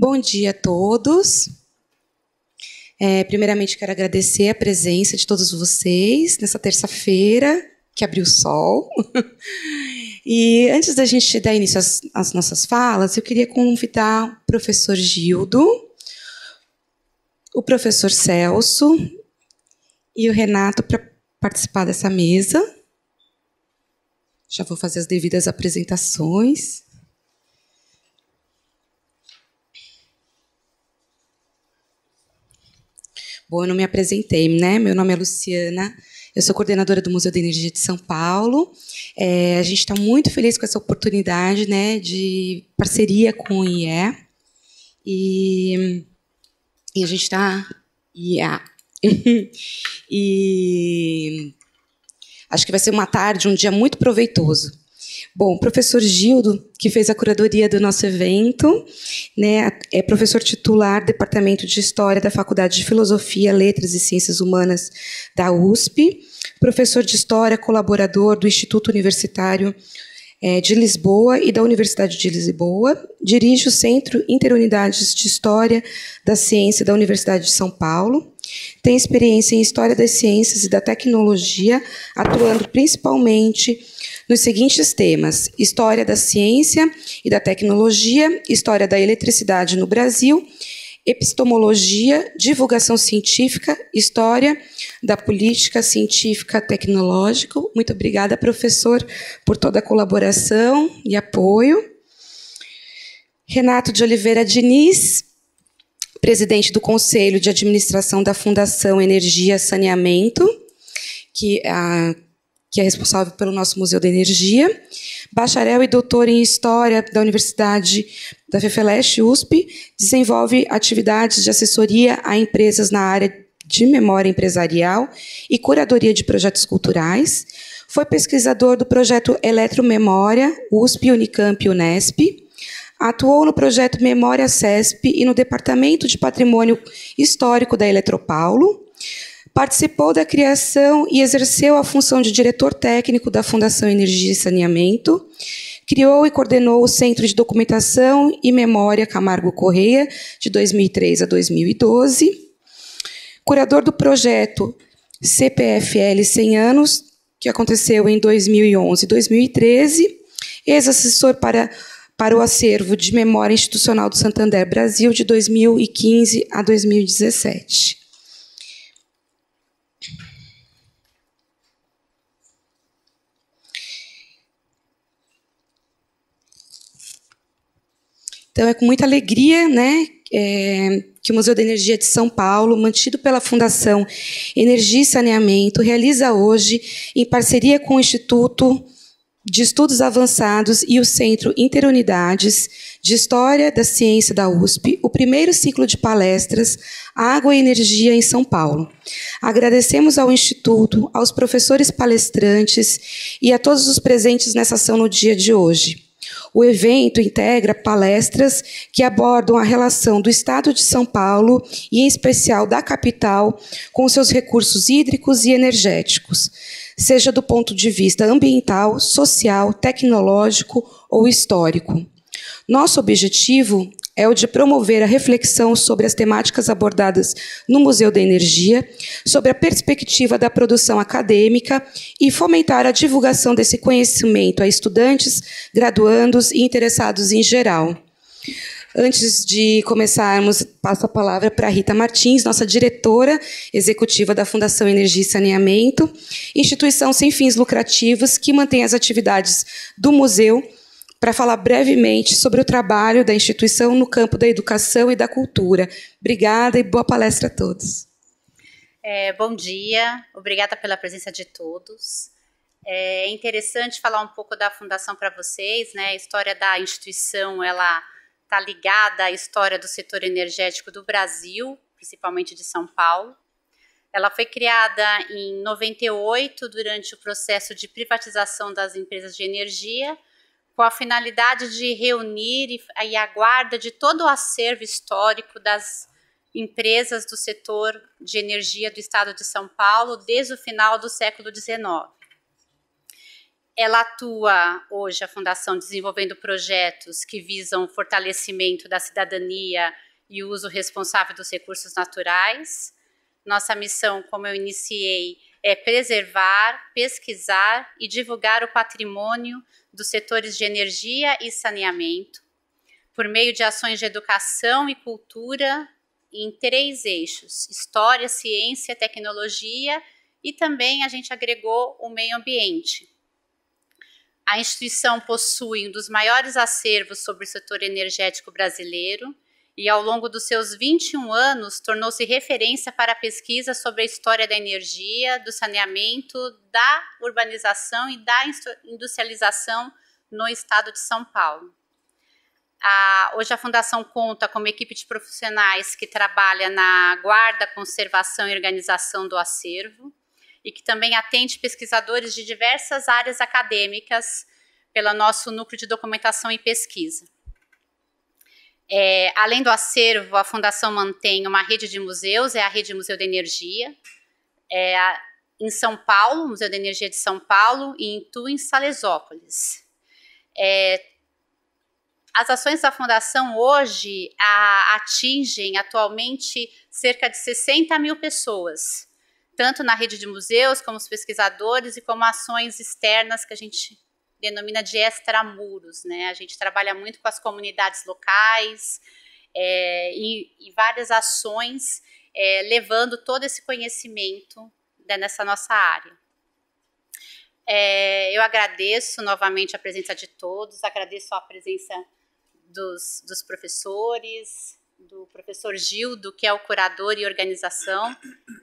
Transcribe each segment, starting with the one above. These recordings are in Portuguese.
Bom dia a todos. É, primeiramente, quero agradecer a presença de todos vocês nessa terça-feira que abriu o sol. E antes da gente dar início às, às nossas falas, eu queria convidar o professor Gildo, o professor Celso e o Renato para participar dessa mesa. Já vou fazer as devidas apresentações. Bom, eu não me apresentei, né? Meu nome é Luciana, eu sou coordenadora do Museu da Energia de São Paulo. É, a gente está muito feliz com essa oportunidade né, de parceria com o IE. E, e a gente está. Yeah. e acho que vai ser uma tarde, um dia muito proveitoso. Bom, o professor Gildo, que fez a curadoria do nosso evento, né, é professor titular do Departamento de História da Faculdade de Filosofia, Letras e Ciências Humanas da USP, professor de História, colaborador do Instituto Universitário é, de Lisboa e da Universidade de Lisboa, dirige o Centro Interunidades de História da Ciência da Universidade de São Paulo, tem experiência em História das Ciências e da Tecnologia, atuando principalmente nos seguintes temas: História da ciência e da tecnologia, História da eletricidade no Brasil, Epistemologia, Divulgação científica, História da política científica tecnológica. Muito obrigada, professor, por toda a colaboração e apoio. Renato de Oliveira Diniz, presidente do Conselho de Administração da Fundação Energia Saneamento, que é a que é responsável pelo nosso Museu da Energia, bacharel e doutor em História da Universidade da FEFELESH, USP, desenvolve atividades de assessoria a empresas na área de memória empresarial e curadoria de projetos culturais. Foi pesquisador do projeto Eletromemória, USP, Unicamp e Unesp. Atuou no projeto Memória CESP e no Departamento de Patrimônio Histórico da Eletropaulo. Participou da criação e exerceu a função de diretor técnico da Fundação Energia e Saneamento. Criou e coordenou o Centro de Documentação e Memória Camargo Correia, de 2003 a 2012. Curador do projeto CPFL 100 anos, que aconteceu em 2011 e 2013. Ex-assessor para para o acervo de memória institucional do Santander Brasil de 2015 a 2017. Então é com muita alegria, né, é, que o Museu da Energia de São Paulo, mantido pela Fundação Energia e Saneamento, realiza hoje, em parceria com o Instituto de Estudos Avançados e o Centro Interunidades de História da Ciência da USP, o primeiro ciclo de palestras Água e Energia em São Paulo. Agradecemos ao Instituto, aos professores palestrantes e a todos os presentes nessa ação no dia de hoje. O evento integra palestras que abordam a relação do Estado de São Paulo, e em especial da capital, com seus recursos hídricos e energéticos, seja do ponto de vista ambiental, social, tecnológico ou histórico. Nosso objetivo é o de promover a reflexão sobre as temáticas abordadas no Museu da Energia, sobre a perspectiva da produção acadêmica e fomentar a divulgação desse conhecimento a estudantes, graduandos e interessados em geral. Antes de começarmos, passo a palavra para Rita Martins, nossa diretora executiva da Fundação Energia e Saneamento, instituição sem fins lucrativos que mantém as atividades do museu para falar brevemente sobre o trabalho da instituição no campo da educação e da cultura. Obrigada e boa palestra a todos. É, bom dia, obrigada pela presença de todos. É interessante falar um pouco da fundação para vocês, né? A história da instituição, ela está ligada à história do setor energético do Brasil, principalmente de São Paulo. Ela foi criada em 98 durante o processo de privatização das empresas de energia com a finalidade de reunir e, e a guarda de todo o acervo histórico das empresas do setor de energia do estado de São Paulo desde o final do século XIX. Ela atua hoje, a Fundação, desenvolvendo projetos que visam o fortalecimento da cidadania e o uso responsável dos recursos naturais. Nossa missão, como eu iniciei, é preservar, pesquisar e divulgar o patrimônio dos setores de energia e saneamento, por meio de ações de educação e cultura em três eixos: história, ciência, tecnologia e também a gente agregou o meio ambiente. A instituição possui um dos maiores acervos sobre o setor energético brasileiro e, ao longo dos seus 21 anos, tornou-se referência para a pesquisa sobre a história da energia, do saneamento, da urbanização e da industrialização no estado de São Paulo. A, hoje a Fundação conta com uma equipe de profissionais que trabalha na guarda, conservação e organização do acervo e que também atende pesquisadores de diversas áreas acadêmicas pelo nosso núcleo de documentação e pesquisa. É, além do acervo, a Fundação mantém uma rede de museus, é a Rede Museu da Energia, é, em São Paulo, Museu da Energia de São Paulo, e em Itu, em Salesópolis. É, as ações da Fundação hoje a, atingem atualmente cerca de 60 mil pessoas, tanto na rede de museus, como os pesquisadores e como ações externas que a gente denomina de extramuros, né? A gente trabalha muito com as comunidades locais é, e, e, várias ações, é, levando todo esse conhecimento né, nessa nossa área. É, eu agradeço novamente a presença de todos, agradeço a presença dos, dos professores, do professor Gildo, que é o curador e organização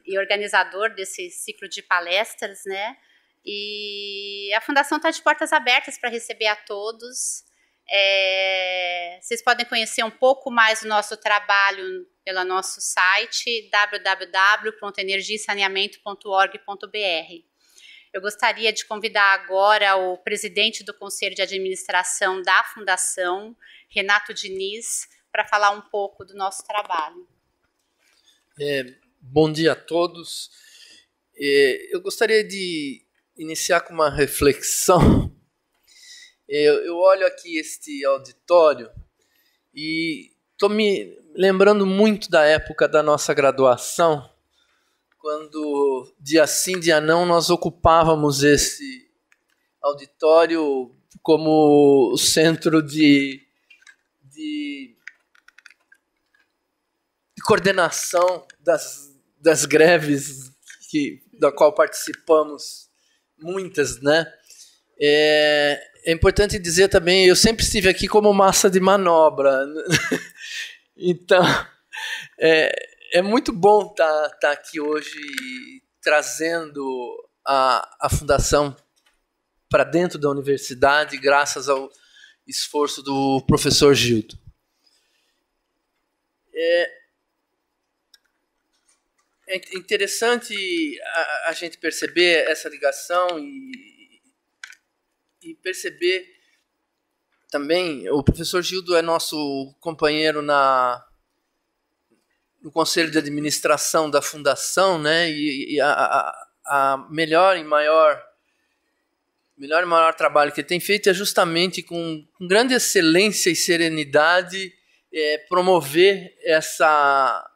e organizador desse ciclo de palestras, né? E a Fundação está de portas abertas para receber a todos. É, vocês podem conhecer um pouco mais o nosso trabalho pelo nosso site www.energiasaneamento.org.br. Eu gostaria de convidar agora o presidente do Conselho de Administração da Fundação, Renato Diniz, para falar um pouco do nosso trabalho. É, bom dia a todos. É, eu gostaria de iniciar com uma reflexão. Eu, eu olho aqui este auditório e estou me lembrando muito da época da nossa graduação, quando dia sim, dia não, nós ocupávamos esse auditório como centro de, de, de coordenação das, das greves que, da qual participamos muitas, né? É, é, importante dizer também, eu sempre estive aqui como massa de manobra. então, é, é muito bom estar tá, tá aqui hoje trazendo a, a fundação para dentro da universidade, graças ao esforço do professor Gildo. É, é interessante a, a gente perceber essa ligação e, e perceber também. O professor Gildo é nosso companheiro na no conselho de administração da fundação, né? E, e a, a, a, melhor e maior melhor e maior trabalho que ele tem feito é justamente com, com grande excelência e serenidade é, promover essa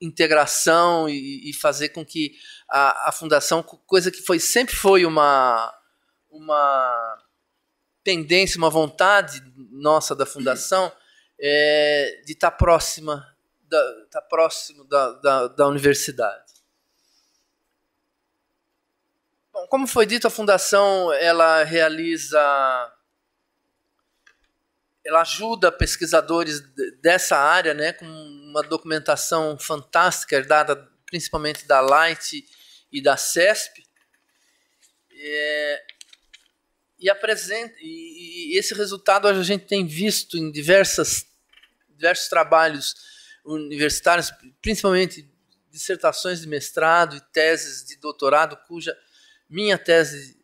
integração e, e fazer com que a, a, fundação, coisa que foi sempre foi uma, uma tendência, uma vontade nossa da fundação, é, de estar tá próxima da, tá próximo da, da, da universidade. Bom, como foi dito, a fundação ela realiza ela ajuda pesquisadores dessa área, né, com uma documentação fantástica herdada principalmente da Light e da CESP, é, e apresenta e, e, esse resultado a gente tem visto em diversas diversos trabalhos universitários, principalmente dissertações de mestrado e teses de doutorado, cuja minha tese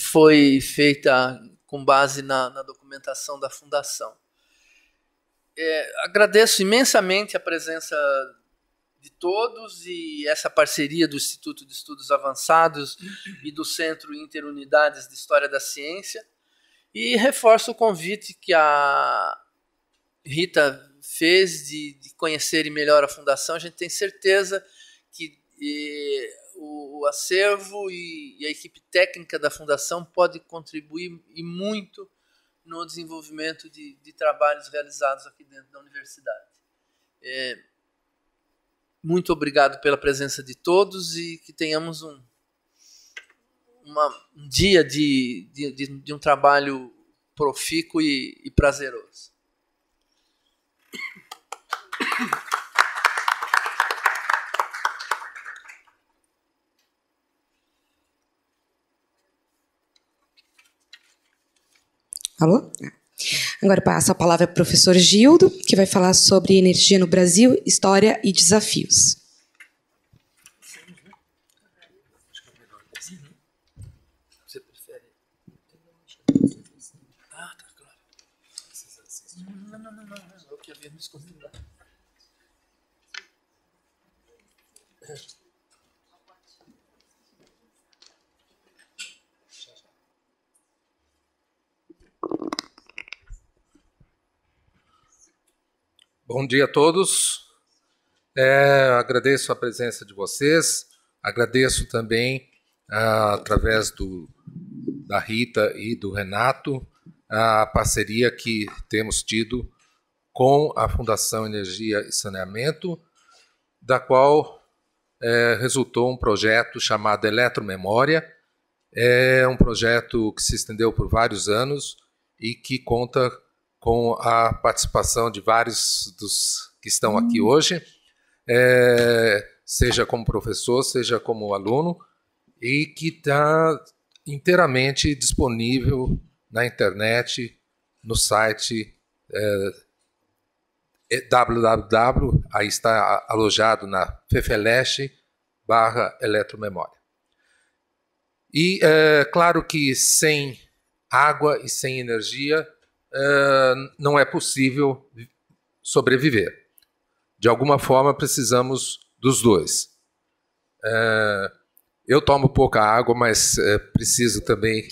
foi feita com base na, na documentação documentação da fundação. É, agradeço imensamente a presença de todos e essa parceria do Instituto de Estudos Avançados e do Centro Interunidades de História da Ciência. E reforço o convite que a Rita fez de, de conhecer melhor a Fundação. A gente tem certeza que e, o, o, acervo e, e a equipe técnica da Fundação pode contribuir e muito no desenvolvimento de, de trabalhos realizados aqui dentro da universidade. É, muito obrigado pela presença de todos e que tenhamos um, uma, um dia de, de, de, um trabalho profícuo e, e prazeroso. Alô? Agora passo a palavra para o professor Gildo, que vai falar sobre energia no Brasil, história e desafios. Thank you. Bom dia a todos. É, agradeço a presença de vocês, agradeço também, ah, através do, da Rita e do Renato, a parceria que temos tido com a Fundação Energia e Saneamento, da qual é, resultou um projeto chamado Eletromemória. É um projeto que se estendeu por vários anos e que conta com a participação de vários dos que estão aqui hum. hoje, é, seja como professor, seja como aluno, e que está inteiramente disponível na internet, no site é, é www, aí está alojado na Fefeleste barra eletromemória. E é claro que sem água e sem energia uh, não é possível sobreviver. De alguma forma, precisamos dos dois. Uh, eu tomo pouca água, mas uh, preciso também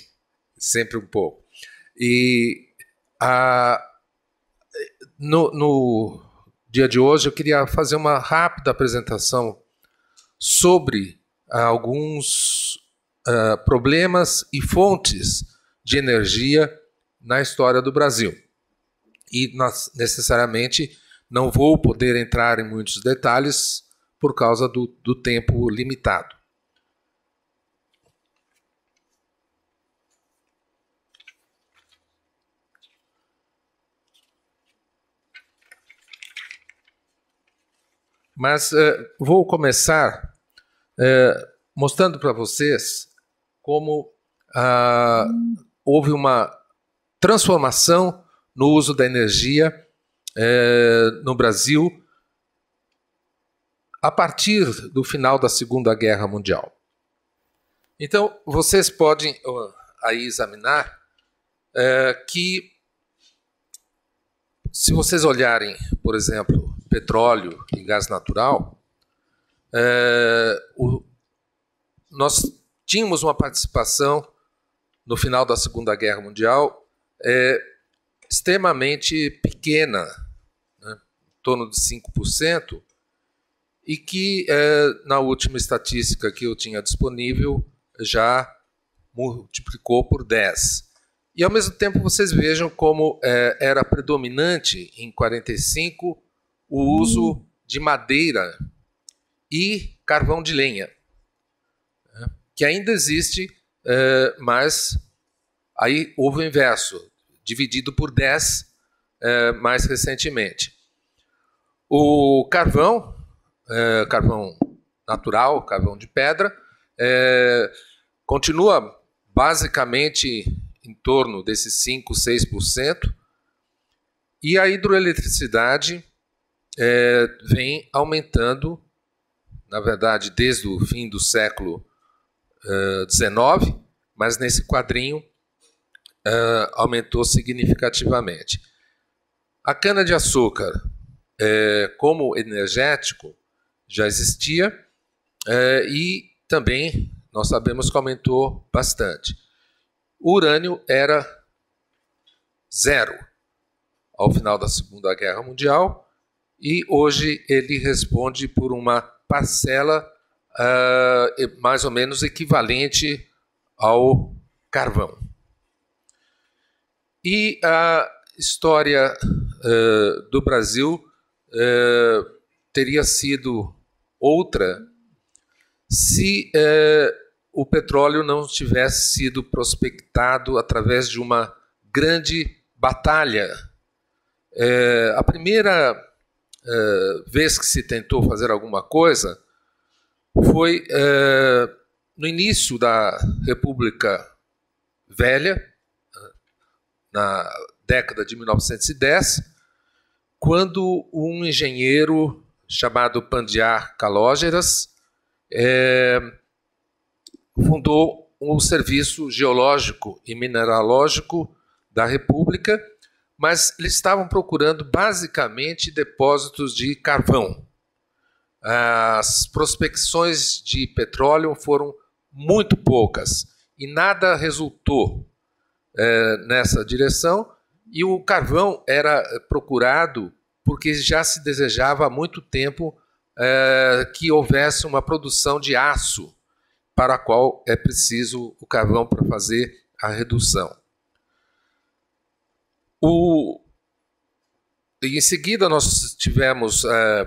sempre um pouco. E no, no dia de hoje eu queria fazer uma rápida apresentação sobre alguns Uh, problemas e fontes de energia na história do Brasil. E necessariamente não vou poder entrar em muitos detalhes por causa do, do tempo limitado. Mas eh, vou começar eh, mostrando para vocês como ah, houve uma transformação no uso da energia é, no Brasil a partir do final da Segunda Guerra Mundial. Então, vocês podem uh, aí examinar eh, que, se vocês olharem, por exemplo, petróleo e gás natural, eh, o, nós tínhamos uma participação no final da Segunda Guerra Mundial é extremamente pequena, né, em torno de 5%, e que é, na última estatística que eu tinha disponível já multiplicou por 10. E ao mesmo tempo vocês vejam como é, era predominante em 45 o uso uhum. de madeira e carvão de lenha, né, que ainda existe, é, mas aí houve o inverso dividido por 10 é, mais recentemente. O carvão, é, carvão natural, carvão de pedra, é, continua basicamente em torno desses 5, 6%, e a hidroeletricidade é, vem aumentando, na verdade, desde o fim do século XIX, é, mas nesse quadrinho uh, aumentou significativamente. A cana-de-açúcar, uh, como energético, já existia uh, e também nós sabemos que aumentou bastante. O urânio era zero ao final da Segunda Guerra Mundial e hoje ele responde por uma parcela uh, mais ou menos equivalente ao carvão. E a história uh, do Brasil uh, teria sido outra se uh, o petróleo não tivesse sido prospectado através de uma grande batalha. a primeira vez que se tentou fazer alguma coisa foi no início da República Velha, na década de 1910, quando um engenheiro chamado Pandiar Calógeras é, eh, fundou o um Serviço Geológico e Mineralógico da República, mas eles estavam procurando basicamente depósitos de carvão. As prospecções de petróleo foram muito poucas e nada resultou é, nessa direção. E o carvão era procurado porque já se desejava há muito tempo é, que houvesse uma produção de aço, para a qual é preciso o carvão para fazer a redução. O... E em seguida, nós tivemos é,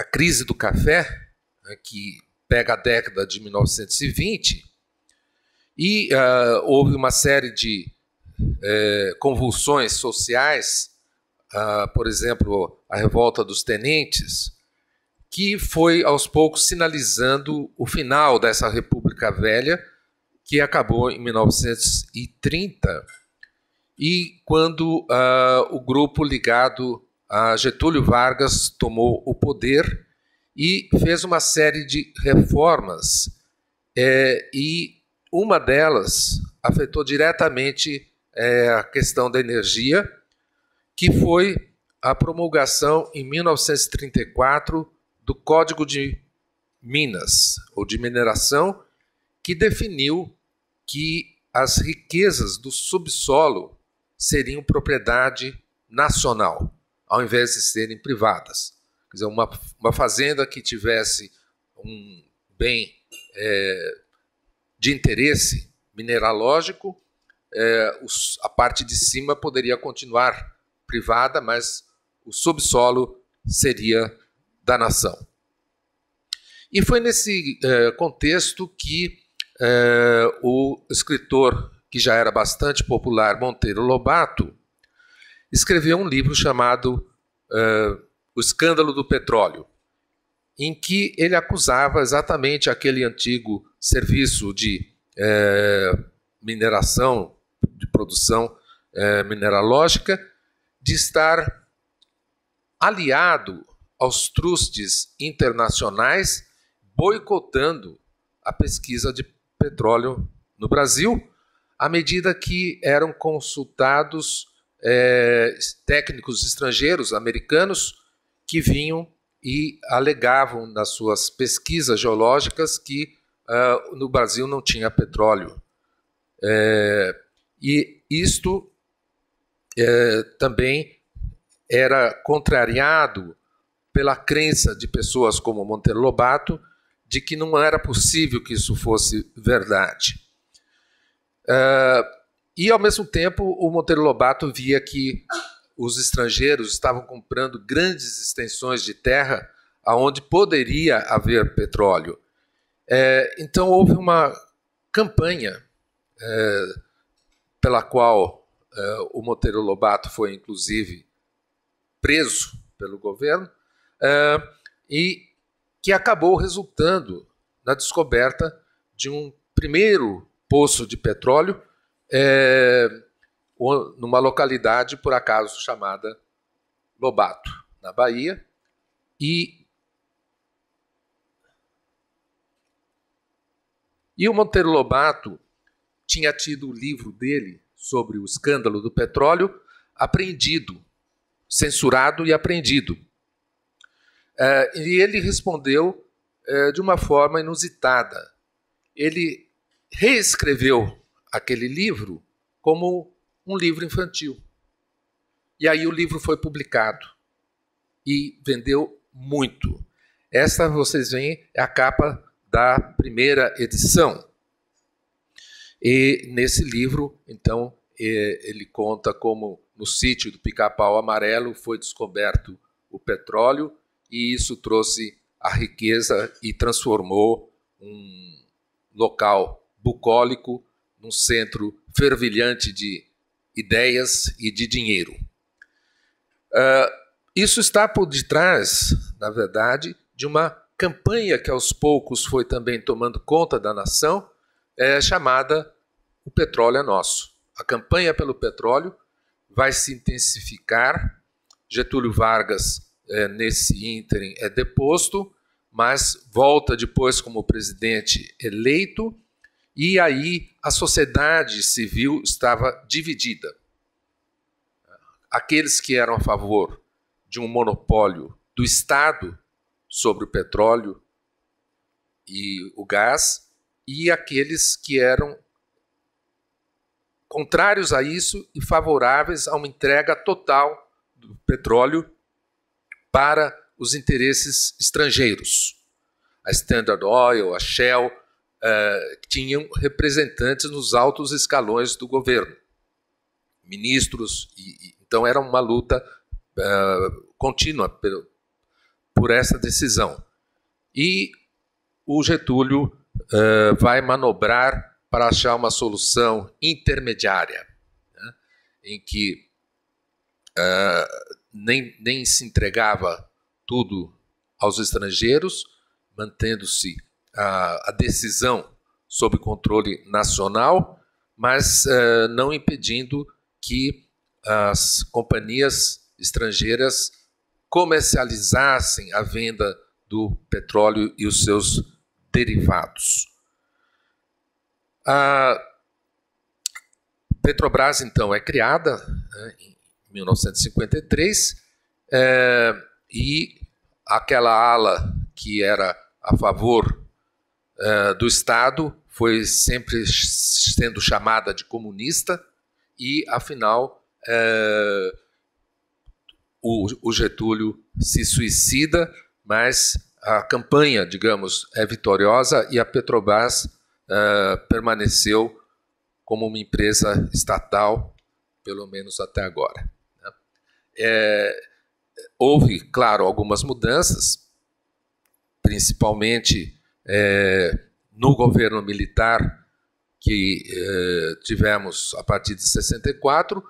a crise do café, né, que pega a década de 1920 e uh, houve uma série de uh, convulsões sociais, uh, por exemplo, a revolta dos tenentes, que foi aos poucos sinalizando o final dessa República Velha, que acabou em 1930. E quando ah, o grupo ligado a Getúlio Vargas tomou o poder e fez uma série de reformas é, e uma delas afetou diretamente é, a questão da energia, que foi a promulgação em 1934 do Código de Minas, ou de Mineração, que definiu que as riquezas do subsolo seriam propriedade nacional, ao invés de serem privadas. Quer dizer, uma, uma fazenda que tivesse um bem é, de interesse mineralógico, é, os, a parte de cima poderia continuar privada, mas o subsolo seria da nação. E foi nesse é, contexto que é, o escritor, que já era bastante popular, Monteiro Lobato, escreveu um livro chamado é, O Escândalo do Petróleo, em que ele acusava exatamente aquele antigo serviço de é, mineração, de produção é, mineralógica, de estar aliado aos trustes internacionais boicotando a pesquisa de petróleo no Brasil, à medida que eram consultados é, técnicos estrangeiros, americanos, que vinham e alegavam nas suas pesquisas geológicas que ah, no Brasil não tinha petróleo. É, e isto é, também era contrariado pela crença de pessoas como Monteiro Lobato de que não era possível que isso fosse verdade. É, e, ao mesmo tempo, o Monteiro Lobato via que os estrangeiros estavam comprando grandes extensões de terra aonde poderia haver petróleo. É, então houve uma campanha é, pela qual é, o Monteiro Lobato foi inclusive preso pelo governo é, e que acabou resultando na descoberta de um primeiro poço de petróleo é, numa localidade por acaso chamada Lobato, na Bahia, e E o Monteiro Lobato tinha tido o livro dele sobre o escândalo do petróleo apreendido, censurado e apreendido. É, e ele respondeu é, de uma forma inusitada. Ele reescreveu aquele livro como um livro infantil. E aí o livro foi publicado e vendeu muito. Essa, vocês veem, é a capa da primeira edição. E nesse livro, então, ele conta como no sítio do Pica-Pau Amarelo foi descoberto o petróleo e isso trouxe a riqueza e transformou um local bucólico num centro fervilhante de ideias e de dinheiro. Uh, isso está por detrás, na verdade, de uma campanha que aos poucos foi também tomando conta da nação é chamada O Petróleo é Nosso. A campanha pelo petróleo vai se intensificar. Getúlio Vargas, é, nesse ínterim, é deposto, mas volta depois como presidente eleito. E aí a sociedade civil estava dividida. Aqueles que eram a favor de um monopólio do Estado sobre o petróleo e o gás e aqueles que eram contrários a isso e favoráveis a uma entrega total do petróleo para os interesses estrangeiros. A Standard Oil, a Shell, uh, tinham representantes nos altos escalões do governo, ministros, e, e, então era uma luta uh, contínua pelo, por essa decisão. E o Getúlio uh, vai manobrar para achar uma solução intermediária, né, em que uh, nem, nem se entregava tudo aos estrangeiros, mantendo-se a, a, decisão sob controle nacional, mas uh, não impedindo que as companhias estrangeiras comercializassem a venda do petróleo e os seus derivados. A Petrobras, então, é criada né, em 1953 é, e aquela ala que era a favor é, do Estado foi sempre sendo chamada de comunista e, afinal, é, o, o Getúlio se suicida, mas a campanha, digamos, é vitoriosa e a Petrobras uh, permaneceu como uma empresa estatal, pelo menos até agora. Né? É, houve, claro, algumas mudanças, principalmente é, no governo militar que é, tivemos a partir de 64,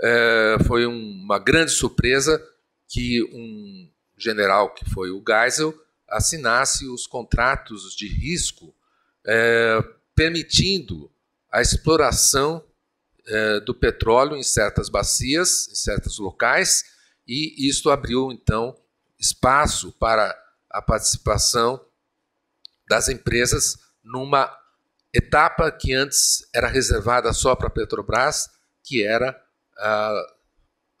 é, foi uma grande surpresa que um general, que foi o Geisel, assinasse os contratos de risco, é, permitindo a exploração é, do petróleo em certas bacias, em certos locais, e isto abriu então espaço para a participação das empresas numa etapa que antes era reservada só para a Petrobras, que era ah,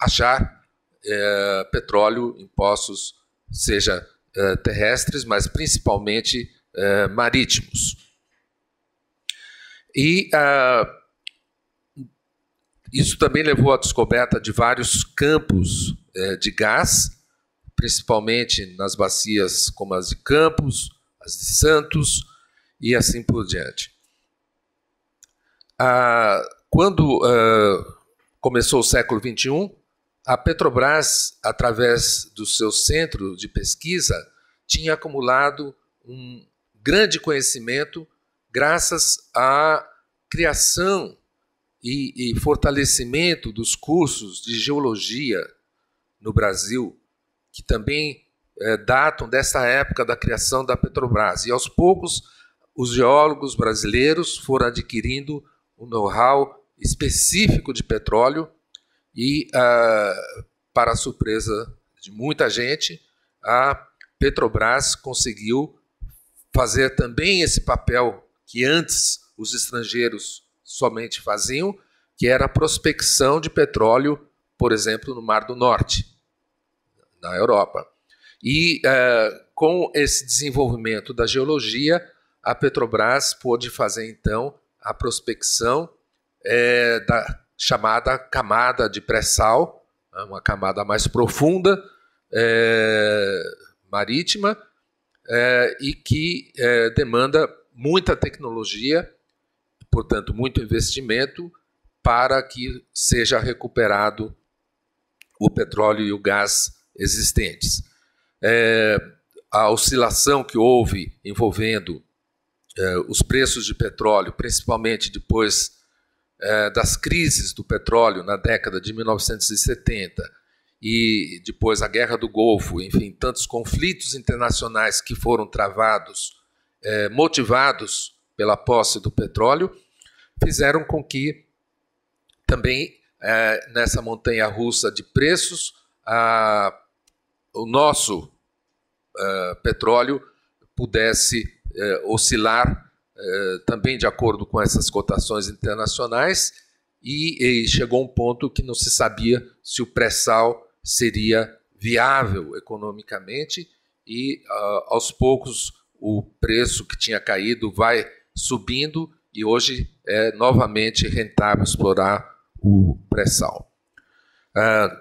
achar é, petróleo em poços, seja é, terrestres, mas principalmente é, marítimos. E ah, isso também levou à descoberta de vários campos de gás, principalmente nas bacias como as de Campos, as de Santos e assim por diante. Ah, quando ah, começou o século XXI, a Petrobras, através do seu centro de pesquisa, tinha acumulado um grande conhecimento graças à criação e, e fortalecimento dos cursos de geologia no Brasil, que também é, datam dessa época da criação da Petrobras. E aos poucos, os geólogos brasileiros foram adquirindo o know-how específico de petróleo e, ah, para a surpresa de muita gente, a Petrobras conseguiu fazer também esse papel que antes os estrangeiros somente faziam, que era a prospecção de petróleo, por exemplo, no Mar do Norte, na Europa. E ah, com esse desenvolvimento da geologia, a Petrobras pôde fazer então a prospecção é, da chamada camada de pré-sal, né, uma camada mais profunda, é, marítima, é, e que é, demanda muita tecnologia, portanto, muito investimento para que seja recuperado o petróleo e o gás existentes. É, a oscilação que houve envolvendo é, os preços de petróleo, principalmente depois é, das crises do petróleo na década de 1970 e depois a Guerra do Golfo, enfim, tantos conflitos internacionais que foram travados, é, motivados pela posse do petróleo, fizeram com que também é, nessa montanha russa de preços o nosso petróleo pudesse oscilar eh, também de acordo com essas cotações internacionais, e, e chegou um ponto que não se sabia se o pré-sal seria viável economicamente, e ah, aos poucos o preço que tinha caído vai subindo e hoje é novamente rentável explorar o pré-sal. Uh,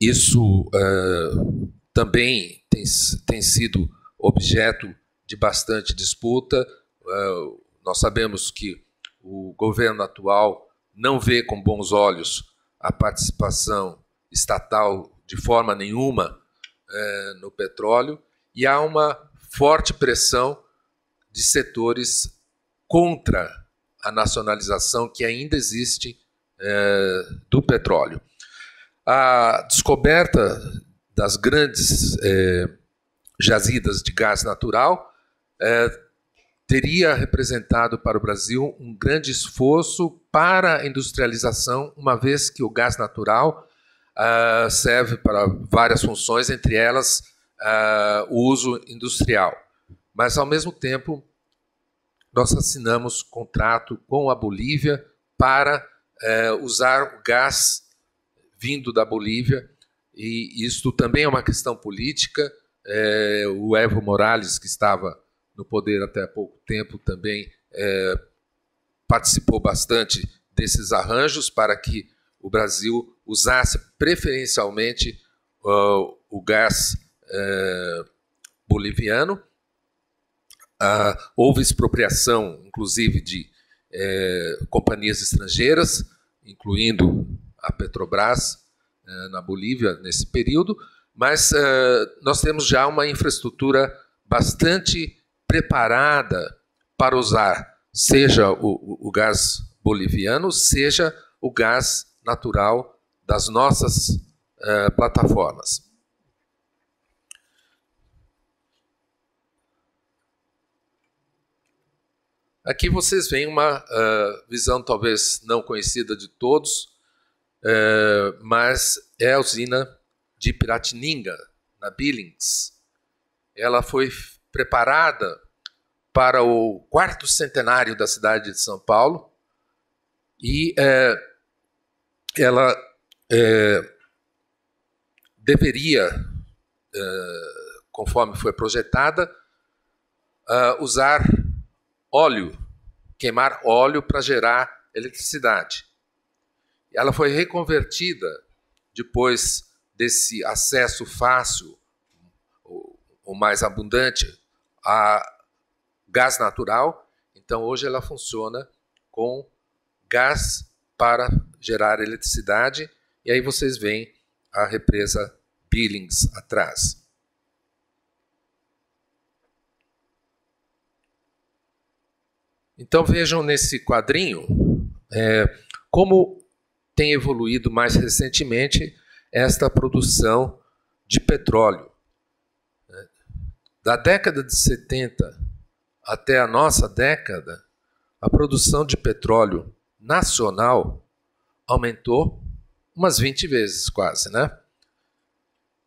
isso uh, também tem, tem sido objeto de bastante disputa. É, nós sabemos que o governo atual não vê com bons olhos a participação estatal de forma nenhuma é, no petróleo e há uma forte pressão de setores contra a nacionalização que ainda existe é, do petróleo. A descoberta das grandes é, jazidas de gás natural é, teria representado para o Brasil um grande esforço para a industrialização, uma vez que o gás natural uh, serve para várias funções, entre elas uh, o uso industrial. Mas, ao mesmo tempo, nós assinamos contrato com a Bolívia para uh, usar o gás vindo da Bolívia, e isto também é uma questão política. Eh, o Evo Morales, que estava no poder até pouco tempo também é, participou bastante desses arranjos para que o Brasil usasse preferencialmente uh, o gás uh, boliviano. Uh, houve expropriação, inclusive, de é, companhias estrangeiras, incluindo a Petrobras é, na Bolívia nesse período, mas nós temos já uma infraestrutura bastante preparada para usar seja o, o gás boliviano, seja o gás natural das nossas uh, plataformas. Aqui vocês veem uma uh, visão talvez não conhecida de todos, uh, mas é a usina de Piratininga, na Billings. Ela foi preparada para o quarto centenário da cidade de São Paulo e é, ela é, deveria, é, conforme foi projetada, usar óleo, queimar óleo para gerar eletricidade. Ela foi reconvertida depois desse acesso fácil, ou mais abundante, a gás natural. Então hoje ela funciona com gás para gerar eletricidade. E aí vocês veem a represa Billings atrás. Então vejam nesse quadrinho é, como tem evoluído mais recentemente esta produção de petróleo. Da década de 70 até a nossa década, a produção de petróleo nacional aumentou umas 20 vezes quase, né?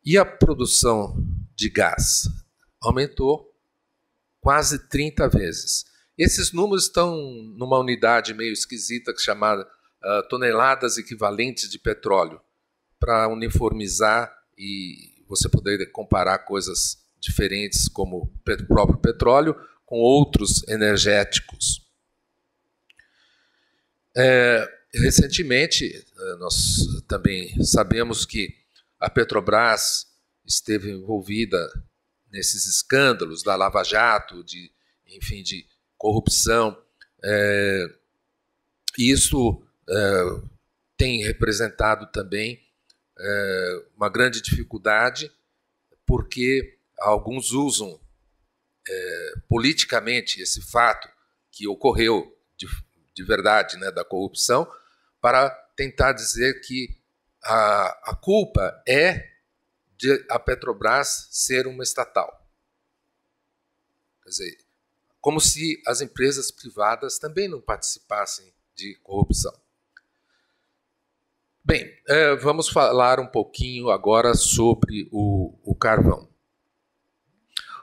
E a produção de gás aumentou quase 30 vezes. Esses números estão numa unidade meio esquisita que chamada uh, toneladas equivalentes de petróleo, para uniformizar e você poder comparar coisas diferentes como o próprio petróleo com outros energéticos. É, recentemente, é, nós também sabemos que a Petrobras esteve envolvida nesses escândalos da Lava Jato, de, enfim, de corrupção. É, isso é, tem representado também é, uma grande dificuldade, porque alguns usam é, politicamente esse fato que ocorreu de, de verdade, né, da corrupção, para tentar dizer que a, a culpa é de a Petrobras ser uma estatal. Quer dizer, como se as empresas privadas também não participassem de corrupção. Bem, eh, vamos falar um pouquinho agora sobre o, o carvão.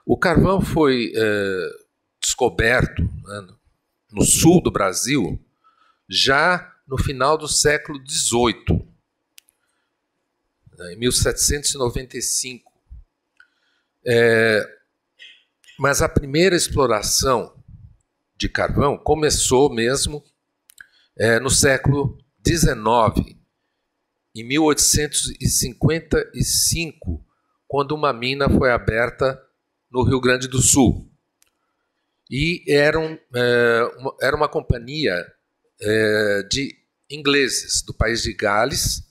O carvão foi é, descoberto né, no sul do Brasil já no final do século XVIII, né, em 1795. É, mas a primeira exploração de carvão começou mesmo é, no século XIX, em 1855, quando uma mina foi aberta no Rio Grande do Sul. E é, uma, era uma companhia é, de ingleses do país de Gales,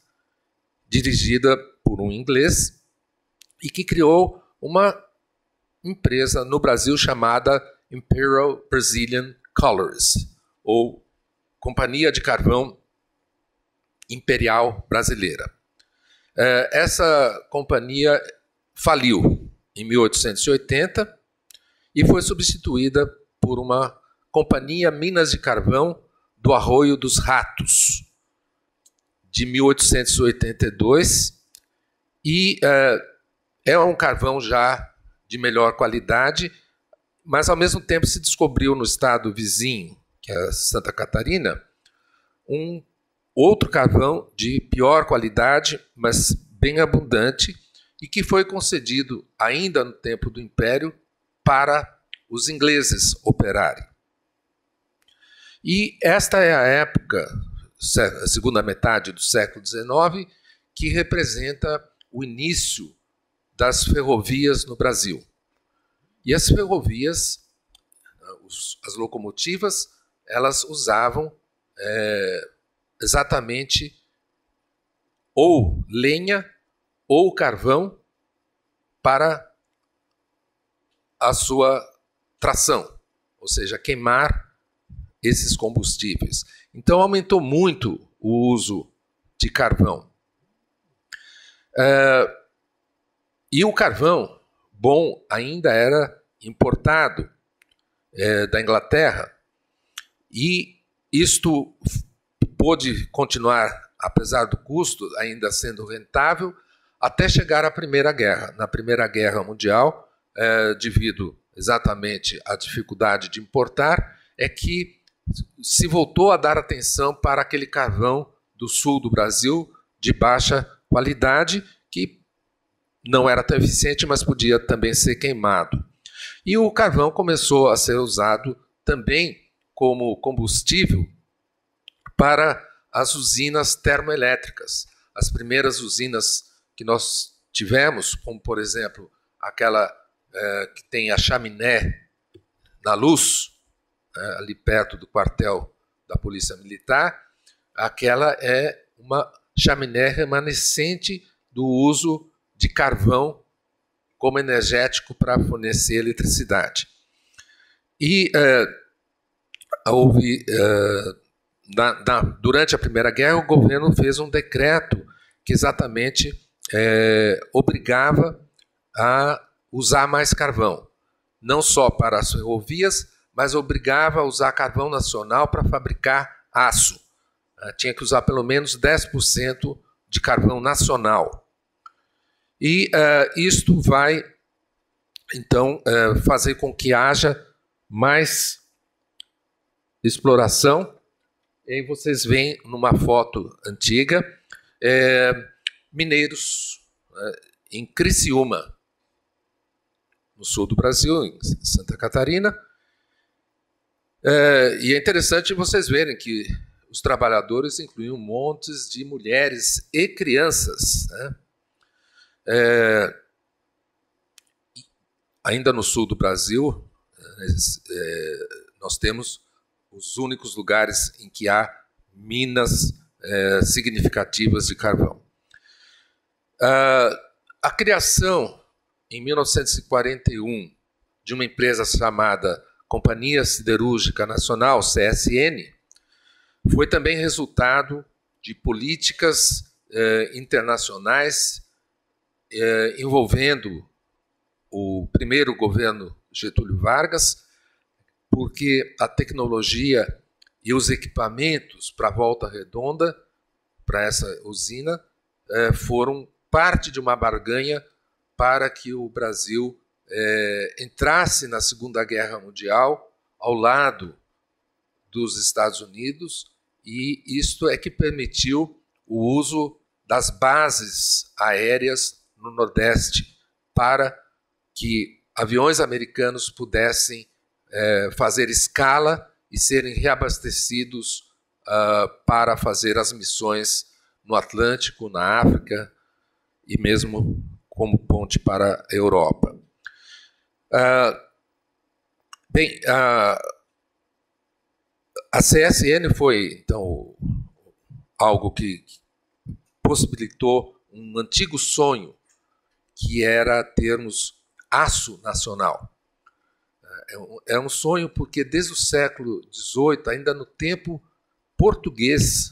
dirigida por um inglês, e que criou uma empresa no Brasil chamada Imperial Brazilian Colors, ou Companhia de Carvão Imperial Brasileira. É, essa companhia faliu em 1880 e foi substituída por uma Companhia Minas de Carvão do Arroio dos Ratos, de 1882, e eh, é um carvão já de melhor qualidade, mas ao mesmo tempo se descobriu no estado vizinho, que é Santa Catarina, um outro carvão de pior qualidade, mas bem abundante, e que foi concedido ainda no tempo do Império para os ingleses operarem. E esta é a época, segunda metade do século XIX, que representa o início das ferrovias no Brasil. E as ferrovias, eh, as locomotivas, elas usavam é, exatamente ou lenha ou o carvão para a sua tração, ou seja, queimar esses combustíveis. Então aumentou muito o uso de carvão. É, e o carvão bom ainda era importado é, da Inglaterra e isto pôde continuar, apesar do custo ainda sendo rentável, até chegar à Primeira Guerra. Na Primeira Guerra Mundial, é, devido exatamente à dificuldade de importar, é que se voltou a dar atenção para aquele carvão do sul do Brasil de baixa qualidade, que não era tão eficiente, mas podia também ser queimado. E o carvão começou a ser usado também como combustível para as usinas termoelétricas. As primeiras usinas que nós tivemos, como por exemplo aquela é, que tem a chaminé na luz, é, ali perto do quartel da Polícia Militar, aquela é uma chaminé remanescente do uso de carvão como energético para fornecer eletricidade. E é, houve, é, na, na, durante a Primeira Guerra, o governo fez um decreto que exatamente é, obrigava a usar mais carvão, não só para as ferrovias, mas obrigava a usar carvão nacional para fabricar aço. Ah, tinha que usar pelo menos 10% de carvão nacional. E ah, isto vai, então, ah, fazer com que haja mais exploração. E aí vocês veem numa foto antiga. É, mineiros, né, em Criciúma, no sul do Brasil, em Santa Catarina. É, e é interessante vocês verem que os trabalhadores incluíam montes de mulheres e crianças. Né? É, ainda no sul do Brasil, né, é, nós temos os únicos lugares em que há minas é, significativas de carvão. Ah, a criação, em 1941, de uma empresa chamada Companhia Siderúrgica Nacional, CSN, foi também resultado de políticas eh, internacionais eh, envolvendo o primeiro governo Getúlio Vargas, porque a tecnologia e os equipamentos para a Volta Redonda, para essa usina, eh, foram parte de uma barganha para que o Brasil é, entrasse na Segunda Guerra Mundial ao lado dos Estados Unidos, e isto é que permitiu o uso das bases aéreas no Nordeste para que aviões americanos pudessem é, fazer escala e serem reabastecidos uh, para fazer as missões no Atlântico, na África e mesmo como ponte para a Europa. Ah, bem, a, a CSN foi, então, algo que possibilitou um antigo sonho, que era termos aço nacional. É um é sonho porque desde o século XVIII, ainda no tempo português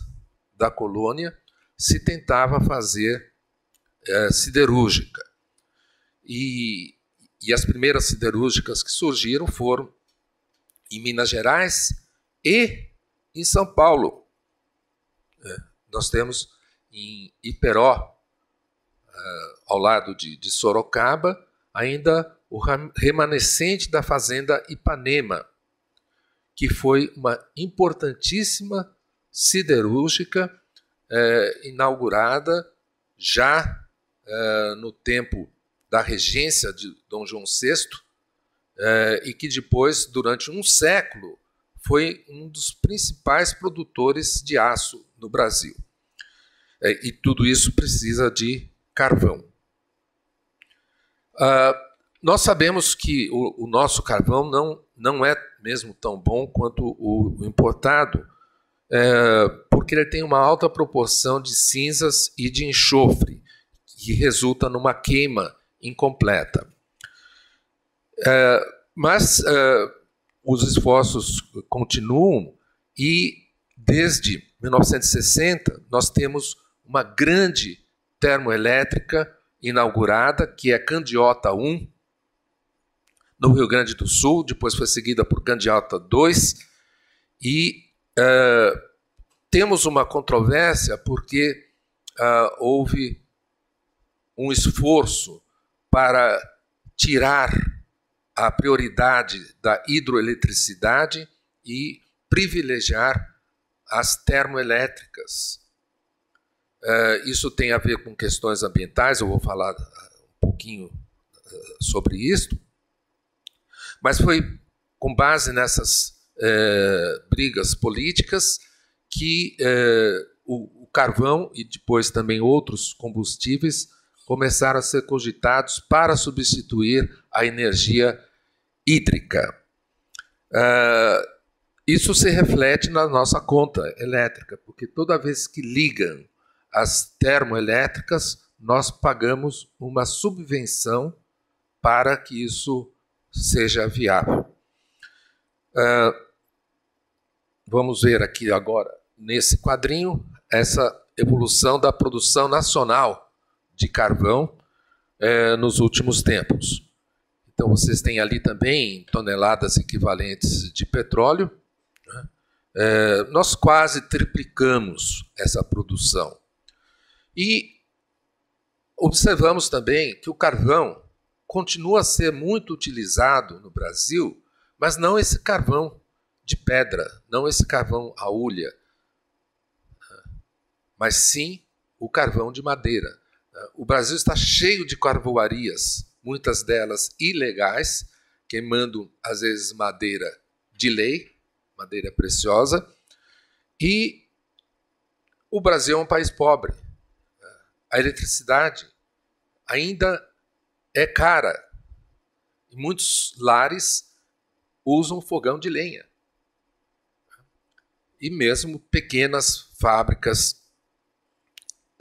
da colônia, se tentava fazer é, siderúrgica. E, e as primeiras siderúrgicas que surgiram foram em Minas Gerais e em São Paulo. É, nós temos em Iperó, é, ao lado de, de Sorocaba, ainda o remanescente da fazenda Ipanema, que foi uma importantíssima siderúrgica é, inaugurada já eh, no tempo da regência de Dom João VI eh, e que depois, durante um século, foi um dos principais produtores de aço no Brasil. Eh, e tudo isso precisa de carvão. Ah, nós sabemos que o, o, nosso carvão não, não é mesmo tão bom quanto o, o importado, é, porque ele tem uma alta proporção de cinzas e de enxofre e resulta numa queima incompleta. É, mas é, os esforços continuam e desde 1960 nós temos uma grande termoelétrica inaugurada, que é Candiota 1, no Rio Grande do Sul, depois foi seguida por Candiota 2, e uh, temos uma controvérsia porque uh, houve um esforço para tirar a prioridade da hidroeletricidade e privilegiar as termoelétricas. Eh, isso tem a ver com questões ambientais, eu vou falar eh, um pouquinho eh, sobre isso, mas foi com base nessas brigas políticas que o, carvão e depois também outros combustíveis começaram a ser cogitados para substituir a energia hídrica. Uh, isso se reflete na nossa conta elétrica, porque toda vez que ligam as termoelétricas, nós pagamos uma subvenção para que isso seja viável. Uh, vamos ver aqui agora, nesse quadrinho, essa evolução da produção nacional de carvão é, nos últimos tempos. Então, vocês têm ali também toneladas equivalentes de petróleo. Né? É, nós quase triplicamos essa produção. E observamos também que o carvão continua a ser muito utilizado no Brasil, mas não esse carvão de pedra, não esse carvão a ulha, né? mas sim o carvão de madeira. O Brasil está cheio de carvoarias, muitas delas ilegais, queimando às vezes madeira de lei, madeira preciosa. E o Brasil é um país pobre. A eletricidade ainda é cara. Muitos lares usam fogão de lenha. E mesmo pequenas fábricas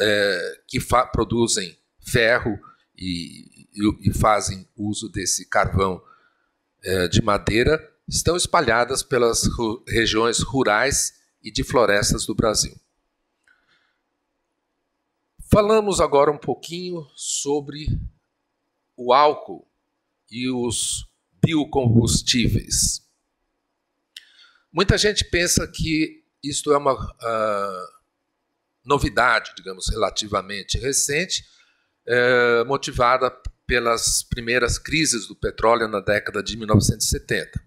é, que produzem ferro e, e, e, fazem uso desse carvão é, de madeira estão espalhadas pelas ru regiões rurais e de florestas do Brasil. Falamos agora um pouquinho sobre o álcool e os biocombustíveis. Muita gente pensa que isto é uma ah, novidade, digamos, relativamente recente, é, motivada pelas primeiras crises do petróleo na década de 1970.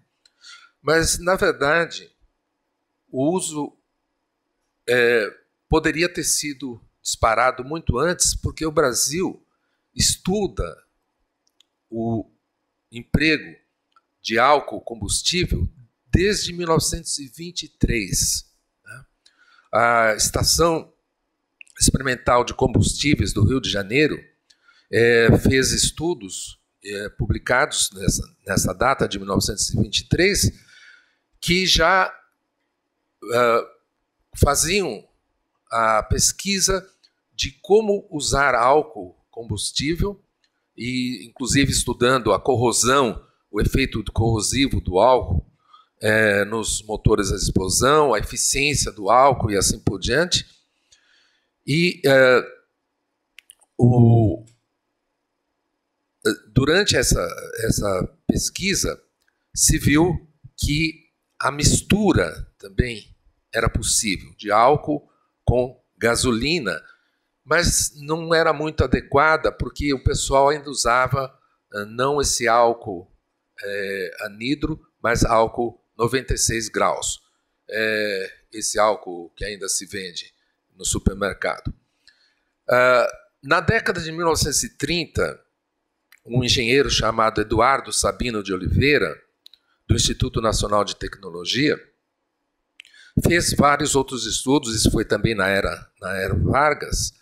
Mas, na verdade, o uso é, poderia ter sido disparado muito antes, porque o Brasil estuda o emprego de álcool combustível desde 1923. Né? A estação Experimental de Combustíveis do Rio de Janeiro é, fez estudos é, publicados nessa, nessa, data de 1923 que já é, faziam a pesquisa de como usar álcool combustível e inclusive estudando a corrosão, o efeito corrosivo do álcool é, nos motores à explosão, a eficiência do álcool e assim por diante. E uh, o, é, durante essa, essa pesquisa, se viu que a mistura também era possível de álcool com gasolina, mas não era muito adequada porque o pessoal ainda usava é, não esse álcool é, anidro, mas álcool 96 graus. É, esse álcool que ainda se vende no supermercado. Ah, na década de 1930, um engenheiro chamado Eduardo Sabino de Oliveira, do Instituto Nacional de Tecnologia, fez vários outros estudos, isso foi também na era, na era Vargas,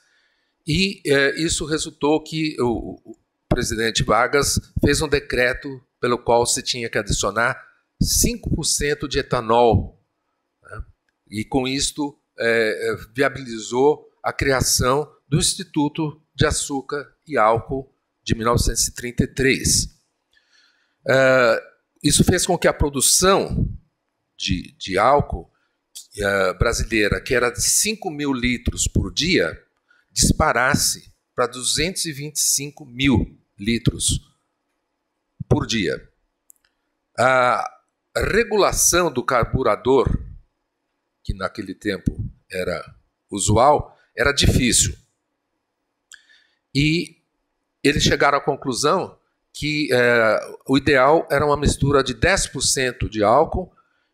e eh, isso resultou que o, o, presidente Vargas fez um decreto pelo qual se tinha que adicionar 5% de etanol. Né? E com isto é, é, viabilizou a criação do Instituto de Açúcar e Álcool de 1933. É, isso fez com que a produção de, de álcool é, brasileira, que era de 5 mil litros por dia, disparasse para 225 mil litros por dia. A regulação do carburador que naquele tempo era usual, era difícil. E eles chegaram à conclusão que é, o ideal era uma mistura de 10% de álcool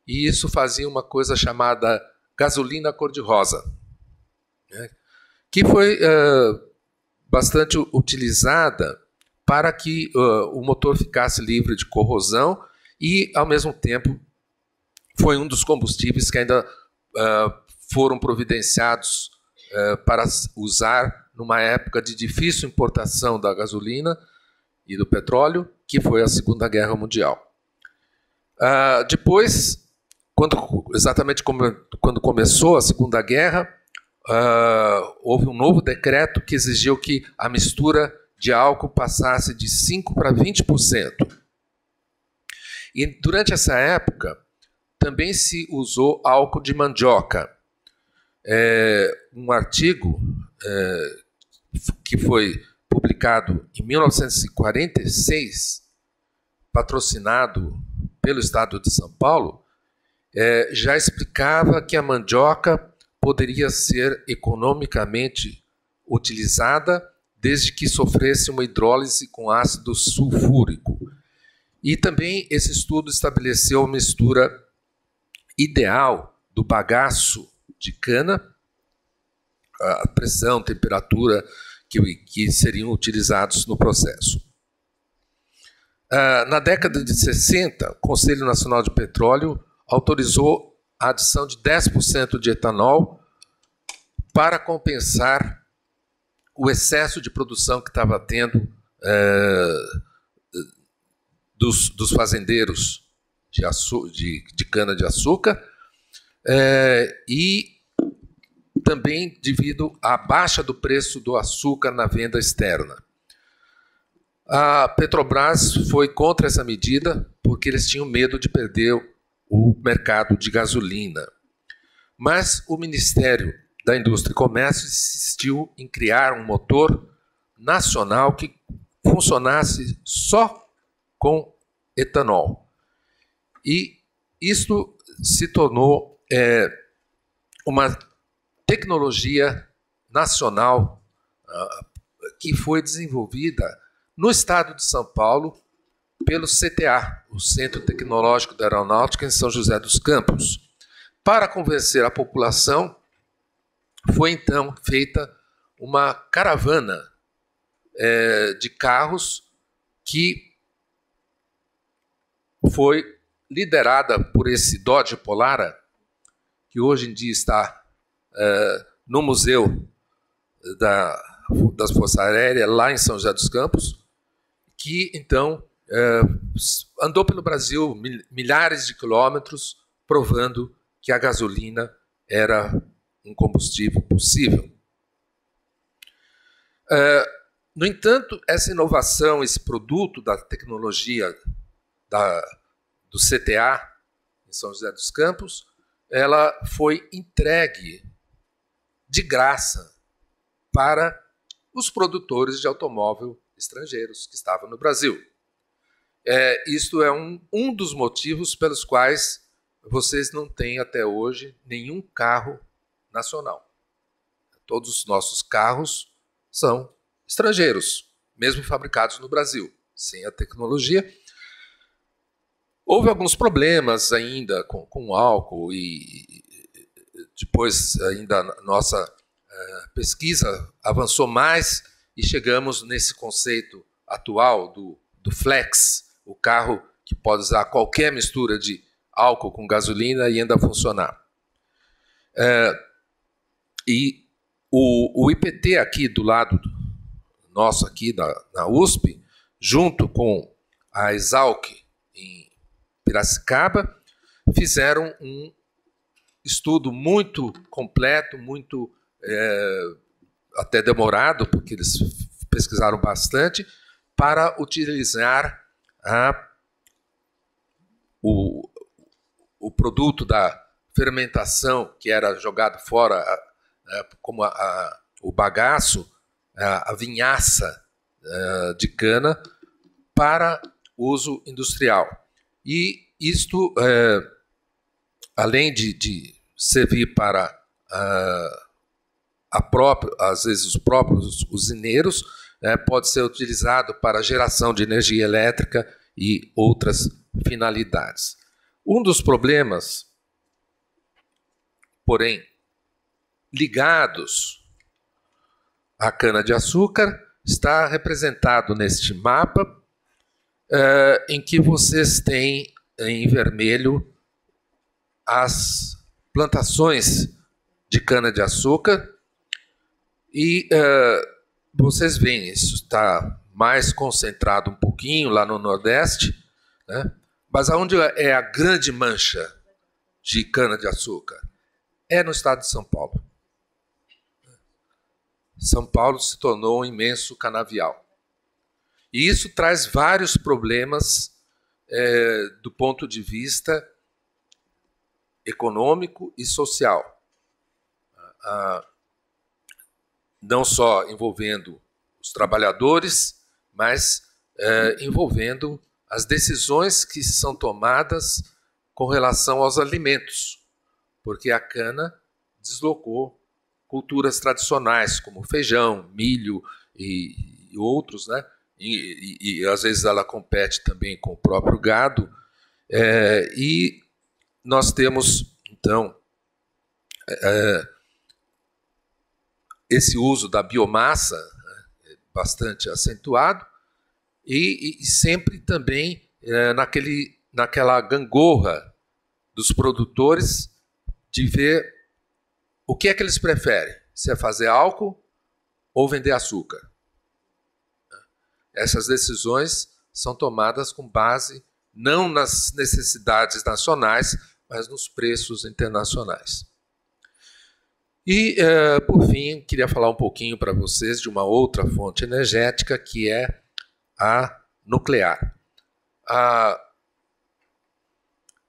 e isso fazia uma coisa chamada gasolina cor-de-rosa, né? que foi é, bastante utilizada para que uh, o motor ficasse livre de corrosão e, ao mesmo tempo, foi um dos combustíveis que ainda ah, foram providenciados ah, para usar numa época de difícil importação da gasolina e do petróleo, que foi a Segunda Guerra Mundial. Ah, depois, quando, exatamente como, quando começou a Segunda Guerra, houve um novo decreto que exigiu que a mistura de álcool passasse de 5% para 20%. E durante essa época, também se usou álcool de mandioca. É, um artigo é, que foi publicado em 1946, patrocinado pelo Estado de São Paulo, é, já explicava que a mandioca poderia ser economicamente utilizada desde que sofresse uma hidrólise com ácido sulfúrico. E também esse estudo estabeleceu a mistura ideal do bagaço de cana, a pressão, temperatura que, que seriam utilizados no processo. Uh, na década de 60, o Conselho Nacional de Petróleo autorizou a adição de 10% de etanol para compensar o excesso de produção que estava tendo uh, dos, dos fazendeiros de, de, de cana-de-açúcar é, e também devido à baixa do preço do açúcar na venda externa. A Petrobras foi contra essa medida porque eles tinham medo de perder o mercado de gasolina. Mas o Ministério da Indústria e Comércio insistiu em criar um motor nacional que funcionasse só com etanol. E isto se tornou é, uma tecnologia nacional ah, que foi desenvolvida no estado de São Paulo pelo CTA, o Centro Tecnológico da Aeronáutica em São José dos Campos. Para convencer a população, foi então feita uma caravana é, de carros que foi liderada por esse Dodge Polara, que hoje em dia está é, no Museu é, da, das Forças Aéreas, lá em São José dos Campos, que então é, andou pelo Brasil milhares de quilômetros provando que a gasolina era um combustível possível. É, no entanto, essa inovação, esse produto da tecnologia da do CTA, em São José dos Campos, ela foi entregue de graça para os produtores de automóvel estrangeiros que estavam no Brasil. É, isto é um, um dos motivos pelos quais vocês não têm até hoje nenhum carro nacional. Todos os nossos carros são estrangeiros, mesmo fabricados no Brasil, sem a tecnologia Houve alguns problemas ainda com, com o álcool e depois ainda nossa é, pesquisa avançou mais e chegamos nesse conceito atual do, do flex, o carro que pode usar qualquer mistura de álcool com gasolina e ainda funcionar. É, e o, o, IPT aqui do lado nosso, aqui da na USP, junto com a Exalc em Piracicaba, fizeram um estudo muito completo, muito é, até demorado, porque eles pesquisaram bastante, para utilizar a, o, o produto da fermentação que era jogado fora, como a, a, o bagaço, a, a vinhaça é, de cana, para uso industrial. E isto, é, além de, de, servir para ah, a, a própria, às vezes os próprios usineiros, é, pode ser utilizado para geração de energia elétrica e outras finalidades. Um dos problemas, porém, ligados à cana-de-açúcar está representado neste mapa eh, em que vocês têm eh, em vermelho as plantações de cana-de-açúcar e eh, vocês veem, isso está mais concentrado um pouquinho lá no Nordeste, né? mas aonde é a grande mancha de cana-de-açúcar? É no estado de São Paulo. São Paulo se tornou um imenso canavial. E isso traz vários problemas é, do ponto de vista econômico e social. Ah, não só envolvendo os trabalhadores, mas é, envolvendo as decisões que são tomadas com relação aos alimentos, porque a cana deslocou culturas tradicionais como feijão, milho e, e outros, né, e, e, e às vezes ela compete também com o próprio gado. É, e nós temos, então, é, esse uso da biomassa né, é bastante acentuado e, e sempre também é, naquele, naquela gangorra dos produtores de ver o que é que eles preferem, se é fazer álcool ou vender açúcar. Essas decisões são tomadas com base não nas necessidades nacionais, mas nos preços internacionais. E, eh, por fim, queria falar um pouquinho para vocês de uma outra fonte energética que é a nuclear. A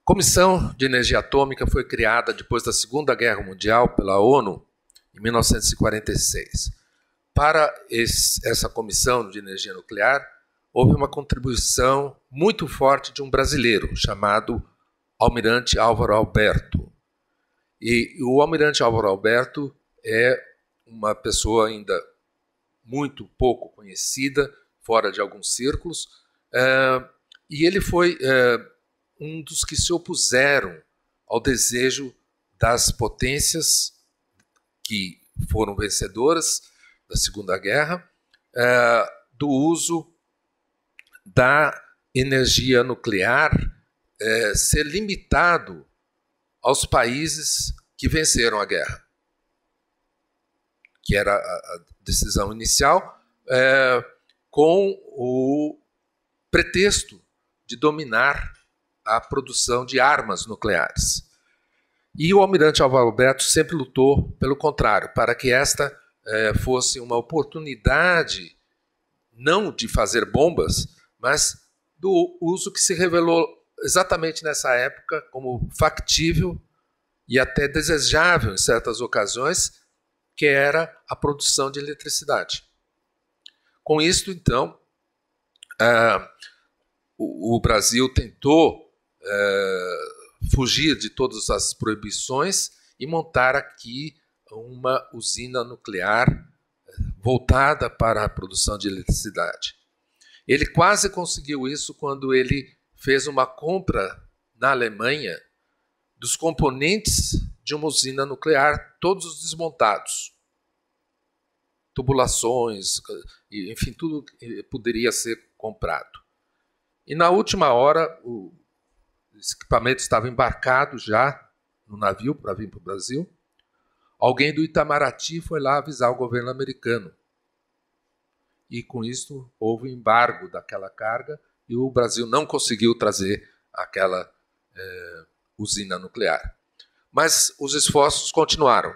Comissão de Energia Atômica foi criada depois da Segunda Guerra Mundial pela ONU em 1946 para esse, essa comissão de energia nuclear, houve uma contribuição muito forte de um brasileiro chamado Almirante Álvaro Alberto. E o Almirante Álvaro Alberto é uma pessoa ainda muito pouco conhecida, fora de alguns círculos, é, e ele foi é, um dos que se opuseram ao desejo das potências que foram vencedoras da Segunda Guerra, é, do uso da energia nuclear é, ser limitado aos países que venceram a guerra, que era a decisão inicial, é, com o pretexto de dominar a produção de armas nucleares. E o almirante Alvaro Alberto sempre lutou pelo contrário, para que esta é, fosse uma oportunidade, não de fazer bombas, mas do uso que se revelou exatamente nessa época como factível e até desejável em certas ocasiões, que era a produção de eletricidade. Com isto, então, é, o, Brasil tentou é, fugir de todas as proibições e montar aqui uma usina nuclear eh, voltada para a produção de eletricidade. Ele quase conseguiu isso quando ele fez uma compra na Alemanha dos componentes de uma usina nuclear, todos desmontados. Tubulações, enfim, tudo que poderia ser comprado. E na última hora, o equipamento estava embarcado já no navio para vir para o Brasil. Alguém do Itamaraty foi lá avisar o governo americano. E com isso houve embargo daquela carga e o Brasil não conseguiu trazer aquela eh, usina nuclear. Mas os esforços continuaram.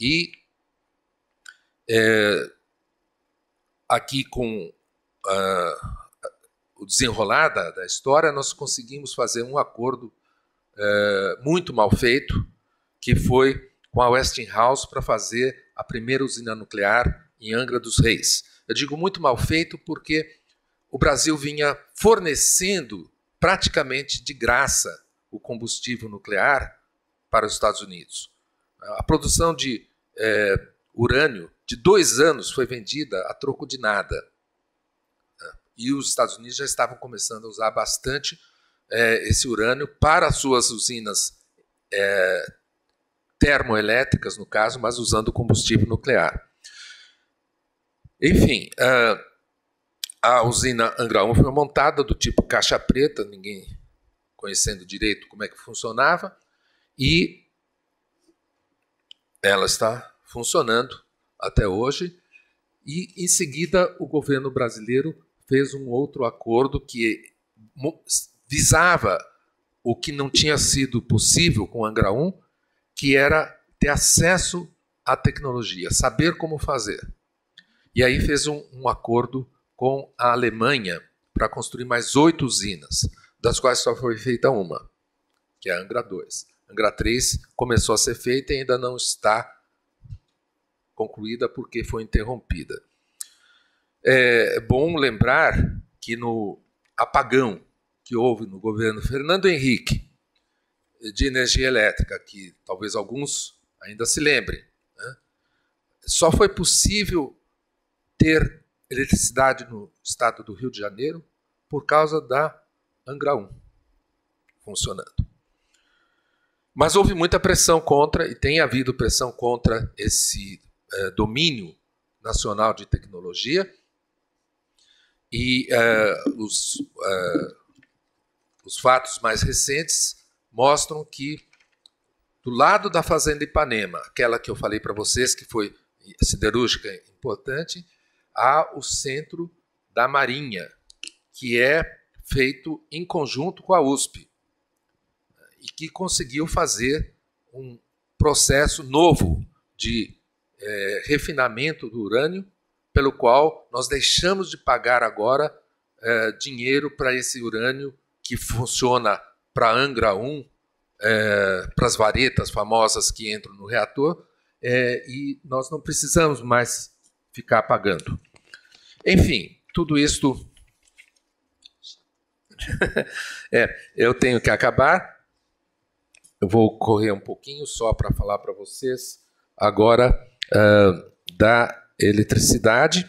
E eh, aqui com ah, o desenrolar da, da, história, nós conseguimos fazer um acordo eh, muito mal feito, que foi com a Westinghouse para fazer a primeira usina nuclear em Angra dos Reis. Eu digo muito mal feito porque o Brasil vinha fornecendo praticamente de graça o combustível nuclear para os Estados Unidos. A produção de é, urânio de dois anos foi vendida a troco de nada. E os Estados Unidos já estavam começando a usar bastante é, esse urânio para suas usinas é, termoelétricas, no caso, mas usando combustível nuclear. Enfim, ah, a usina Angra 1 foi montada do tipo caixa preta, ninguém conhecendo direito como é que funcionava, e ela está funcionando até hoje. E em seguida, o governo brasileiro fez um outro acordo que visava o que não tinha sido possível com Angra 1, que era ter acesso à tecnologia, saber como fazer. E aí fez um, um acordo com a Alemanha para construir mais oito usinas, das quais só foi feita uma, que é a Angra 2. Angra 3 começou a ser feita e ainda não está concluída porque foi interrompida. É, é bom lembrar que no apagão que houve no governo Fernando Henrique de energia elétrica, que talvez alguns ainda se lembrem. Né? Só foi possível ter eletricidade no estado do Rio de Janeiro por causa da Angra 1 funcionando. Mas houve muita pressão contra, e tem havido pressão contra esse eh, domínio nacional de tecnologia. E eh, os, eh, os fatos mais recentes mostram que do lado da fazenda Ipanema, aquela que eu falei para vocês que foi siderúrgica importante, há o centro da Marinha, que é feito em conjunto com a USP e que conseguiu fazer um processo novo de é, refinamento do urânio, pelo qual nós deixamos de pagar agora é, dinheiro para esse urânio que funciona para Angra 1, é, para as varetas famosas que entram no reator, é, e nós não precisamos mais ficar pagando. Enfim, tudo isto. é, eu tenho que acabar. Eu vou correr um pouquinho só para falar para vocês agora uh, da eletricidade.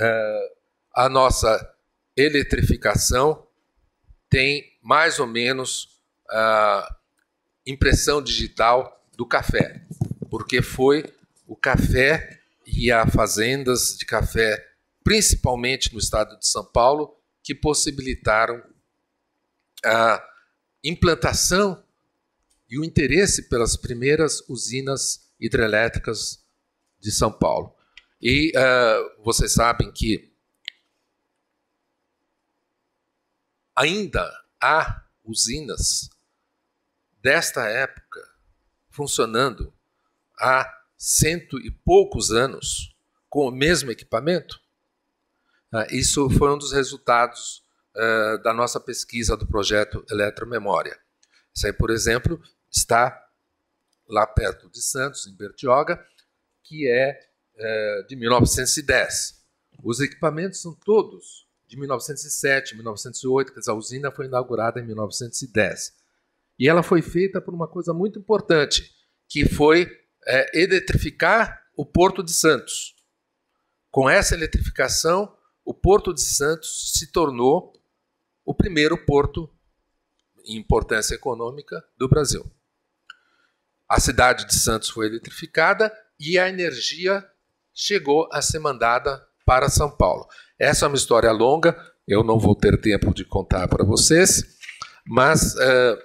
Uh, a nossa eletrificação tem mais ou menos a impressão digital do café, porque foi o café e as fazendas de café, principalmente no estado de São Paulo, que possibilitaram a implantação e o interesse pelas primeiras usinas hidrelétricas de São Paulo. E uh, vocês sabem que ainda há usinas desta época funcionando há cento e poucos anos com o mesmo equipamento? Ah, isso foi um dos resultados uh, da nossa pesquisa do projeto Eletromemória. Isso aí, por exemplo, está lá perto de Santos, em Bertioga, que é uh, de 1910. Os equipamentos são todos de 1907, 1908, quer dizer, a usina foi inaugurada em 1910. E ela foi feita por uma coisa muito importante, que foi é, eletrificar o Porto de Santos. Com essa eletrificação, o Porto de Santos se tornou o primeiro porto em importância econômica do Brasil. A cidade de Santos foi eletrificada e a energia chegou a ser mandada para São Paulo. Essa é uma história longa, eu não vou ter tempo de contar para vocês, mas uh,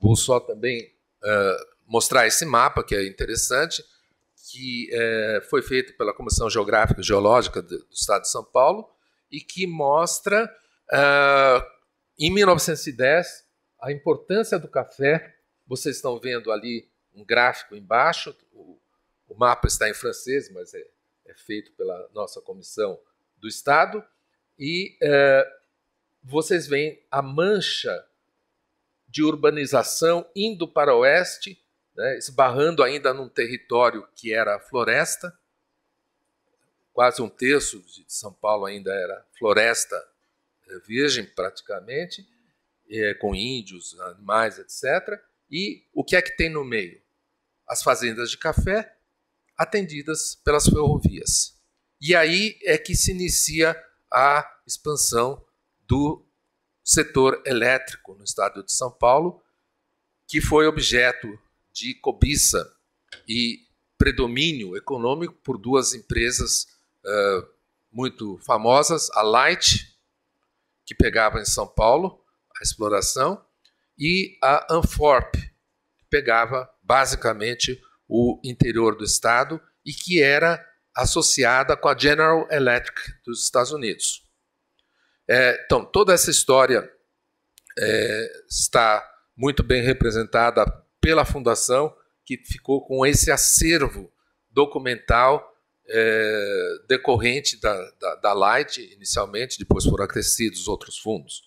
vou só também uh, mostrar esse mapa, que é interessante, que uh, foi feito pela Comissão Geográfica e Geológica do Estado de São Paulo e que mostra, em 1910, a importância do café. Vocês estão vendo ali um gráfico embaixo, o o mapa está em francês, mas é, é feito pela nossa comissão do Estado. E é, vocês veem a mancha de urbanização indo para o oeste, né, esbarrando ainda num território que era floresta. Quase um terço de São Paulo ainda era floresta é, virgem, praticamente, é, com índios, animais, etc. E o que é que tem no meio? As fazendas de café, atendidas pelas ferrovias. E aí é que se inicia a expansão do setor elétrico no estado de São Paulo, que foi objeto de cobiça e predomínio econômico por duas empresas uh, muito famosas, a Light, que pegava em São Paulo a exploração, e a Anforp, que pegava basicamente o interior do estado e que era associada com a General Electric dos Estados Unidos. É, então, toda essa história é, está muito bem representada pela Fundação, que ficou com esse acervo documental é, decorrente da, da, da, Light, inicialmente, depois foram acrescidos outros fundos.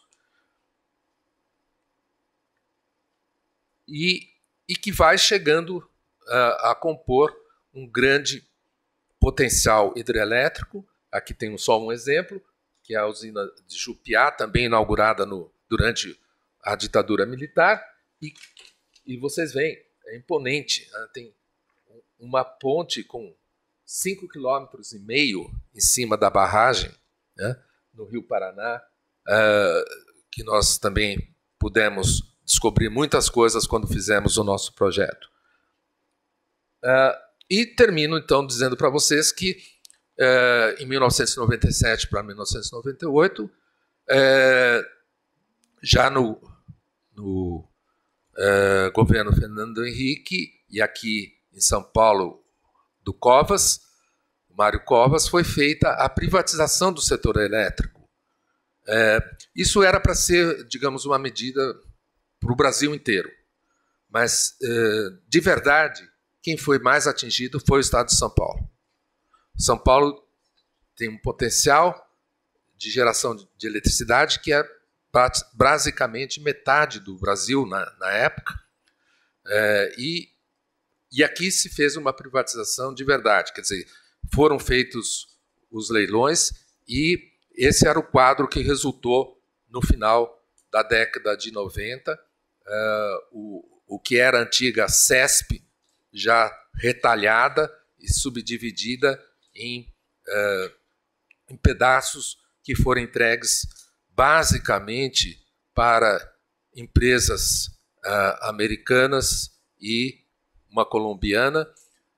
E, e que vai chegando a compor um grande potencial hidrelétrico. Aqui tem só um exemplo, que é a usina de Jupiá, também inaugurada no, durante a ditadura militar. E, e vocês veem, é imponente. Né? Tem uma ponte com 5,5 km e meio em cima da barragem, né? no Rio Paraná, uh, que nós também pudemos descobrir muitas coisas quando fizemos o nosso projeto. Uh, e termino então dizendo para vocês que uh, em 1997 para 1998, uh, já no, no é, governo Fernando Henrique e aqui em São Paulo do Covas, Mário Covas, foi feita a privatização do setor elétrico. isso era para ser, digamos, uma medida para o Brasil inteiro. Mas, de verdade, quem foi mais atingido foi o estado de São Paulo. São Paulo tem um potencial de geração de eletricidade que é basicamente metade do Brasil na, na época. É, e, e aqui se fez uma privatização de verdade, quer dizer, foram feitos os leilões e esse era o quadro que resultou no final da década de 90. É, o, o que era a antiga CESP, já retalhada e subdividida em, eh, em pedaços que foram entregues basicamente para empresas eh, americanas e uma colombiana,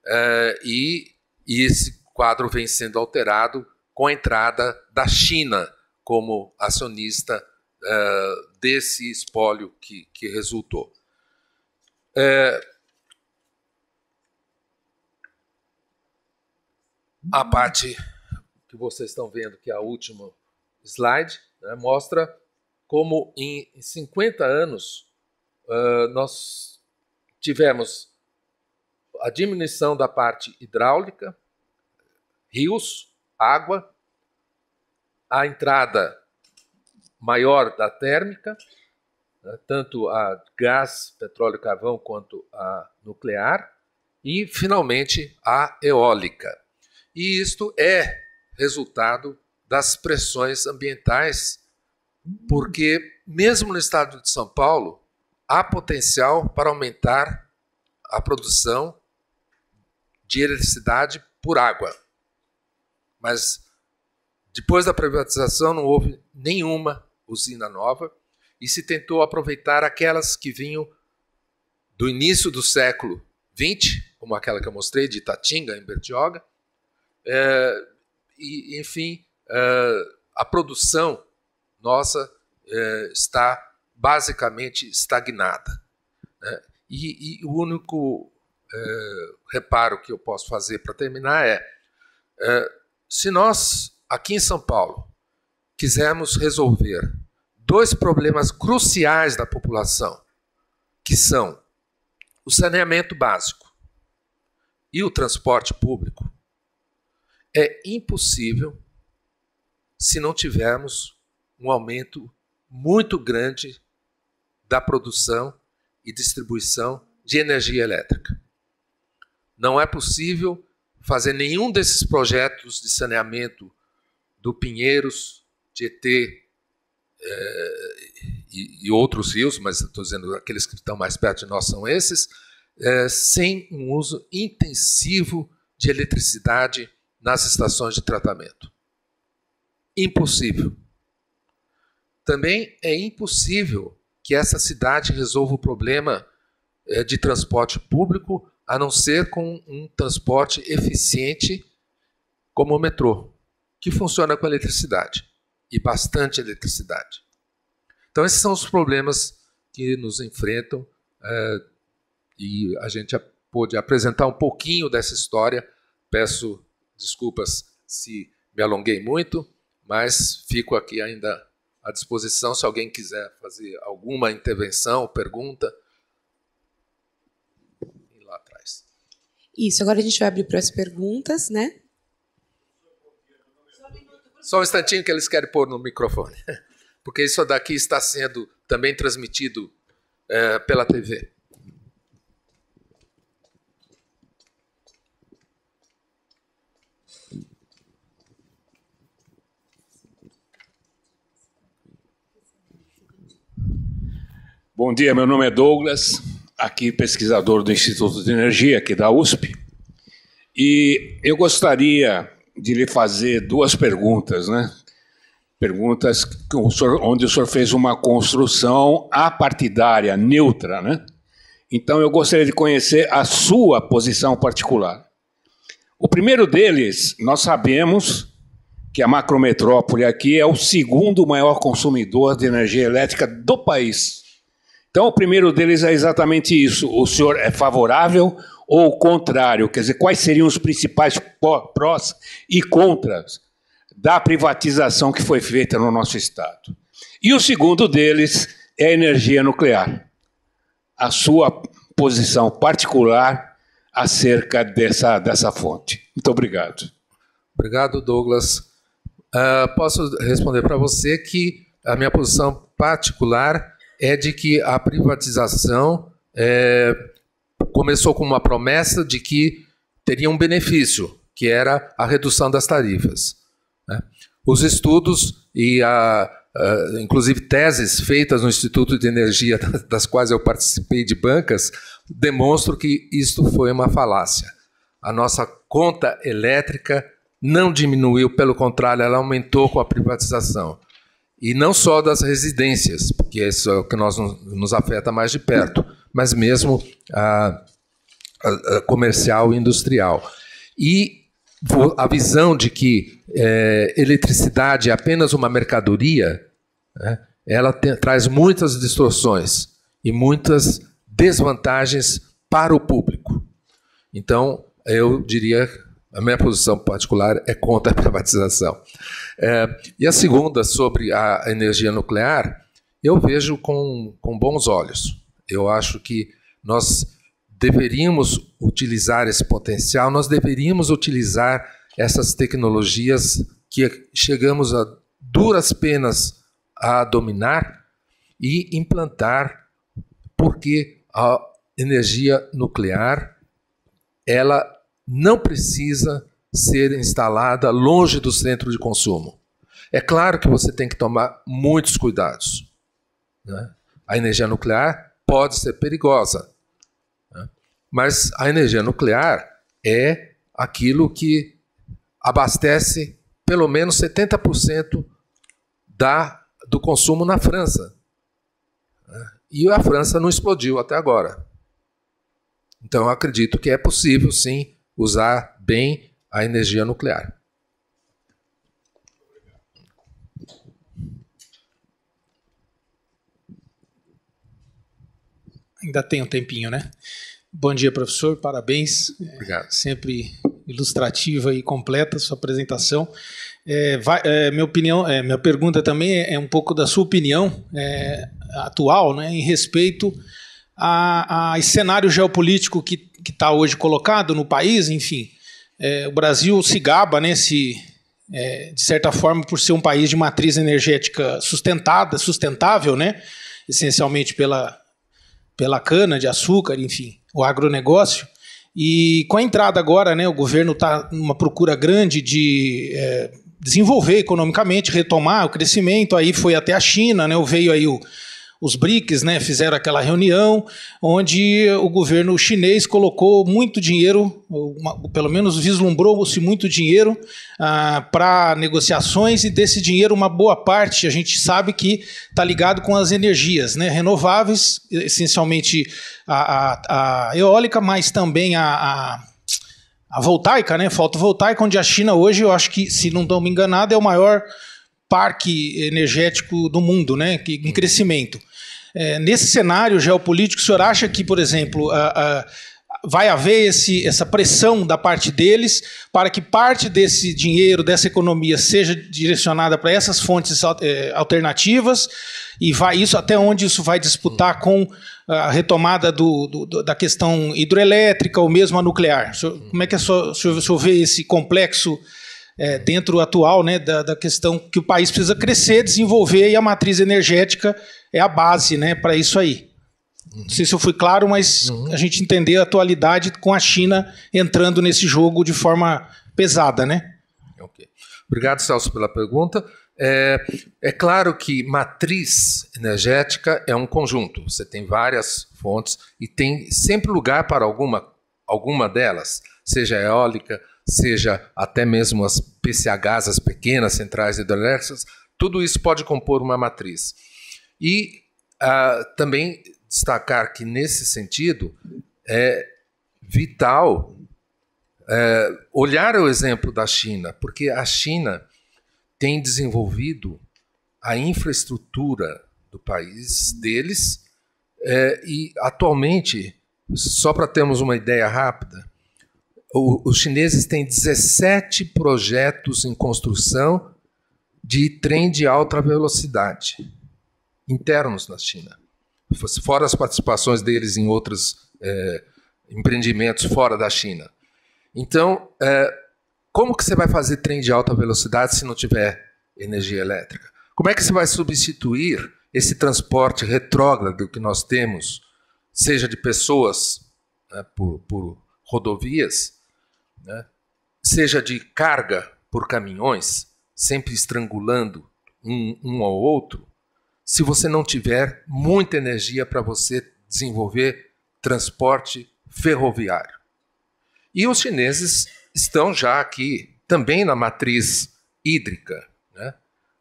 eh, e, e esse quadro vem sendo alterado com a entrada da China como acionista desse espólio que, que resultou. É, A parte que vocês estão vendo, que é a última slide, né, mostra como em 50 anos uh, nós tivemos a diminuição da parte hidráulica, rios, água, a entrada maior da térmica, né, tanto a gás, petróleo e carvão quanto a nuclear, e finalmente a eólica. E isto é resultado das pressões ambientais, porque mesmo no estado de São Paulo há potencial para aumentar a produção de eletricidade por água. Mas depois da privatização não houve nenhuma usina nova e se tentou aproveitar aquelas que vinham do início do século XX, como aquela que eu mostrei de Itatinga, em Bertioga, é, e, enfim, é, a produção nossa é, está basicamente estagnada. Né? E, e, o único é, reparo que eu posso fazer para terminar é, é, se nós, aqui em São Paulo, quisermos resolver dois problemas cruciais da população, que são o saneamento básico e o transporte público, é impossível se não tivermos um aumento muito grande da produção e distribuição de energia elétrica. Não é possível fazer nenhum desses projetos de saneamento do Pinheiros, Tietê eh, é, e, e, outros rios, mas estou dizendo aqueles que estão mais perto de nós são esses, é, sem um uso intensivo de eletricidade nas estações de tratamento. Impossível. Também é impossível que essa cidade resolva o problema é, de transporte público, a não ser com um transporte eficiente como o metrô, que funciona com eletricidade e bastante eletricidade. Então, esses são os problemas que nos enfrentam é, e a gente pôde apresentar um pouquinho dessa história. Peço Desculpas se me alonguei muito, mas fico aqui ainda à disposição se alguém quiser fazer alguma intervenção, pergunta. E lá atrás. Isso, agora a gente vai abrir para as perguntas, né? Só um instantinho que eles querem pôr no microfone, porque isso daqui está sendo também transmitido é, pela TV. Bom dia, meu nome é Douglas, aqui pesquisador do Instituto de Energia, aqui da USP. E eu gostaria de lhe fazer duas perguntas, né? Perguntas o senhor, onde o senhor fez uma construção apartidária, neutra, né? Então eu gostaria de conhecer a sua posição particular. O primeiro deles, nós sabemos que a macrometrópole aqui é o segundo maior consumidor de energia elétrica do país então, o primeiro deles é exatamente isso. O senhor é favorável ou contrário? Quer dizer, quais seriam os principais prós e contras da privatização que foi feita no nosso Estado? E o segundo deles é a energia nuclear. A sua posição particular acerca dessa, dessa fonte. Muito obrigado. Obrigado, Douglas. Uh, posso responder para você que a minha posição particular é de que a privatização é, começou com uma promessa de que teria um benefício, que era a redução das tarifas. Né? Os estudos e a, inclusive teses feitas no Instituto de Energia, das quais eu participei de bancas, demonstram que isto foi uma falácia. A nossa conta elétrica não diminuiu, pelo contrário, ela aumentou com a privatização. E não só das residências, porque isso é o que nós, nos afeta mais de perto, mas mesmo a, a, a comercial e industrial. E a visão de que é, eletricidade é apenas uma mercadoria, né, ela te, traz muitas distorções e muitas desvantagens para o público. Então, eu diria a minha posição particular é contra a privatização. É, e a segunda, sobre a energia nuclear, eu vejo com, com bons olhos. Eu acho que nós deveríamos utilizar esse potencial, nós deveríamos utilizar essas tecnologias que chegamos a duras penas a dominar e implantar, porque a energia nuclear ela não precisa ser instalada longe do centro de consumo. É claro que você tem que tomar muitos cuidados. Né? A energia nuclear pode ser perigosa, né? mas a energia nuclear é aquilo que abastece pelo menos 70% da, do consumo na França. Né? E a França não explodiu até agora. Então, acredito que é possível, sim, usar bem a energia nuclear. Ainda tem um tempinho, né? Bom dia, professor. Parabéns. Obrigado. É, sempre ilustrativa e completa sua apresentação. É, vai, é, minha opinião, é, minha pergunta também é, um pouco da sua opinião é, atual, né, em respeito a, a cenário geopolítico que que está hoje colocado no país, enfim, é, o Brasil se gaba, né, se, é, de certa forma, por ser um país de matriz energética sustentada, sustentável, né, essencialmente pela, pela cana de açúcar, enfim, o agronegócio. E com a entrada agora, né, o governo está numa procura grande de é, desenvolver economicamente, retomar o crescimento. Aí foi até a China, né, veio aí o os BRICS né, fizeram aquela reunião onde o governo chinês colocou muito dinheiro, uma, pelo menos vislumbrou-se muito dinheiro ah, para negociações e desse dinheiro uma boa parte a gente sabe que está ligado com as energias né, renováveis, essencialmente a, a, a eólica, mas também a, a a voltaica, né? Fotovoltaica, onde a China hoje, eu acho que, se não estou me enganado, é o maior parque energético do mundo, né? em crescimento. É, nesse cenário geopolítico, o senhor acha que, por exemplo, a, a, vai haver esse, essa pressão da parte deles para que parte desse dinheiro, dessa economia, seja direcionada para essas fontes é, alternativas e vai isso até onde isso vai disputar com a retomada do, do, da questão hidroelétrica ou mesmo a nuclear? Como é que é sua, o, senhor, o senhor vê esse complexo é, dentro atual né, da, da, questão que o país precisa crescer, desenvolver e a matriz energética é a base né, para isso aí. Uhum. Não sei se eu fui claro, mas uhum. a gente entender a atualidade com a China entrando nesse jogo de forma pesada, né? Okay. Obrigado, Celso, pela pergunta. É, é, claro que matriz energética é um conjunto. Você tem várias fontes e tem sempre lugar para alguma, alguma delas, seja eólica, seja até mesmo as PCHs, as pequenas centrais hidrelétricas. Tudo isso pode compor uma matriz. E uh, também destacar que, nesse sentido, é vital é, olhar o exemplo da China, porque a China tem desenvolvido a infraestrutura do país deles é, e, atualmente, só para termos uma ideia rápida, o, os chineses têm 17 projetos em construção de trem de alta velocidade internos na China, fora as participações deles em outros é, empreendimentos fora da China. Então, é, como que você vai fazer trem de alta velocidade se não tiver energia elétrica? Como é que você vai substituir esse transporte retrógrado que nós temos, seja de pessoas né, por, por, rodovias, né, seja de carga por caminhões, sempre estrangulando um, um ao outro, se você não tiver muita energia para você desenvolver transporte ferroviário. E os chineses estão já aqui também na matriz hídrica. Né?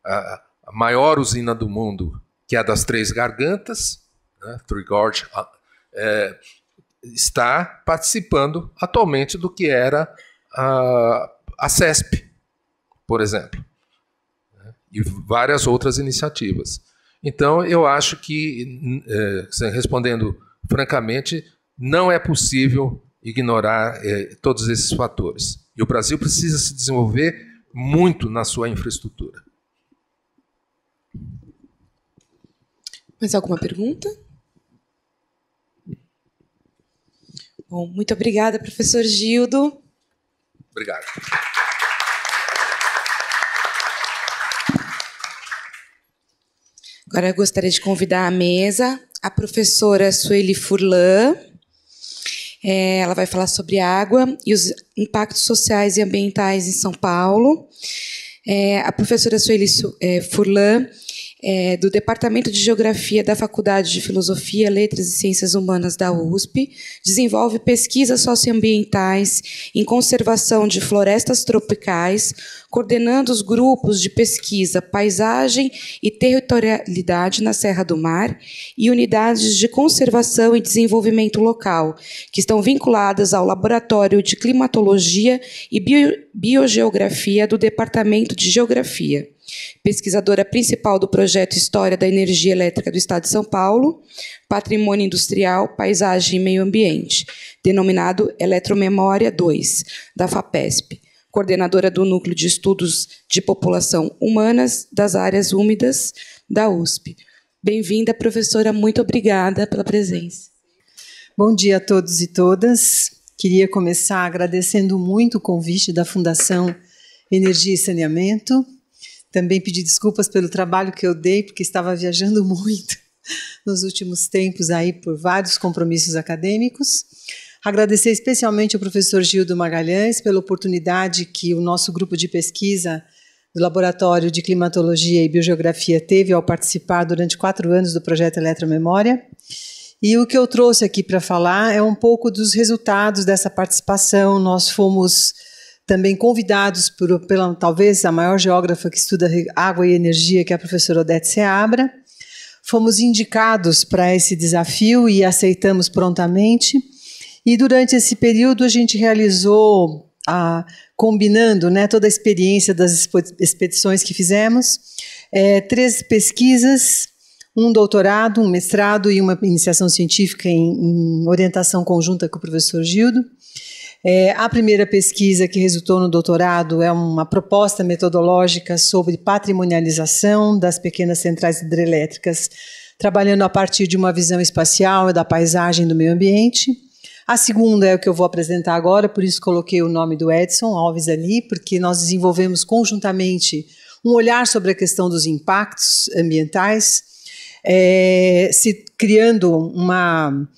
A, maior usina do mundo, que é a das Três Gargantas, né? Three Gorge, ah, é, está participando atualmente do que era a, a CESP, por exemplo, né? e várias outras iniciativas. Então, eu acho que, é, respondendo francamente, não é possível ignorar é, todos esses fatores. E o Brasil precisa se desenvolver muito na sua infraestrutura. Mais alguma pergunta? Bom, muito obrigada, professor Gildo. Obrigado. Agora eu gostaria de convidar à mesa a professora Sueli Furlan. É, ela vai falar sobre água e os impactos sociais e ambientais em São Paulo. É, a professora Sueli é, Furlan é, do Departamento de Geografia da Faculdade de Filosofia, Letras e Ciências Humanas da USP, desenvolve pesquisas socioambientais em conservação de florestas tropicais, coordenando os grupos de pesquisa Paisagem e Territorialidade na Serra do Mar e unidades de conservação e desenvolvimento local, que estão vinculadas ao Laboratório de Climatologia e Biogeografia do Departamento de Geografia pesquisadora principal do projeto História da Energia Elétrica do Estado de São Paulo, Patrimônio Industrial, Paisagem e Meio Ambiente, denominado Eletromemória 2, da FAPESP, coordenadora do Núcleo de Estudos de População Humanas das Áreas Úmidas da USP. Bem-vinda, professora, muito obrigada pela presença. Bom dia a todos e todas. Queria começar agradecendo muito o convite da Fundação Energia e Saneamento também pedir desculpas pelo trabalho que eu dei, porque estava viajando muito nos últimos tempos aí por vários compromissos acadêmicos. Agradecer especialmente ao professor Gildo Magalhães pela oportunidade que o nosso grupo de pesquisa do Laboratório de Climatologia e Biogeografia teve ao participar durante quatro anos do projeto Eletromemória. E o que eu trouxe aqui para falar é um pouco dos resultados dessa participação. Nós fomos também convidados por, pela talvez a maior geógrafa que estuda água e energia, que é a professora Odete Seabra. Fomos indicados para esse desafio e aceitamos prontamente. E durante esse período a gente realizou, combinando né, toda a experiência das expedições que fizemos, é, três pesquisas, um doutorado, um mestrado e uma iniciação científica em, em orientação conjunta com o professor Gildo. É, a primeira pesquisa que resultou no doutorado é uma proposta metodológica sobre patrimonialização das pequenas centrais hidrelétricas, trabalhando a partir de uma visão espacial e da paisagem do meio ambiente. A segunda é o que eu vou apresentar agora, por isso coloquei o nome do Edson Alves ali, porque nós desenvolvemos conjuntamente um olhar sobre a questão dos impactos ambientais, é, se criando uma,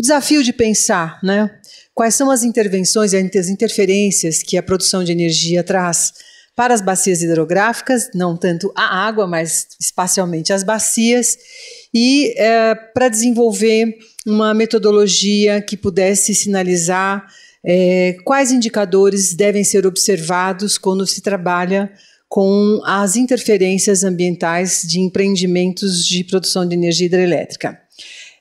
desafio de pensar, né? Quais são as intervenções e as interferências que a produção de energia traz para as bacias hidrográficas, não tanto a água, mas espacialmente as bacias, e é, para desenvolver uma metodologia que pudesse sinalizar é, quais indicadores devem ser observados quando se trabalha com as interferências ambientais de empreendimentos de produção de energia hidrelétrica.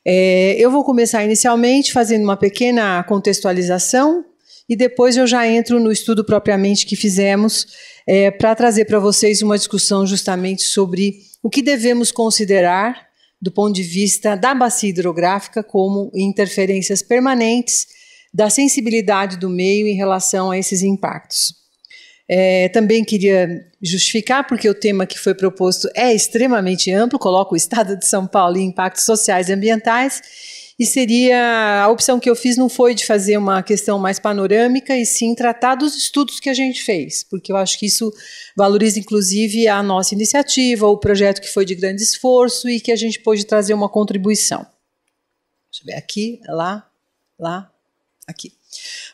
É, eu vou começar inicialmente fazendo uma pequena contextualização e depois eu já entro no estudo propriamente que fizemos é, para trazer para vocês uma discussão justamente sobre o que devemos considerar do ponto de vista da bacia hidrográfica como interferências permanentes da sensibilidade do meio em relação a esses impactos. É, também queria justificar, porque o tema que foi proposto é extremamente amplo, coloca o Estado de São Paulo e impactos sociais e ambientais, e seria a opção que eu fiz não foi de fazer uma questão mais panorâmica, e sim tratar dos estudos que a gente fez, porque eu acho que isso valoriza inclusive a nossa iniciativa, o projeto que foi de grande esforço e que a gente pôde trazer uma contribuição. Deixa eu ver, aqui, lá, lá, aqui.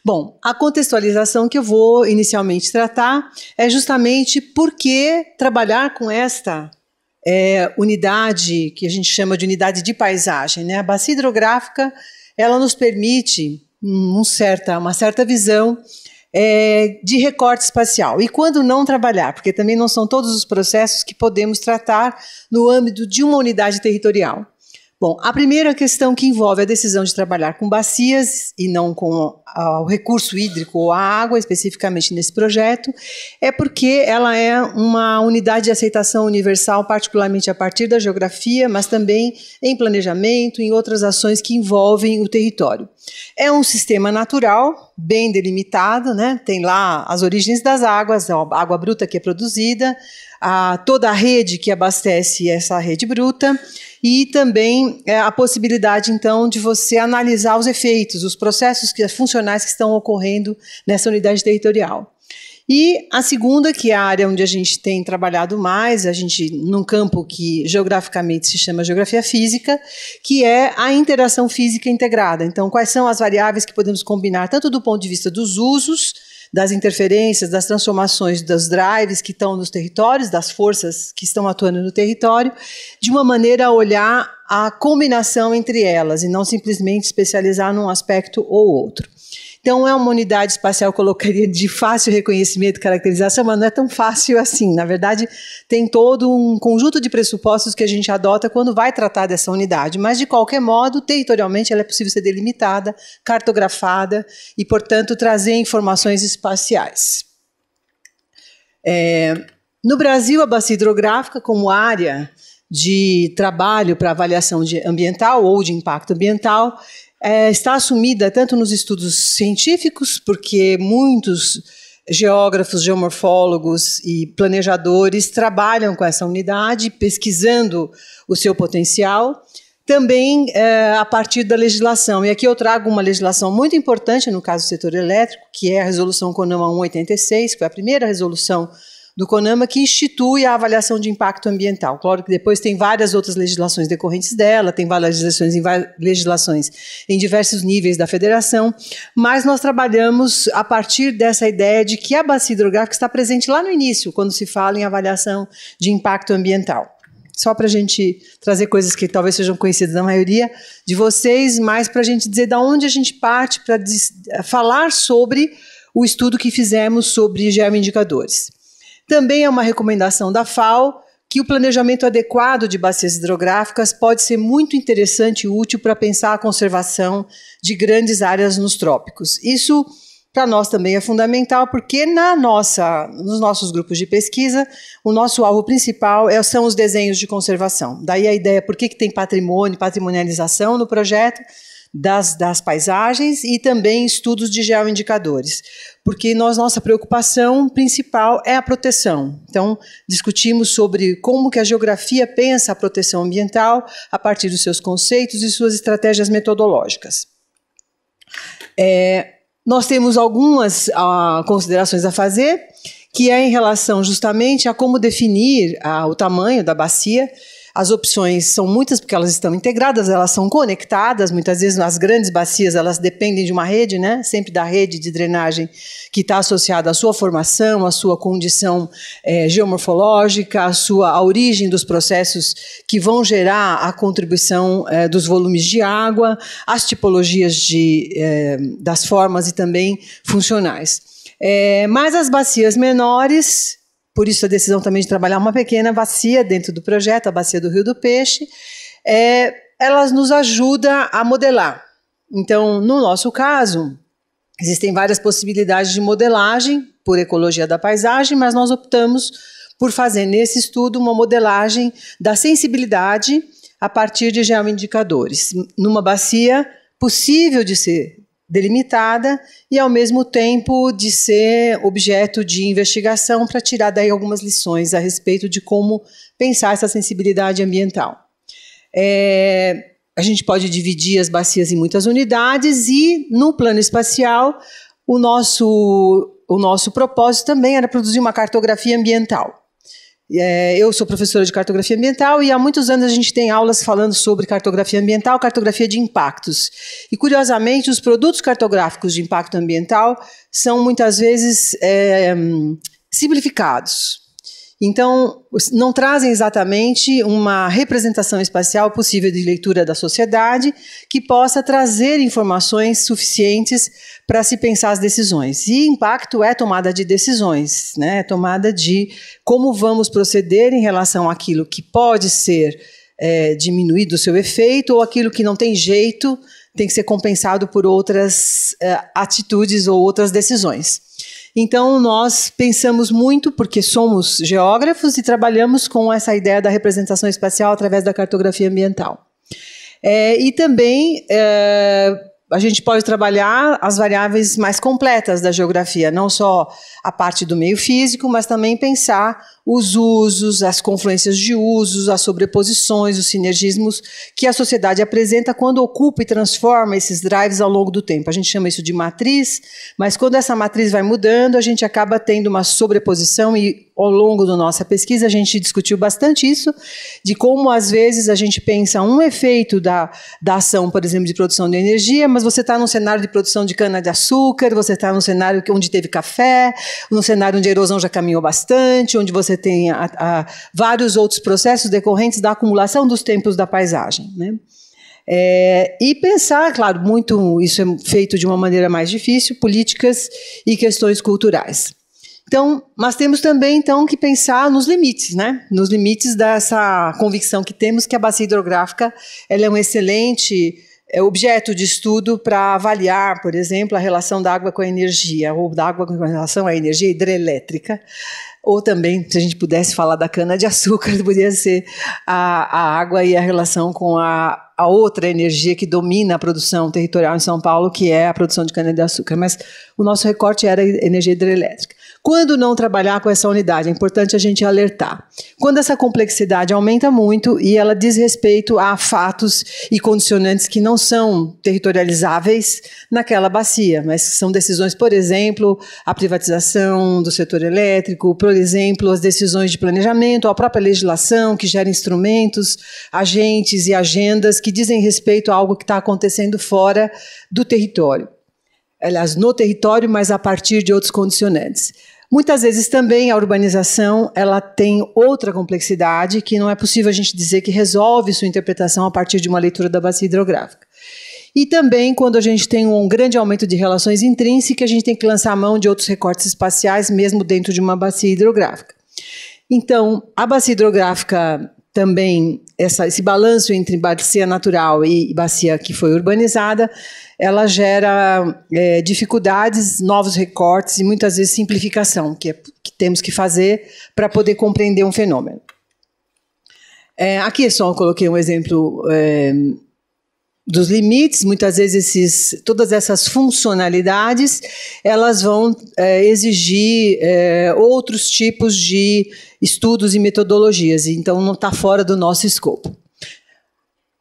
Bom, a contextualização que eu vou inicialmente tratar é justamente por que trabalhar com esta é, unidade que a gente chama de unidade de paisagem. Né? A bacia hidrográfica ela nos permite um certa, uma certa visão é, de recorte espacial. E quando não trabalhar, porque também não são todos os processos que podemos tratar no âmbito de uma unidade territorial. Bom, a primeira questão que envolve a decisão de trabalhar com bacias e não com ao recurso hídrico ou à água, especificamente nesse projeto, é porque ela é uma unidade de aceitação universal, particularmente a partir da geografia, mas também em planejamento, em outras ações que envolvem o território. É um sistema natural, bem delimitado, né? tem lá as origens das águas, a água bruta que é produzida, a, toda a rede que abastece essa rede bruta e também é, a possibilidade, então, de você analisar os efeitos, os processos que funcionam operacionais que estão ocorrendo nessa unidade territorial. E a segunda, que é a área onde a gente tem trabalhado mais, a gente num campo que geograficamente se chama geografia física, que é a interação física integrada. Então, quais são as variáveis que podemos combinar, tanto do ponto de vista dos usos, das interferências, das transformações dos drives que estão nos territórios, das forças que estão atuando no território, de uma maneira a olhar a combinação entre elas e não simplesmente especializar num aspecto ou outro. Então, é uma unidade espacial, eu colocaria, de fácil reconhecimento e caracterização, mas não é tão fácil assim. Na verdade, tem todo um conjunto de pressupostos que a gente adota quando vai tratar dessa unidade. Mas, de qualquer modo, territorialmente, ela é possível ser delimitada, cartografada e, portanto, trazer informações espaciais. É, no Brasil, a bacia hidrográfica, como área de trabalho para avaliação de ambiental ou de impacto ambiental, é, está assumida tanto nos estudos científicos, porque muitos geógrafos, geomorfólogos e planejadores trabalham com essa unidade, pesquisando o seu potencial, também é, a partir da legislação. E aqui eu trago uma legislação muito importante no caso do setor elétrico, que é a Resolução CONAMA 186, que foi a primeira resolução do CONAMA que institui a avaliação de impacto ambiental. Claro que depois tem várias outras legislações decorrentes dela, tem várias legislações em, legislações em diversos níveis da federação, mas nós trabalhamos a partir dessa ideia de que a bacia hidrográfica está presente lá no início, quando se fala em avaliação de impacto ambiental só para a gente trazer coisas que talvez sejam conhecidas da maioria de vocês, mas para a gente dizer da onde a gente parte para falar sobre o estudo que fizemos sobre geoindicadores. Também é uma recomendação da FAO que o planejamento adequado de bacias hidrográficas pode ser muito interessante e útil para pensar a conservação de grandes áreas nos trópicos. Isso para nós também é fundamental porque na nossa, nos nossos grupos de pesquisa, o nosso alvo principal é, são os desenhos de conservação. Daí a ideia por que, que tem patrimônio, patrimonialização no projeto, das, das paisagens e também estudos de geoindicadores, porque nós, nossa preocupação principal é a proteção. Então, discutimos sobre como que a geografia pensa a proteção ambiental a partir dos seus conceitos e suas estratégias metodológicas. É, nós temos algumas ah, considerações a fazer, que é em relação justamente a como definir ah, o tamanho da bacia as opções são muitas porque elas estão integradas, elas são conectadas. Muitas vezes as grandes bacias elas dependem de uma rede, né? Sempre da rede de drenagem que está associada à sua formação, à sua condição é, geomorfológica, à sua à origem dos processos que vão gerar a contribuição é, dos volumes de água, as tipologias de, é, das formas e também funcionais. mas as bacias menores por isso a decisão também de trabalhar uma pequena bacia dentro do projeto, a bacia do Rio do Peixe, é, elas nos ajuda a modelar. Então, no nosso caso, existem várias possibilidades de modelagem por ecologia da paisagem, mas nós optamos por fazer nesse estudo uma modelagem da sensibilidade a partir de geoindicadores, numa bacia possível de ser delimitada e, ao mesmo tempo, de ser objeto de investigação para tirar daí algumas lições a respeito de como pensar essa sensibilidade ambiental. É, a gente pode dividir as bacias em muitas unidades e, no plano espacial, o nosso, o nosso propósito também era produzir uma cartografia ambiental. É, eu sou professora de cartografia ambiental e há muitos anos a gente tem aulas falando sobre cartografia ambiental, cartografia de impactos. E, curiosamente, os produtos cartográficos de impacto ambiental são muitas vezes é, hum, simplificados. Então, não trazem exatamente uma representação espacial possível de leitura da sociedade que possa trazer informações suficientes para se pensar as decisões. E impacto é tomada de decisões, né? É tomada de como vamos proceder em relação àquilo que pode ser é, diminuído o seu efeito ou aquilo que não tem jeito tem que ser compensado por outras é, atitudes ou outras decisões. Então, nós pensamos muito, porque somos geógrafos e trabalhamos com essa ideia da representação espacial através da cartografia ambiental. É, e também é, a gente pode trabalhar as variáveis mais completas da geografia, não só a parte do meio físico, mas também pensar os usos, as confluências de usos, as sobreposições, os sinergismos que a sociedade apresenta quando ocupa e transforma esses drives ao longo do tempo. A gente chama isso de matriz, mas quando essa matriz vai mudando, a gente acaba tendo uma sobreposição e ao longo da nossa pesquisa a gente discutiu bastante isso, de como às vezes a gente pensa um efeito da, da ação, por exemplo, de produção de energia, mas você está num cenário de produção de cana-de-açúcar, você está num cenário onde teve café, num cenário onde a erosão já caminhou bastante, onde você tem a, a, vários outros processos decorrentes da acumulação dos tempos da paisagem. Né? É, e pensar, claro, muito isso é feito de uma maneira mais difícil, políticas e questões culturais. Então, mas temos também então que pensar nos limites, né? Nos limites dessa convicção que temos que a bacia hidrográfica ela é um excelente é, objeto de estudo para avaliar, por exemplo, a relação da água com a energia, ou da água com relação à energia hidrelétrica, ou também, se a gente pudesse falar da cana-de-açúcar, poderia ser a, a, água e a relação com a, a outra energia que domina a produção territorial em São Paulo, que é a produção de cana-de-açúcar. Mas o nosso recorte era energia hidrelétrica. Quando não trabalhar com essa unidade? É importante a gente alertar. Quando essa complexidade aumenta muito e ela diz respeito a fatos e condicionantes que não são territorializáveis naquela bacia, mas são decisões, por exemplo, a privatização do setor elétrico, por exemplo, as decisões de planejamento, a própria legislação que gera instrumentos, agentes e agendas que dizem respeito a algo que está acontecendo fora do território aliás, no território, mas a partir de outros condicionantes. Muitas vezes também a urbanização ela tem outra complexidade que não é possível a gente dizer que resolve sua interpretação a partir de uma leitura da bacia hidrográfica. E também quando a gente tem um grande aumento de relações intrínsecas, a gente tem que lançar a mão de outros recortes espaciais, mesmo dentro de uma bacia hidrográfica. Então, a bacia hidrográfica também essa, esse balanço entre bacia natural e bacia que foi urbanizada, ela gera é, dificuldades, novos recortes e muitas vezes simplificação, que, é, que temos que fazer para poder compreender um fenômeno. É, aqui só coloquei um exemplo é, dos limites, muitas vezes esses, todas essas funcionalidades, elas vão é, exigir é, outros tipos de estudos e metodologias, então não está fora do nosso escopo.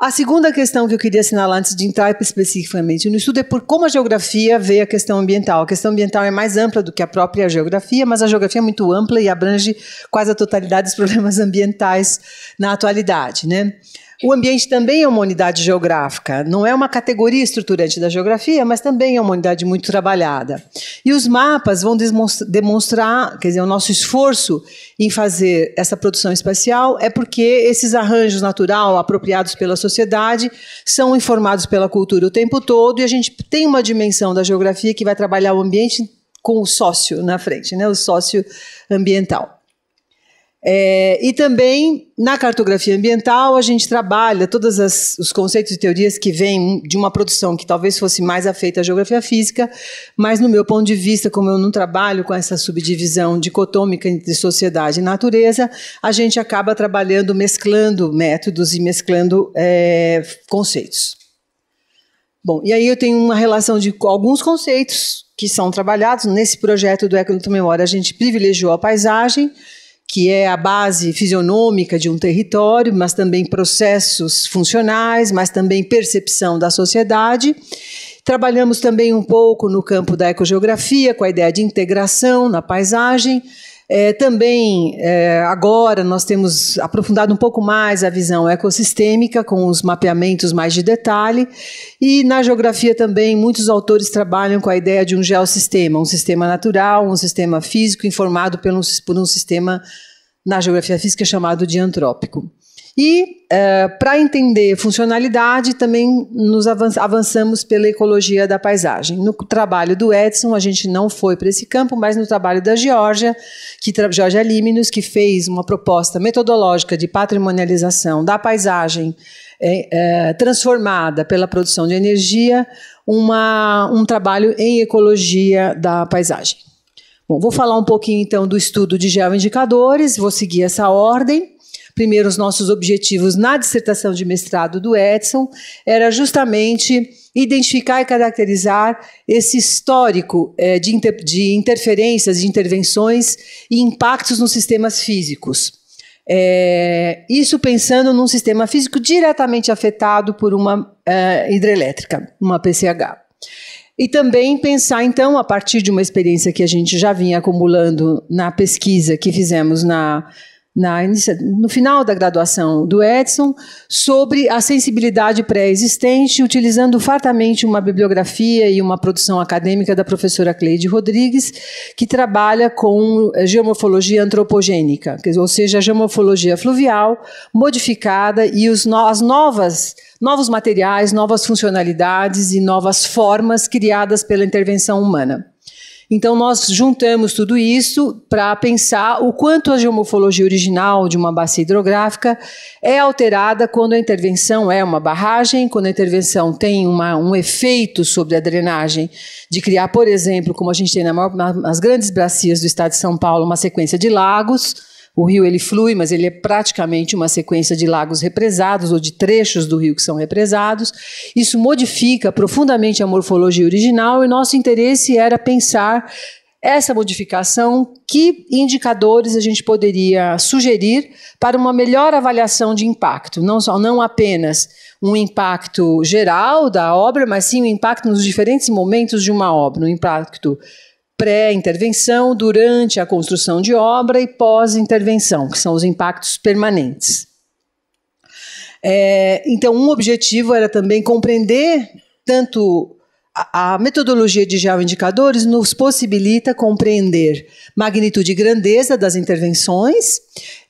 A segunda questão que eu queria assinalar antes de entrar especificamente no estudo é por como a geografia vê a questão ambiental. A questão ambiental é mais ampla do que a própria geografia, mas a geografia é muito ampla e abrange quase a totalidade dos problemas ambientais na atualidade. Né? O ambiente também é uma unidade geográfica, não é uma categoria estruturante da geografia, mas também é uma unidade muito trabalhada. E os mapas vão demonstrar, quer dizer, o nosso esforço em fazer essa produção espacial é porque esses arranjos natural apropriados pela sociedade são informados pela cultura o tempo todo e a gente tem uma dimensão da geografia que vai trabalhar o ambiente com o sócio na frente, né, o sócio ambiental. É, e também na cartografia ambiental a gente trabalha todos os conceitos e teorias que vêm de uma produção que talvez fosse mais afeita à geografia física, mas no meu ponto de vista, como eu não trabalho com essa subdivisão dicotômica entre sociedade e natureza, a gente acaba trabalhando mesclando métodos e mesclando é, conceitos. Bom, e aí eu tenho uma relação de alguns conceitos que são trabalhados nesse projeto do Eco Memória. A gente privilegiou a paisagem que é a base fisionômica de um território, mas também processos funcionais, mas também percepção da sociedade. Trabalhamos também um pouco no campo da ecogeografia, com a ideia de integração na paisagem. É, também, é, agora, nós temos aprofundado um pouco mais a visão ecossistêmica, com os mapeamentos mais de detalhe. E na geografia também, muitos autores trabalham com a ideia de um geossistema, um sistema natural, um sistema físico, informado por um, por um sistema na geografia física chamado de antrópico. E uh, eh, para entender funcionalidade, também nos avançamos pela ecologia da paisagem. No trabalho do Edson, a gente não foi para esse campo, mas no trabalho da Georgia, que Georgia Líminos, que fez uma proposta metodológica de patrimonialização da paisagem é, é, transformada pela produção de energia, uma, um trabalho em ecologia da paisagem. Bom, vou falar um pouquinho então do estudo de geoindicadores, vou seguir essa ordem primeiro os nossos objetivos na dissertação de mestrado do Edson era justamente identificar e caracterizar esse histórico é, de, inter, de interferências, de intervenções e impactos nos sistemas físicos. É, isso pensando num sistema físico diretamente afetado por uma é, hidrelétrica, uma PCH. E também pensar, então, a partir de uma experiência que a gente já vinha acumulando na pesquisa que fizemos na na, no final da graduação do Edson, sobre a sensibilidade pré-existente, utilizando fartamente uma bibliografia e uma produção acadêmica da professora Cleide Rodrigues, que trabalha com eh, geomorfologia antropogênica, ou seja, a geomorfologia fluvial modificada e os, as novas novos materiais, novas funcionalidades e novas formas criadas pela intervenção humana. Então, nós juntamos tudo isso para pensar o quanto a geomorfologia original de uma bacia hidrográfica é alterada quando a intervenção é uma barragem, quando a intervenção tem uma, um efeito sobre a drenagem, de criar, por exemplo, como a gente tem na maior, nas grandes bacias do estado de São Paulo, uma sequência de lagos o rio ele flui, mas ele é praticamente uma sequência de lagos represados ou de trechos do rio que são represados. Isso modifica profundamente a morfologia original e nosso interesse era pensar essa modificação, que indicadores a gente poderia sugerir para uma melhor avaliação de impacto, não só não apenas um impacto geral da obra, mas sim o um impacto nos diferentes momentos de uma obra, um impacto pré-intervenção, durante a construção de obra e pós-intervenção, que são os impactos permanentes. É, então, um objetivo era também compreender tanto a metodologia de geoindicadores nos possibilita compreender magnitude e grandeza das intervenções,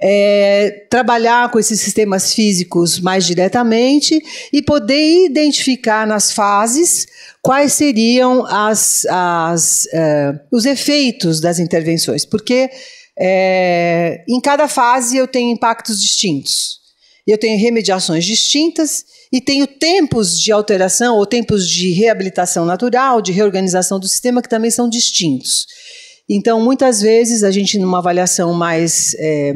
é, trabalhar com esses sistemas físicos mais diretamente e poder identificar nas fases quais seriam as, as, é, os efeitos das intervenções, porque é, em cada fase eu tenho impactos distintos, eu tenho remediações distintas e tenho tempos de alteração ou tempos de reabilitação natural, de reorganização do sistema, que também são distintos. Então, muitas vezes, a gente, numa avaliação mais. É,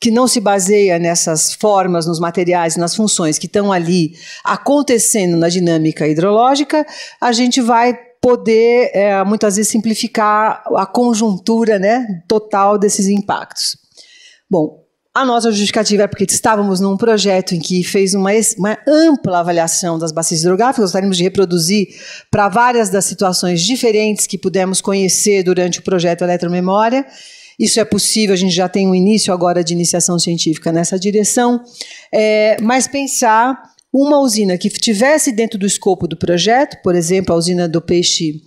que não se baseia nessas formas, nos materiais, nas funções que estão ali acontecendo na dinâmica hidrológica, a gente vai poder, é, muitas vezes, simplificar a conjuntura né, total desses impactos. Bom, a nossa justificativa é porque estávamos num projeto em que fez uma, uma ampla avaliação das bacias hidrográficas, gostaríamos de reproduzir para várias das situações diferentes que pudemos conhecer durante o projeto Eletromemória. Isso é possível, a gente já tem um início agora de iniciação científica nessa direção, é, mas pensar uma usina que estivesse dentro do escopo do projeto, por exemplo, a usina do peixe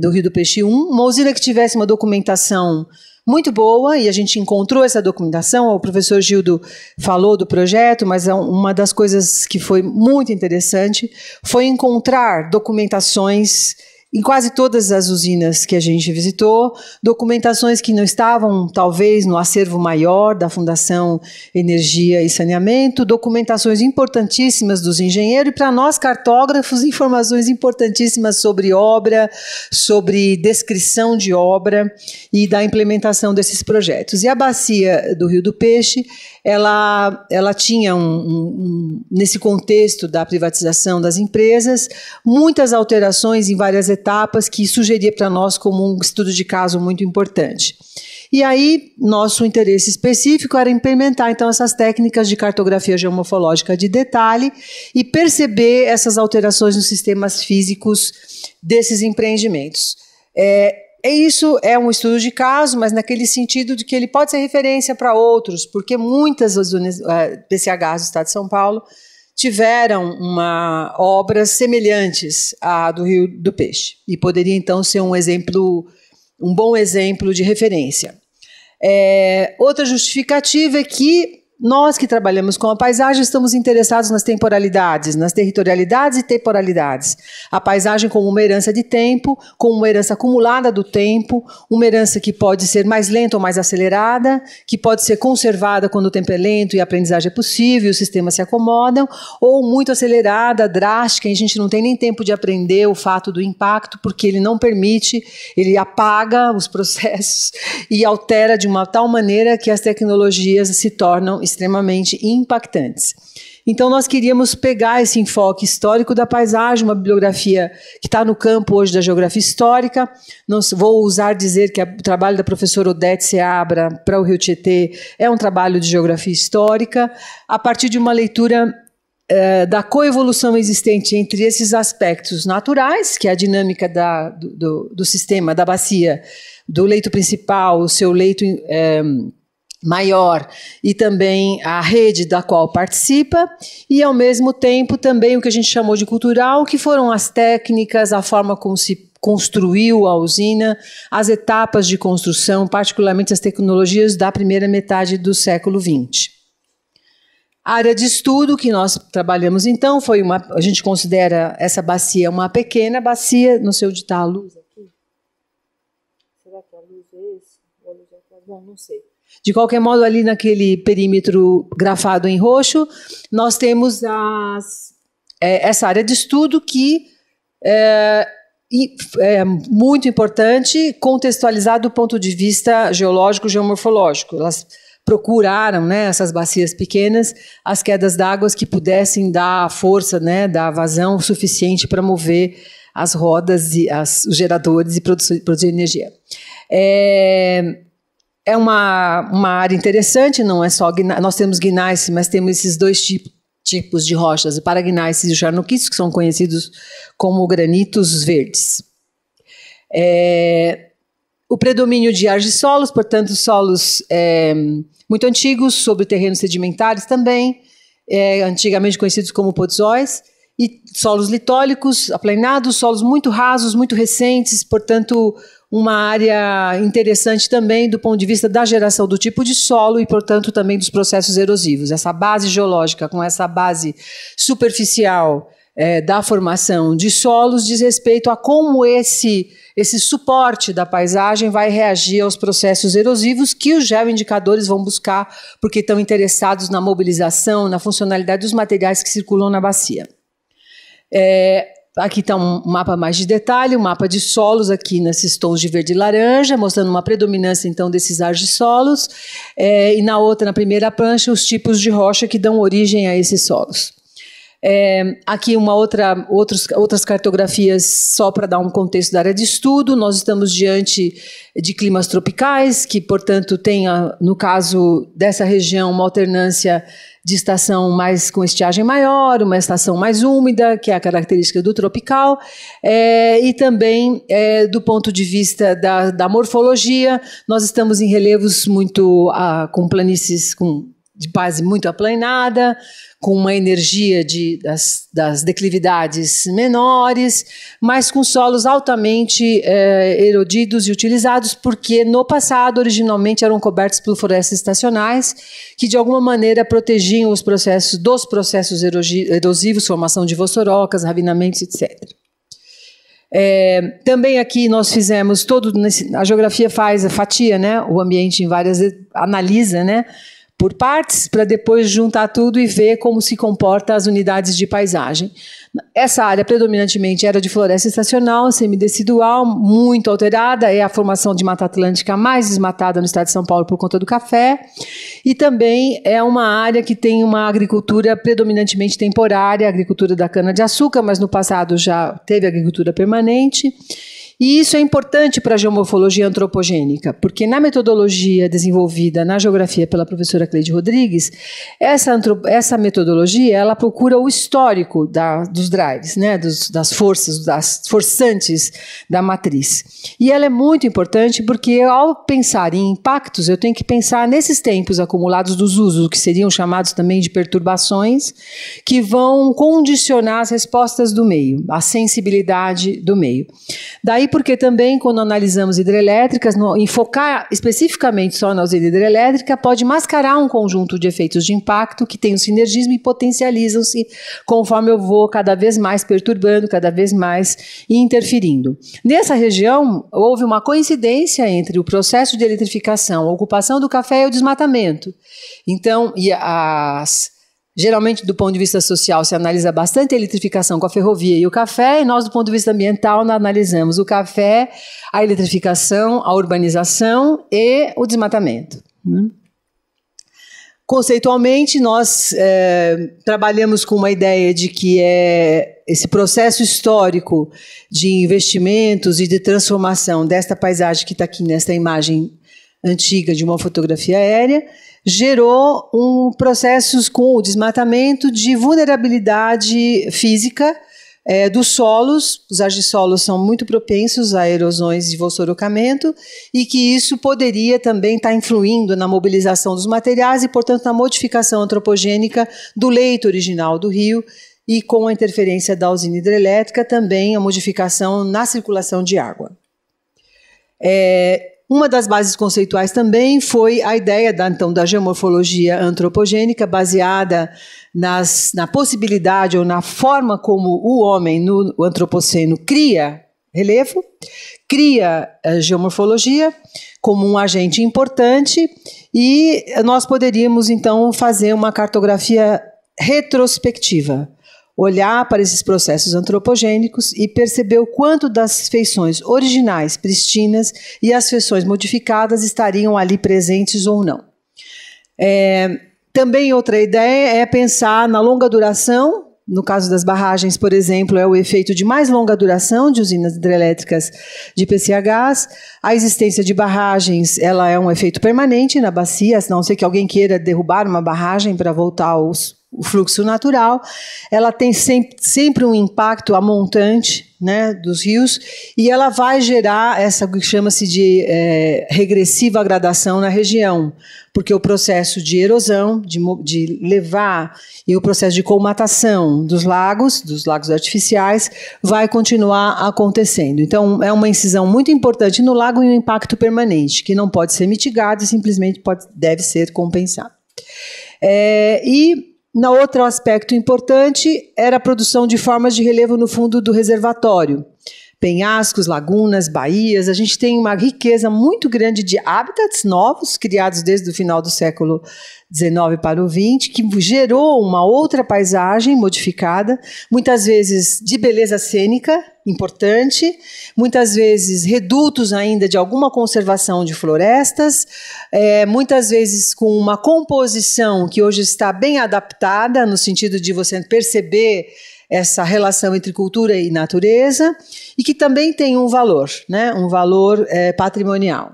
do Rio do Peixe 1, uma usina que tivesse uma documentação muito boa e a gente encontrou essa documentação. O professor Gildo falou do projeto, mas é uma das coisas que foi muito interessante foi encontrar documentações em quase todas as usinas que a gente visitou, documentações que não estavam, talvez, no acervo maior da Fundação Energia e Saneamento, documentações importantíssimas dos engenheiros e, para nós, cartógrafos, informações importantíssimas sobre obra, sobre descrição de obra e da implementação desses projetos. E a bacia do Rio do Peixe ela, ela tinha, um, um, um, nesse contexto da privatização das empresas, muitas alterações em várias etapas que sugeria para nós como um estudo de caso muito importante. E aí, nosso interesse específico era implementar então essas técnicas de cartografia geomorfológica de detalhe e perceber essas alterações nos sistemas físicos desses empreendimentos. É, é isso é um estudo de caso, mas naquele sentido de que ele pode ser referência para outros, porque muitas das eh, PCHs do Estado de São Paulo tiveram uma, obras semelhantes à do Rio do Peixe e poderia então ser um exemplo, um bom exemplo de referência. É, outra justificativa é que nós que trabalhamos com a paisagem estamos interessados nas temporalidades, nas territorialidades e temporalidades. A paisagem como uma herança de tempo, como uma herança acumulada do tempo, uma herança que pode ser mais lenta ou mais acelerada, que pode ser conservada quando o tempo é lento e a aprendizagem é possível, os sistemas se acomodam, ou muito acelerada, drástica, e a gente não tem nem tempo de aprender o fato do impacto, porque ele não permite, ele apaga os processos e altera de uma tal maneira que as tecnologias se tornam extremamente impactantes. Então, nós queríamos pegar esse enfoque histórico da paisagem, uma bibliografia que está no campo hoje da geografia histórica. Nós, vou usar dizer que o trabalho da professora Odete Seabra para o Rio Tietê é um trabalho de geografia histórica, a partir de uma leitura eh, da coevolução existente entre esses aspectos naturais, que é a dinâmica da, do, do, do, sistema, da bacia, do leito principal, o seu leito. Eh, maior e também a rede da qual participa e ao mesmo tempo também o que a gente chamou de cultural, que foram as técnicas, a forma como se construiu a usina, as etapas de construção, particularmente as tecnologias da primeira metade do século XX. A área de estudo que nós trabalhamos então foi uma, a gente considera essa bacia uma pequena bacia, não sei onde está a luz aqui. Será que a luz é esse? Ou a luz é Bom, não sei. De qualquer modo, ali naquele perímetro grafado em roxo, nós temos as, é, essa área de estudo que é, é muito importante, contextualizada do ponto de vista geológico, geomorfológico. Elas procuraram, né, essas bacias pequenas, as quedas d'água que pudessem dar força, né, dar vazão suficiente para mover as rodas e as, os geradores e produzir, produzir energia. É, é uma, uma área interessante, não é só nós temos gneiss, mas temos esses dois tipos tipos de rochas, o paragneisses e o charnoquício, que são conhecidos como granitos verdes. É, o predomínio de argissolos, portanto, solos é, muito antigos, sobre terrenos sedimentares também, é, antigamente conhecidos como podzóis, e solos litólicos, aplainados, solos muito rasos, muito recentes, portanto, uma área interessante também do ponto de vista da geração do tipo de solo e, portanto, também dos processos erosivos. Essa base geológica com essa base superficial é, da formação de solos diz respeito a como esse, esse suporte da paisagem vai reagir aos processos erosivos que os geoindicadores vão buscar, porque estão interessados na mobilização, na funcionalidade dos materiais que circulam na bacia. É, Aqui está um mapa mais de detalhe, um mapa de solos aqui nesses tons de verde e laranja, mostrando uma predominância então desses argissolos. É, e na outra, na primeira plancha, os tipos de rocha que dão origem a esses solos. É, aqui uma outra, outros, outras cartografias só para dar um contexto da área de estudo. Nós estamos diante de climas tropicais, que, portanto, tem, no caso dessa região, uma alternância de estação mais com estiagem maior, uma estação mais úmida, que é a característica do tropical, é, e também é, do ponto de vista da, da morfologia, nós estamos em relevos muito ah, com planícies com de base muito aplanada, com uma energia de, das, das declividades menores, mas com solos altamente eh, erodidos e utilizados, porque no passado, originalmente, eram cobertos por florestas estacionais, que de alguma maneira protegiam os processos dos processos erosivos, formação de vossorocas, ravinamentos, etc. É, eh, também aqui nós fizemos todo nesse, a geografia faz a fatia, né? O ambiente em várias analisa, né? por partes para depois juntar tudo e ver como se comporta as unidades de paisagem. Essa área predominantemente era de floresta estacional, semidecidual, muito alterada, é a formação de Mata Atlântica mais desmatada no estado de São Paulo por conta do café, e também é uma área que tem uma agricultura predominantemente temporária, agricultura da cana-de-açúcar, mas no passado já teve agricultura permanente. E isso é importante para a geomorfologia antropogênica, porque na metodologia desenvolvida na geografia pela professora Cleide Rodrigues, essa, essa metodologia ela procura o histórico da, dos drives, né, dos, das forças, das forçantes da matriz. E ela é muito importante porque, ao pensar em impactos, eu tenho que pensar nesses tempos acumulados dos usos, que seriam chamados também de perturbações, que vão condicionar as respostas do meio, a sensibilidade do meio. Daí porque também, quando analisamos hidrelétricas, no, enfocar especificamente só na usina hidrelétrica pode mascarar um conjunto de efeitos de impacto que tem o um sinergismo e potencializam-se conforme eu vou cada vez mais perturbando, cada vez mais interferindo. Nessa região, houve uma coincidência entre o processo de eletrificação, a ocupação do café e o desmatamento. Então, e as Geralmente, do ponto de vista social, se analisa bastante a eletrificação com a ferrovia e o café, e nós, do ponto de vista ambiental, analisamos o café, a eletrificação, a urbanização e o desmatamento. Né? Conceitualmente, nós é, trabalhamos com uma ideia de que é esse processo histórico de investimentos e de transformação desta paisagem que está aqui nesta imagem antiga de uma fotografia aérea gerou um processos com o desmatamento de vulnerabilidade física é, dos solos, os argissolos são muito propensos a erosões e vossorocamento, e que isso poderia também estar tá influindo na mobilização dos materiais e, portanto, na modificação antropogênica do leito original do rio, e com a interferência da usina hidrelétrica, também a modificação na circulação de água. É, uma das bases conceituais também foi a ideia da, então, da geomorfologia antropogênica, baseada nas, na possibilidade ou na forma como o homem no antropoceno cria relevo, cria eh, geomorfologia como um agente importante e nós poderíamos então fazer uma cartografia retrospectiva olhar para esses processos antropogênicos e perceber o quanto das feições originais, pristinas, e as feições modificadas estariam ali presentes ou não. É, também outra ideia é pensar na longa duração. No caso das barragens, por exemplo, é o efeito de mais longa duração de usinas hidrelétricas de PCHs. A existência de barragens ela é um efeito permanente na bacia, a não ser que alguém queira derrubar uma barragem para voltar aos o fluxo natural, ela tem sempre, sempre um impacto amontante né, dos rios e ela vai gerar essa que chama-se de é, regressiva gradação na região, porque o processo de erosão, de, de levar e o processo de colmatação dos lagos, dos lagos artificiais, vai continuar acontecendo. Então, é uma incisão muito importante no lago e um impacto permanente, que não pode ser mitigado e simplesmente pode, deve ser compensado. É, e na outro aspecto importante era a produção de formas de relevo no fundo do reservatório penhascos, lagunas, baías. A gente tem uma riqueza muito grande de hábitats novos, criados desde o final do século XIX para o XX, que gerou uma outra paisagem modificada, muitas vezes de beleza cênica importante, muitas vezes redutos ainda de alguma conservação de florestas, é, muitas vezes com uma composição que hoje está bem adaptada, no sentido de você perceber essa relação entre cultura e natureza e que também tem um valor, né? um valor é, patrimonial.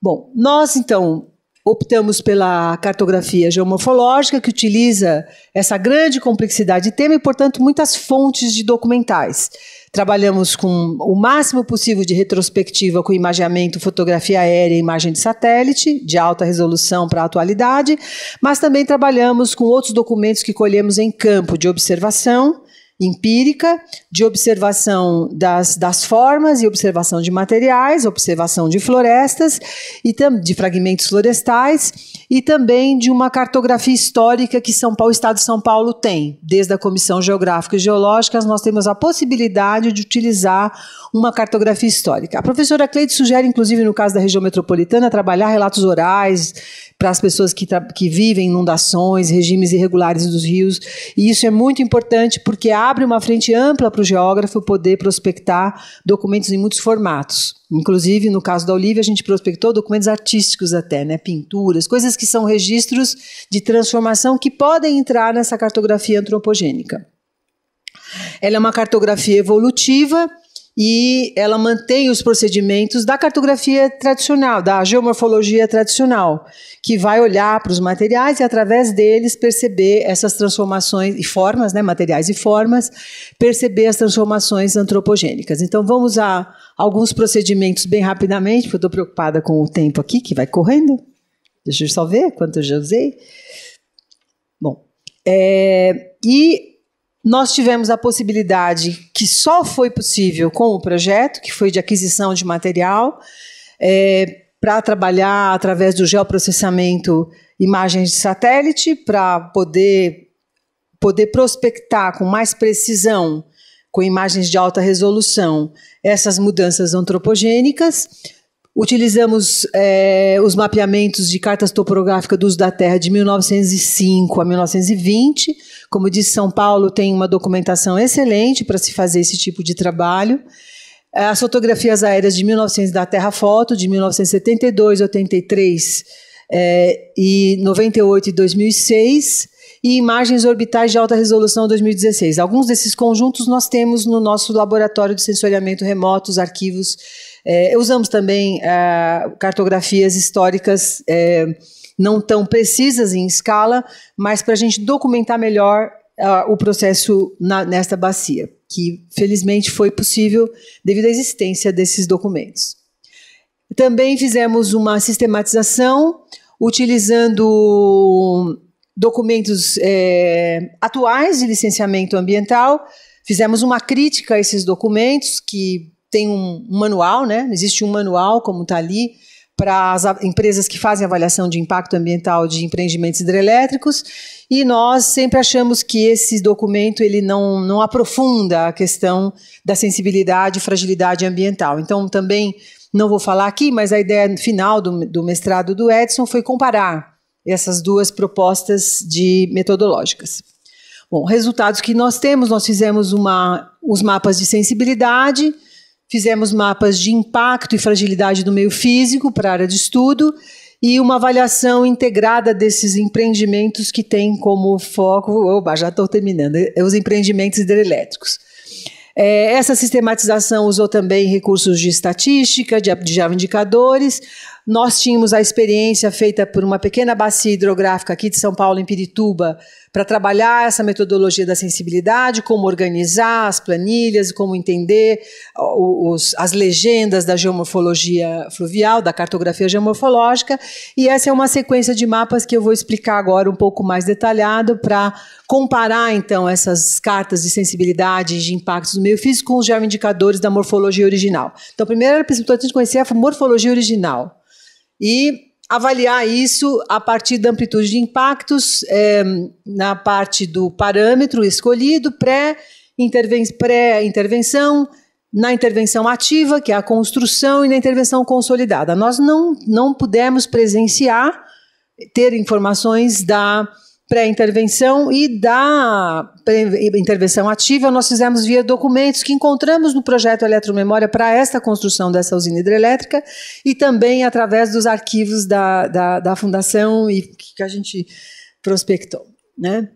Bom, nós então optamos pela cartografia geomorfológica, que utiliza essa grande complexidade de tema e, portanto, muitas fontes de documentais. Trabalhamos com o máximo possível de retrospectiva com imageamento, fotografia aérea e imagem de satélite, de alta resolução para a atualidade, mas também trabalhamos com outros documentos que colhemos em campo de observação empírica, de observação das, das formas e observação de materiais, observação de florestas e de fragmentos florestais e também de uma cartografia histórica que São Paulo, o Estado de São Paulo tem. Desde a Comissão Geográfica e Geológica, nós temos a possibilidade de utilizar uma cartografia histórica. A professora Cleide sugere, inclusive, no caso da região metropolitana, trabalhar relatos orais para as pessoas que, que vivem inundações, regimes irregulares dos rios. E isso é muito importante porque abre uma frente ampla para o geógrafo poder prospectar documentos em muitos formatos. Inclusive, no caso da Olivia, a gente prospectou documentos artísticos até, né? Pinturas, coisas que são registros de transformação que podem entrar nessa cartografia antropogênica. Ela é uma cartografia evolutiva e ela mantém os procedimentos da cartografia tradicional, da geomorfologia tradicional, que vai olhar para os materiais e, através deles, perceber essas transformações e formas, né, materiais e formas, perceber as transformações antropogênicas. Então, vamos a alguns procedimentos bem rapidamente, porque eu estou preocupada com o tempo aqui, que vai correndo. Deixa eu só ver quanto eu já usei. Bom, é, e nós tivemos a possibilidade, que só foi possível com o projeto, que foi de aquisição de material, é, para trabalhar através do geoprocessamento imagens de satélite, para poder, poder prospectar com mais precisão, com imagens de alta resolução, essas mudanças antropogênicas. Utilizamos é, os mapeamentos de cartas topográficas do uso da Terra de 1905 a 1920 como diz São Paulo, tem uma documentação excelente para se fazer esse tipo de trabalho. As fotografias aéreas de 1900 da Terra Foto, de 1972, 83 é, e 98 e 2006 eh, e imagens orbitais de alta resolução 2016. Alguns desses conjuntos nós temos no nosso laboratório de sensoriamento remoto, os arquivos. É, usamos também é, cartografias históricas eh, não tão precisas em escala, mas para a gente documentar melhor uh, o processo na, nesta bacia, que felizmente foi possível devido à existência desses documentos. Também fizemos uma sistematização utilizando documentos é, atuais de licenciamento ambiental. Fizemos uma crítica a esses documentos, que tem um, um manual, né? existe um manual, como está ali, para as empresas que fazem avaliação de impacto ambiental de empreendimentos hidrelétricos e nós sempre achamos que esse documento ele não, não aprofunda a questão da sensibilidade e fragilidade ambiental. Então, também não vou falar aqui, mas a ideia final do, do mestrado do Edson foi comparar essas duas propostas de metodológicas. Bom, resultados que nós temos, nós fizemos uma, os mapas de sensibilidade, Fizemos mapas de impacto e fragilidade do meio físico para a área de estudo e uma avaliação integrada desses empreendimentos que têm como foco. Oba, já estou terminando. É os empreendimentos hidrelétricos. É, essa sistematização usou também recursos de estatística, de, de indicadores, nós tínhamos a experiência feita por uma pequena bacia hidrográfica aqui de São Paulo, em Pirituba, para trabalhar essa metodologia da sensibilidade, como organizar as planilhas, como entender os, as legendas da geomorfologia fluvial, da cartografia geomorfológica. E essa é uma sequência de mapas que eu vou explicar agora um pouco mais detalhado para comparar, então, essas cartas de sensibilidade de impactos do meio físico com os geoindicadores da morfologia original. Então, primeiro era importante conhecer a morfologia original e avaliar isso a partir da amplitude de impactos é, na parte do parâmetro escolhido, pré-intervenção, pré na intervenção ativa, que é a construção, e na intervenção consolidada. Nós não, não pudemos presenciar, ter informações da pré-intervenção e da intervenção ativa nós fizemos via documentos que encontramos no projeto Eletromemória para esta construção dessa usina hidrelétrica e também através dos arquivos da, da, da fundação e que a gente prospectou. Né?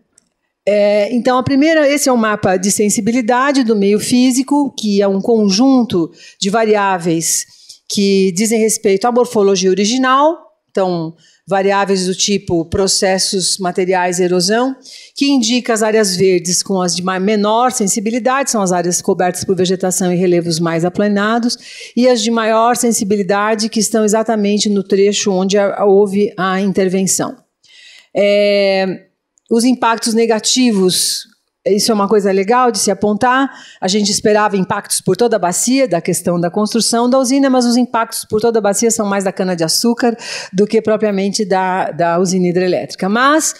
É, então, a primeira, esse é um mapa de sensibilidade do meio físico, que é um conjunto de variáveis que dizem respeito à morfologia original, então, variáveis do tipo processos materiais e erosão, que indica as áreas verdes com as de menor sensibilidade, são as áreas cobertas por vegetação e relevos mais aplanados, e as de maior sensibilidade, que estão exatamente no trecho onde houve a intervenção. É, os impactos negativos isso é uma coisa legal de se apontar. A gente esperava impactos por toda a bacia da questão da construção da usina, mas os impactos por toda a bacia são mais da cana-de-açúcar do que propriamente da, da usina hidrelétrica. Mas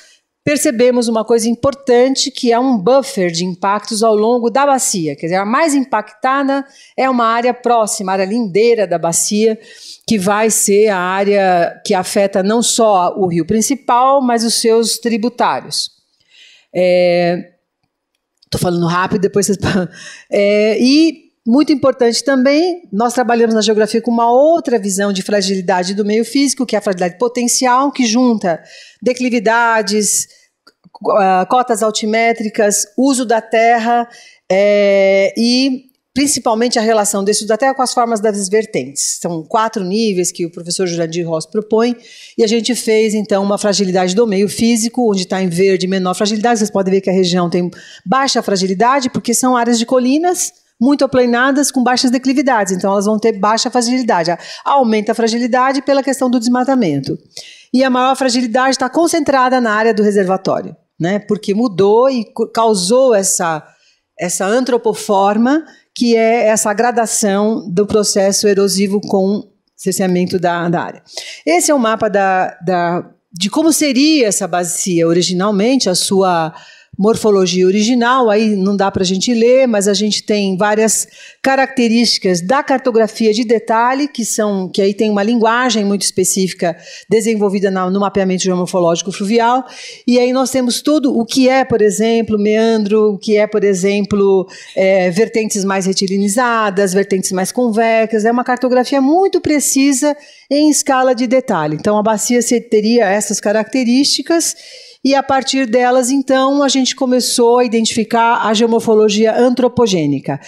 percebemos uma coisa importante que é um buffer de impactos ao longo da bacia. Quer dizer, a mais impactada é uma área próxima, a área lindeira da bacia, que vai ser a área que afeta não só o rio principal, mas os seus tributários. É, Estou falando rápido, depois vocês. É, e, muito importante também, nós trabalhamos na geografia com uma outra visão de fragilidade do meio físico, que é a fragilidade potencial, que junta declividades, ah, cotas altimétricas, uso da terra é, e principalmente a relação desse até com as formas das vertentes. São quatro níveis que o professor Jurandir Ross propõe, e a gente fez, então, uma fragilidade do meio físico, onde está em verde menor fragilidade. Vocês podem ver que a região tem baixa fragilidade, porque são áreas de colinas muito aplainadas com baixas declividades, então elas vão ter baixa fragilidade. Aumenta a fragilidade pela questão do desmatamento. E a maior fragilidade está concentrada na área do reservatório, né? porque mudou e causou essa, essa antropoforma que é essa gradação do processo erosivo com cerceamento da, da área. Esse é o um mapa da, da, de como seria essa bacia originalmente, a sua morfologia original, aí não dá para a gente ler, mas a gente tem várias características da cartografia de detalhe, que são que aí tem uma linguagem muito específica desenvolvida na, no mapeamento geomorfológico fluvial, e aí nós temos tudo o que é, por exemplo, meandro, o que é, por exemplo, é, vertentes mais retilinizadas, vertentes mais convexas, é uma cartografia muito precisa em escala de detalhe. Então a bacia teria essas características e a partir delas, então, a gente começou a identificar a geomorfologia antropogênica.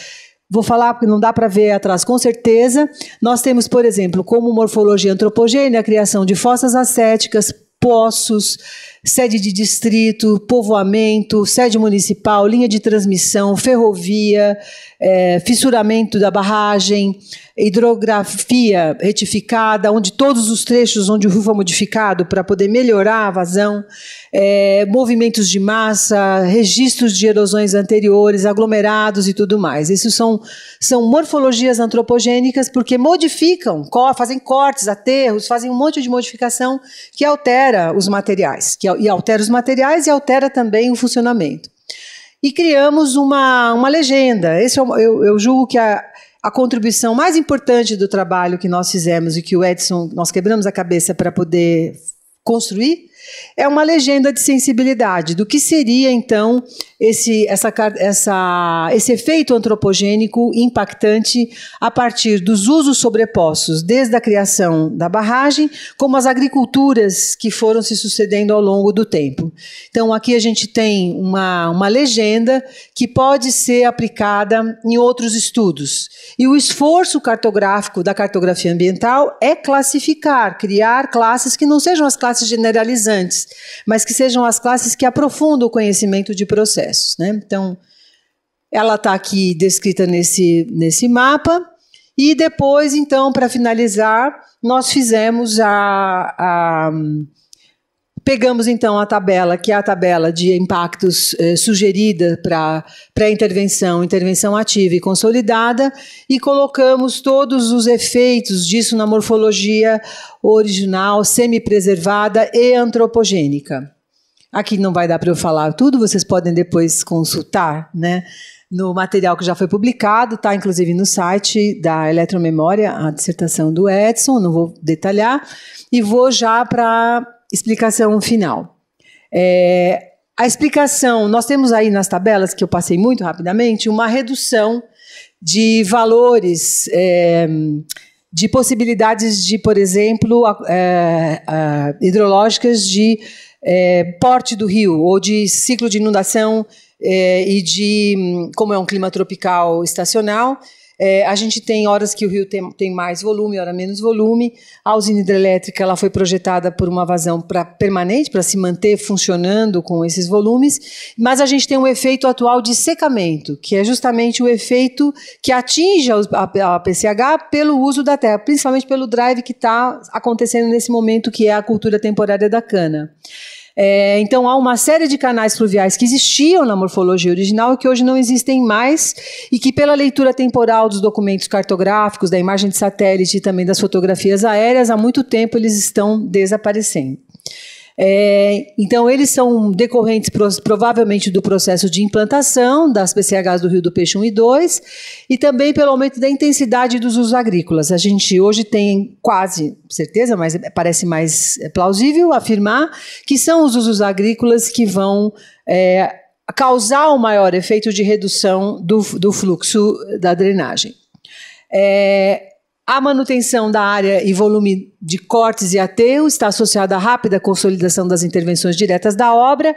Vou falar porque não dá para ver atrás com certeza. Nós temos, por exemplo, como morfologia antropogênica, a criação de fossas ascéticas, poços, sede de distrito, povoamento, sede municipal, linha de transmissão, ferrovia, é, fissuramento da barragem, hidrografia retificada, onde todos os trechos onde o rio foi modificado para poder melhorar a vazão, é, movimentos de massa, registros de erosões anteriores, aglomerados e tudo mais. Isso são, são morfologias antropogênicas porque modificam, fazem cortes, aterros, fazem um monte de modificação que altera os materiais, que e altera os materiais e altera também o funcionamento. E criamos uma, uma legenda. Esse eu, é eu, eu julgo que a, a contribuição mais importante do trabalho que nós fizemos e que o Edson, nós quebramos a cabeça para poder construir, é uma legenda de sensibilidade do que seria então esse, essa, essa, esse efeito antropogênico impactante a partir dos usos sobrepostos, desde a criação da barragem, como as agriculturas que foram se sucedendo ao longo do tempo. Então, aqui a gente tem uma, uma legenda que pode ser aplicada em outros estudos. E o esforço cartográfico da cartografia ambiental é classificar, criar classes que não sejam as classes generalizadas mas que sejam as classes que aprofundam o conhecimento de processos. Né? Então, ela está aqui descrita nesse, nesse mapa. E depois, então, para finalizar, nós fizemos a, a Pegamos então a tabela, que é a tabela de impactos eh, sugerida para pré-intervenção, intervenção ativa e consolidada, e colocamos todos os efeitos disso na morfologia original, semi-preservada e antropogênica. Aqui não vai dar para eu falar tudo, vocês podem depois consultar, né? No material que já foi publicado, está inclusive no site da Eletromemória, a dissertação do Edson, não vou detalhar, e vou já para explicação final. É, a explicação, nós temos aí nas tabelas, que eu passei muito rapidamente, uma redução de valores, é, de possibilidades de, por exemplo, é, hidrológicas de é, porte do rio, ou de ciclo de inundação é, e de, como é um clima tropical estacional, é, a gente tem horas que o rio tem, tem mais volume, hora menos volume. A usina hidrelétrica ela foi projetada por uma vazão pra, permanente para se manter funcionando com esses volumes, mas a gente tem um efeito atual de secamento, que é justamente o efeito que atinge a, a, a PCH pelo uso da terra, principalmente pelo drive que está acontecendo nesse momento, que é a cultura temporária da cana. É, então, há uma série de canais fluviais que existiam na morfologia original e que hoje não existem mais, e que, pela leitura temporal dos documentos cartográficos, da imagem de satélite e também das fotografias aéreas, há muito tempo eles estão desaparecendo. É, então, eles são decorrentes provavelmente do processo de implantação das PCHs do Rio do Peixe 1 e 2 e também pelo aumento da intensidade dos usos agrícolas. A gente hoje tem quase certeza, mas parece mais é, plausível afirmar que são os usos agrícolas que vão é, causar o maior efeito de redução do, do fluxo da drenagem. É, a manutenção da área e volume de cortes e ateu está associada à rápida consolidação das intervenções diretas da obra.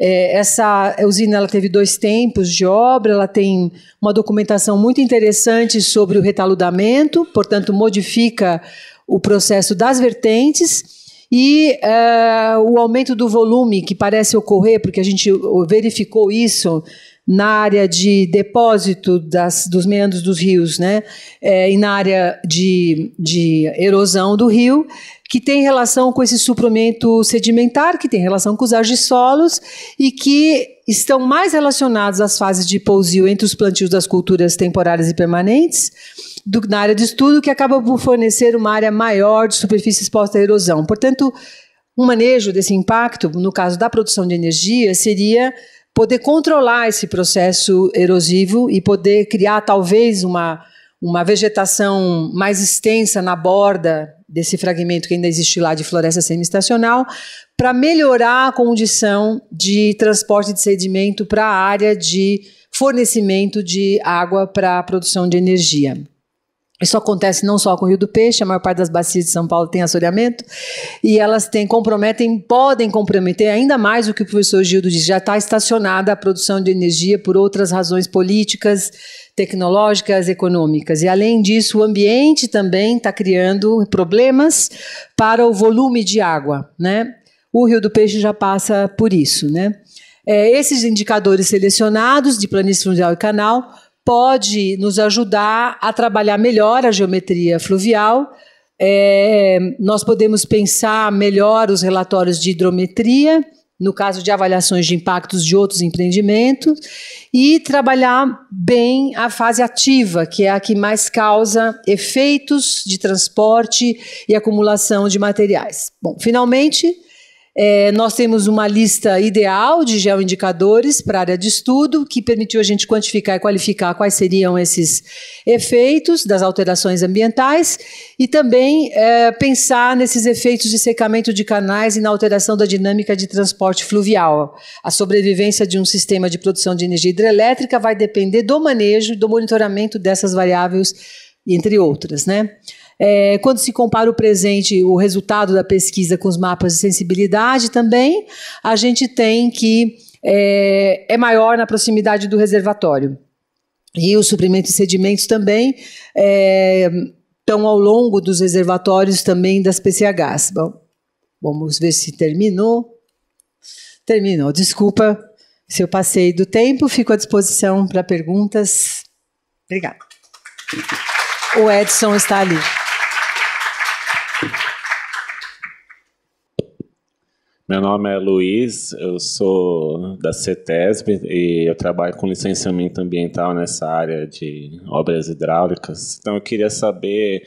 É, essa usina ela teve dois tempos de obra, ela tem uma documentação muito interessante sobre o retaludamento, portanto, modifica o processo das vertentes. E é, o aumento do volume que parece ocorrer, porque a gente verificou isso na área de depósito das, dos meandros dos rios né, é, e na área de, de erosão do rio, que tem relação com esse suprimento sedimentar, que tem relação com os argissolos e que estão mais relacionados às fases de pousio entre os plantios das culturas temporárias e permanentes do, na área de estudo, que acaba por fornecer uma área maior de superfície exposta à erosão. Portanto, um manejo desse impacto, no caso da produção de energia, seria poder controlar esse processo erosivo e poder criar talvez uma, uma vegetação mais extensa na borda desse fragmento que ainda existe lá de floresta semi-estacional, para melhorar a condição de transporte de sedimento para a área de fornecimento de água para a produção de energia. Isso acontece não só com o Rio do Peixe, a maior parte das bacias de São Paulo tem assoreamento, e elas têm, comprometem, podem comprometer ainda mais o que o professor Gildo disse, já está estacionada a produção de energia por outras razões políticas, tecnológicas, econômicas. E, além disso, o ambiente também está criando problemas para o volume de água. Né? O Rio do Peixe já passa por isso. Né? É, esses indicadores selecionados de planície fluvial e canal pode nos ajudar a trabalhar melhor a geometria fluvial. É, nós podemos pensar melhor os relatórios de hidrometria, no caso de avaliações de impactos de outros empreendimentos, e trabalhar bem a fase ativa, que é a que mais causa efeitos de transporte e acumulação de materiais. Bom, finalmente. É, nós temos uma lista ideal de geoindicadores para área de estudo, que permitiu a gente quantificar e qualificar quais seriam esses efeitos das alterações ambientais e também é, pensar nesses efeitos de secamento de canais e na alteração da dinâmica de transporte fluvial. A sobrevivência de um sistema de produção de energia hidrelétrica vai depender do manejo e do monitoramento dessas variáveis, entre outras. Né? É, quando se compara o presente, o resultado da pesquisa com os mapas de sensibilidade também, a gente tem que é, é maior na proximidade do reservatório. E o suprimento de sedimentos também é, estão ao longo dos reservatórios também das PCHs. Bom, vamos ver se terminou. Terminou. Desculpa se eu passei do tempo, fico à disposição para perguntas. Obrigada. O Edson está ali. Meu nome é Luiz, eu sou da CETESB e eu trabalho com licenciamento ambiental nessa área de obras hidráulicas. Então eu queria saber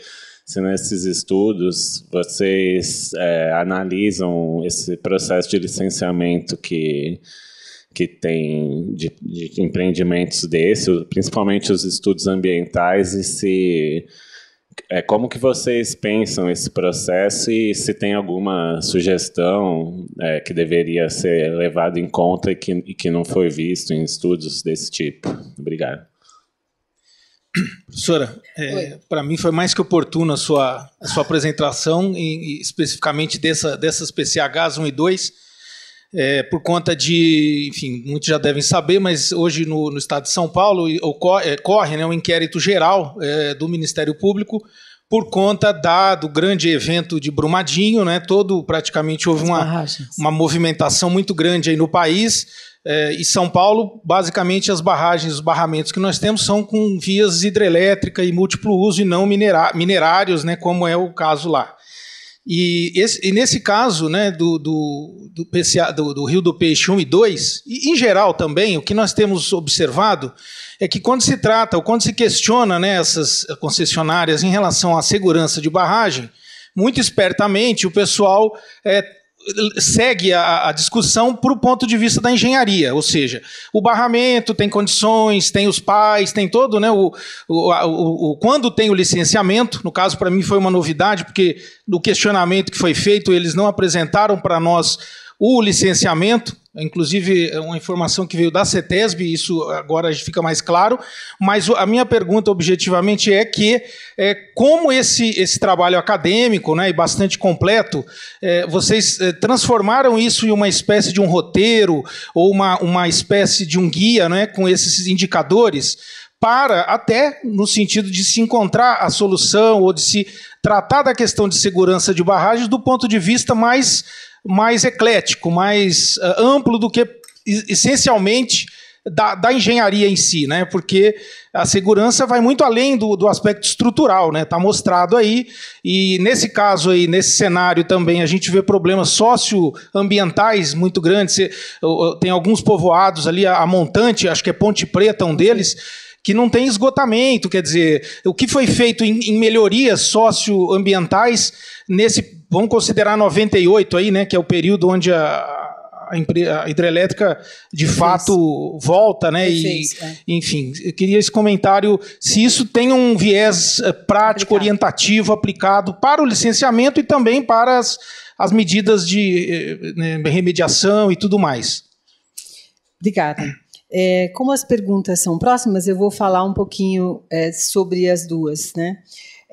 se nesses estudos vocês é, analisam esse processo de licenciamento que, que tem de, de empreendimentos desses, principalmente os estudos ambientais, e se é, como que vocês pensam esse processo e se tem alguma sugestão é, que deveria ser levada em conta e que, e que não foi visto em estudos desse tipo? Obrigado. Professora, é, para mim foi mais que oportuna a sua, a sua apresentação, e, e especificamente dessa, dessas PCHs 1 e 2, é, por conta de, enfim, muitos já devem saber, mas hoje no, no estado de São Paulo ocorre, é, corre né, um inquérito geral é, do Ministério Público por conta da, do grande evento de Brumadinho, né? Todo praticamente houve uma, uma movimentação muito grande aí no país. É, e São Paulo, basicamente, as barragens, os barramentos que nós temos são com vias hidrelétrica e múltiplo uso e não minerários, né? Como é o caso lá. E, esse, e nesse caso né, do, do, do, PCA, do, do Rio do Peixe 1 e 2, e em geral também, o que nós temos observado é que quando se trata ou quando se questiona né, essas concessionárias em relação à segurança de barragem, muito espertamente o pessoal é, segue a, a discussão para o ponto de vista da engenharia, ou seja, o barramento tem condições, tem os pais, tem todo, né? O, o, o, o quando tem o licenciamento, no caso para mim foi uma novidade porque no questionamento que foi feito eles não apresentaram para nós o licenciamento Inclusive, é uma informação que veio da CETESB, isso agora fica mais claro, mas a minha pergunta objetivamente é que, é, como esse, esse trabalho acadêmico né, e bastante completo, é, vocês é, transformaram isso em uma espécie de um roteiro ou uma, uma espécie de um guia né, com esses indicadores para até no sentido de se encontrar a solução ou de se tratar da questão de segurança de barragens do ponto de vista mais mais eclético, mais ah, amplo do que essencialmente da, da, engenharia em si, né? Porque a segurança vai muito além do, do aspecto estrutural, né? Está mostrado aí. E nesse caso aí, nesse cenário também, a gente vê problemas socioambientais muito grandes. Tem alguns povoados ali, a, a montante, acho que é Ponte Preta, um deles que não tem esgotamento, quer dizer, o que foi feito em, em melhorias socioambientais nesse vamos considerar 98 aí, né, que é o período onde a, a hidrelétrica de fato volta, né? e, é. Enfim, eu queria esse comentário se isso tem um viés eh, prático, aplicado. orientativo, aplicado para o licenciamento e também para as, as medidas de eh, né, remediação e tudo mais. Obrigada. É, como as perguntas são próximas, eu vou falar um pouquinho é, sobre as duas, né?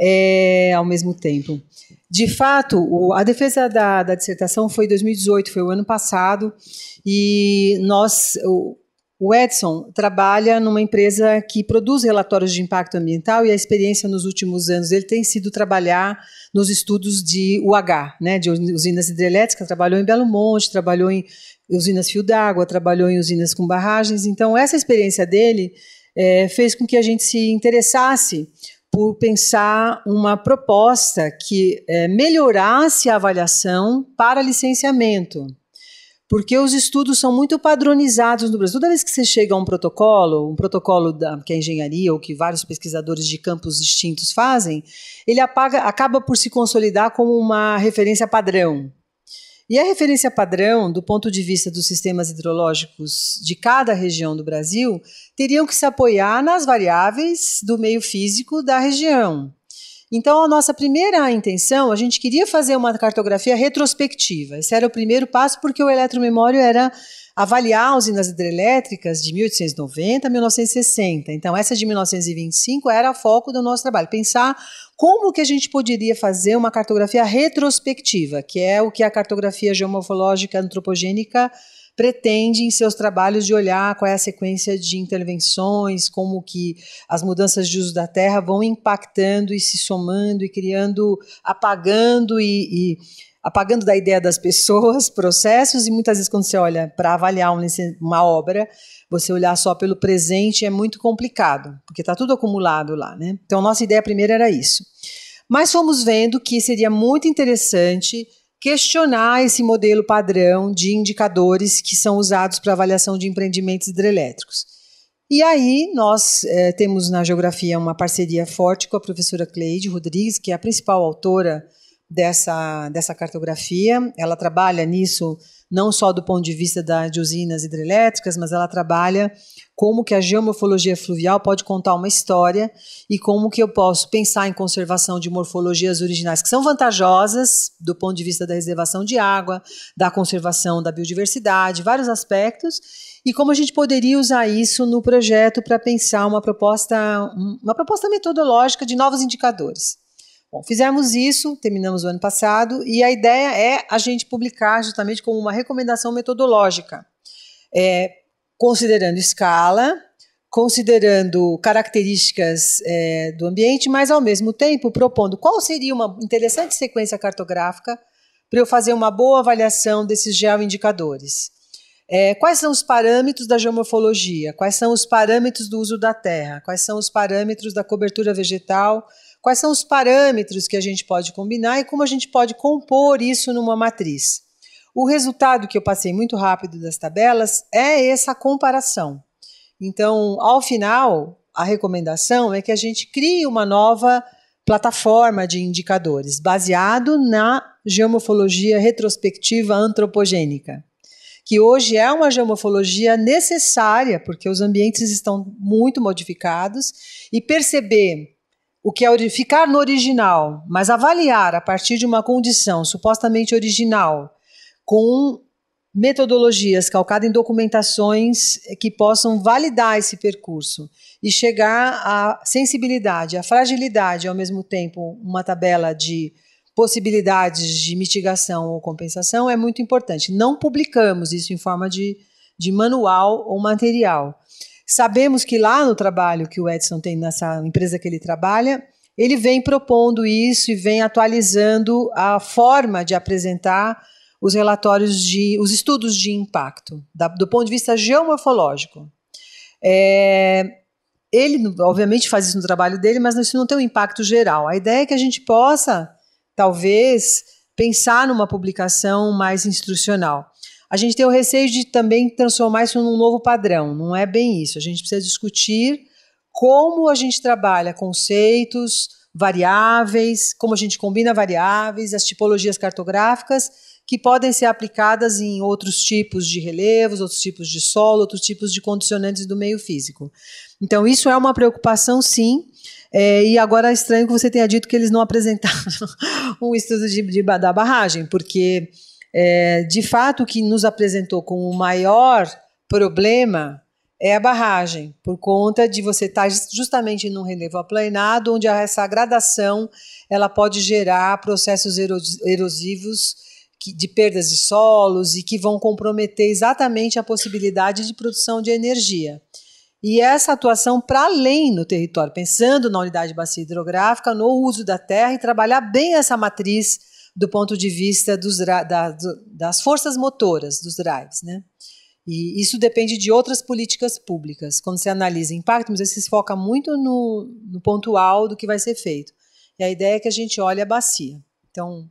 É, ao mesmo tempo. De fato, a defesa da, da dissertação foi em 2018, foi o ano passado, e nós, o Edson trabalha numa empresa que produz relatórios de impacto ambiental e a experiência nos últimos anos ele tem sido trabalhar nos estudos de UH, né, de usinas hidrelétricas, trabalhou em Belo Monte, trabalhou em usinas fio d'água, trabalhou em usinas com barragens. Então, essa experiência dele é, fez com que a gente se interessasse por pensar uma proposta que é, melhorasse a avaliação para licenciamento. Porque os estudos são muito padronizados no Brasil. Toda vez que você chega a um protocolo, um protocolo da, que a engenharia ou que vários pesquisadores de campos distintos fazem, ele apaga, acaba por se consolidar como uma referência padrão. E a referência padrão, do ponto de vista dos sistemas hidrológicos de cada região do Brasil, teriam que se apoiar nas variáveis do meio físico da região. Então, a nossa primeira intenção, a gente queria fazer uma cartografia retrospectiva. Esse era o primeiro passo, porque o eletromemório era avaliar usinas hidrelétricas de 1890 a 1960. Então, essa de 1925 era o foco do nosso trabalho, pensar como que a gente poderia fazer uma cartografia retrospectiva, que é o que a cartografia geomorfológica antropogênica pretende em seus trabalhos de olhar qual é a sequência de intervenções, como que as mudanças de uso da terra vão impactando e se somando e criando, apagando e, e apagando da ideia das pessoas processos, e muitas vezes, quando você olha para avaliar uma obra, você olhar só pelo presente é muito complicado, porque está tudo acumulado lá. Né? Então, nossa ideia primeira era isso. Mas fomos vendo que seria muito interessante questionar esse modelo padrão de indicadores que são usados para avaliação de empreendimentos hidrelétricos. E aí nós eh, temos na geografia uma parceria forte com a professora Cleide Rodrigues, que é a principal autora dessa, dessa cartografia. Ela trabalha nisso não só do ponto de vista da, de usinas hidrelétricas, mas ela trabalha como que a geomorfologia fluvial pode contar uma história e como que eu posso pensar em conservação de morfologias originais que são vantajosas do ponto de vista da reservação de água, da conservação da biodiversidade, vários aspectos, e como a gente poderia usar isso no projeto para pensar uma proposta, uma proposta metodológica de novos indicadores. Bom, fizemos isso, terminamos o ano passado, e a ideia é a gente publicar justamente como uma recomendação metodológica, é, considerando escala, considerando características é, do ambiente, mas ao mesmo tempo propondo qual seria uma interessante sequência cartográfica para eu fazer uma boa avaliação desses geoindicadores. É, quais são os parâmetros da geomorfologia? Quais são os parâmetros do uso da terra? Quais são os parâmetros da cobertura vegetal? Quais são os parâmetros que a gente pode combinar e como a gente pode compor isso numa matriz? O resultado que eu passei muito rápido das tabelas é essa comparação. Então, ao final, a recomendação é que a gente crie uma nova plataforma de indicadores baseado na geomorfologia retrospectiva antropogênica, que hoje é uma geomorfologia necessária porque os ambientes estão muito modificados e perceber o que é ficar no original, mas avaliar a partir de uma condição supostamente original, com metodologias calcadas em documentações que possam validar esse percurso e chegar à sensibilidade, à fragilidade, ao mesmo tempo, uma tabela de possibilidades de mitigação ou compensação é muito importante. Não publicamos isso em forma de, de manual ou material. Sabemos que lá no trabalho que o Edson tem nessa empresa que ele trabalha, ele vem propondo isso e vem atualizando a forma de apresentar os relatórios de os estudos de impacto da, do ponto de vista geomorfológico. É, ele, obviamente, faz isso no trabalho dele, mas isso não tem um impacto geral. A ideia é que a gente possa, talvez, pensar numa publicação mais instrucional. A gente tem o receio de também transformar isso num novo padrão. Não é bem isso. A gente precisa discutir como a gente trabalha conceitos, variáveis, como a gente combina variáveis, as tipologias cartográficas que podem ser aplicadas em outros tipos de relevos, outros tipos de solo, outros tipos de condicionantes do meio físico. Então, isso é uma preocupação, sim. É, e agora é estranho que você tenha dito que eles não apresentaram um estudo de, de, da barragem, porque é, de fato, o que nos apresentou como o maior problema é a barragem, por conta de você estar tá justamente num relevo aplanado, onde essa gradação ela pode gerar processos erosivos de perdas de solos e que vão comprometer exatamente a possibilidade de produção de energia. E essa atuação para além no território, pensando na unidade de bacia hidrográfica, no uso da terra e trabalhar bem essa matriz do ponto de vista dos, da, das forças motoras dos drives, né? E isso depende de outras políticas públicas. Quando você analisa impacto, mas você se foca muito no, no pontual do que vai ser feito. E a ideia é que a gente olhe a bacia. Então,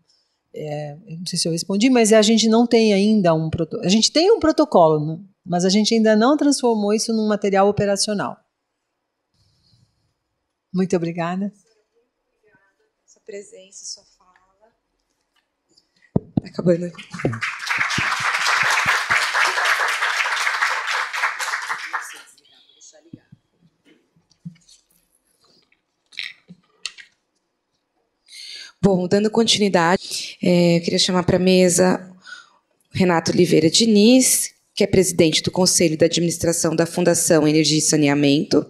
é, não sei se eu respondi, mas é a gente não tem ainda um protocolo. A gente tem um protocolo, né? mas a gente ainda não transformou isso num material operacional. Muito obrigada. Muito obrigada pela sua presença, sua acabou, né? Bom, dando continuidade, é, eu queria chamar para a mesa Renato Oliveira Diniz, que é presidente do Conselho de Administração da Fundação Energia e Saneamento.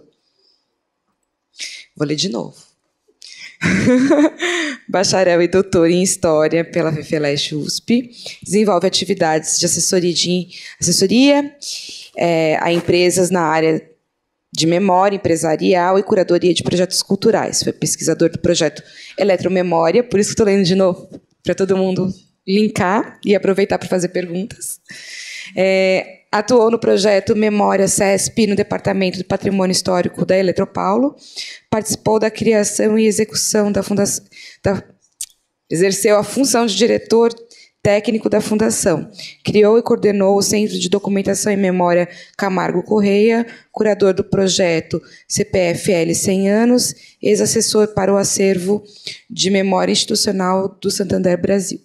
Vou ler de novo. bacharel e doutor em História pela FEFELESH USP. Desenvolve atividades de assessoria, de, assessoria é, a empresas na área de memória empresarial e curadoria de projetos culturais. Foi pesquisador do projeto Eletromemória, por isso que estou lendo de novo, para todo mundo linkar e aproveitar para fazer perguntas. É, Atuou no projeto Memória CESP no Departamento de Patrimônio Histórico da Eletropaulo. Participou da criação e execução da fundação. Da, exerceu a função de diretor técnico da Fundação. Criou e coordenou o Centro de Documentação e Memória Camargo Correia, curador do projeto CPFL 100 anos, ex-assessor para o acervo de memória institucional do Santander Brasil.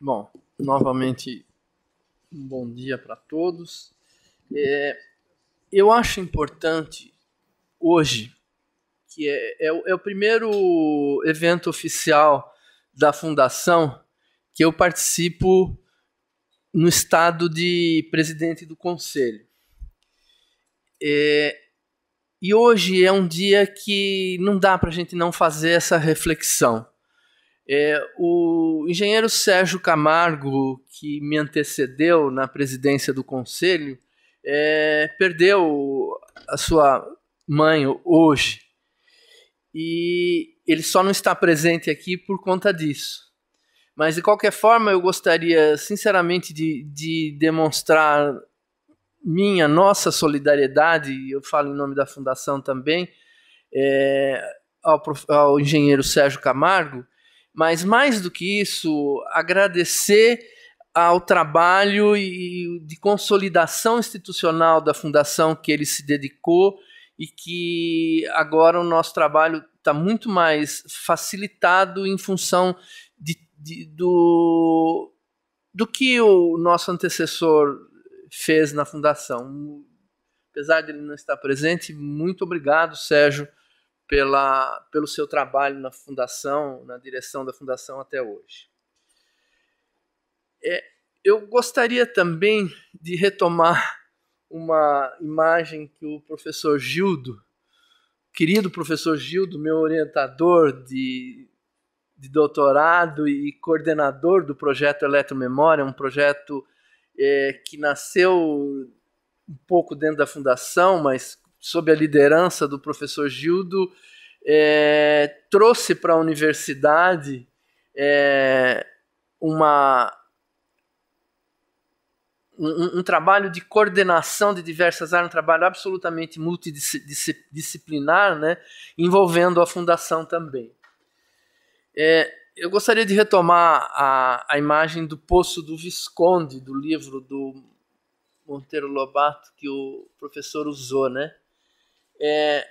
Bom, novamente um bom dia para todos. É, eu acho importante hoje, que é, é, é, o primeiro evento oficial da fundação que eu participo no estado de presidente do conselho. É, e hoje é um dia que não dá para a gente não fazer essa reflexão. É, o engenheiro Sérgio Camargo, que me antecedeu na presidência do conselho, é, perdeu a sua mãe hoje. E ele só não está presente aqui por conta disso. Mas, de qualquer forma, eu gostaria, sinceramente, de, de demonstrar minha, nossa solidariedade, eu falo em nome da Fundação também, é, ao, ao engenheiro Sérgio Camargo, mas mais do que isso, agradecer ao trabalho e de consolidação institucional da fundação que ele se dedicou e que agora o nosso trabalho está muito mais facilitado em função de, de, do, do que o nosso antecessor fez na fundação. Apesar de ele não estar presente, muito obrigado, Sérgio, pela, pelo seu trabalho na fundação, na direção da fundação até hoje. É, eu gostaria também de retomar uma imagem que o professor Gildo, querido professor Gildo, meu orientador de, de doutorado e coordenador do projeto Eletromemória, um projeto é, que nasceu um pouco dentro da fundação, mas sob a liderança do professor Gildo, é, trouxe para a universidade é, uma, um, um, trabalho de coordenação de diversas áreas, um trabalho absolutamente multidisciplinar, né, envolvendo a fundação também. É, eu gostaria de retomar a, a imagem do Poço do Visconde, do livro do Monteiro Lobato, que o professor usou, né? É,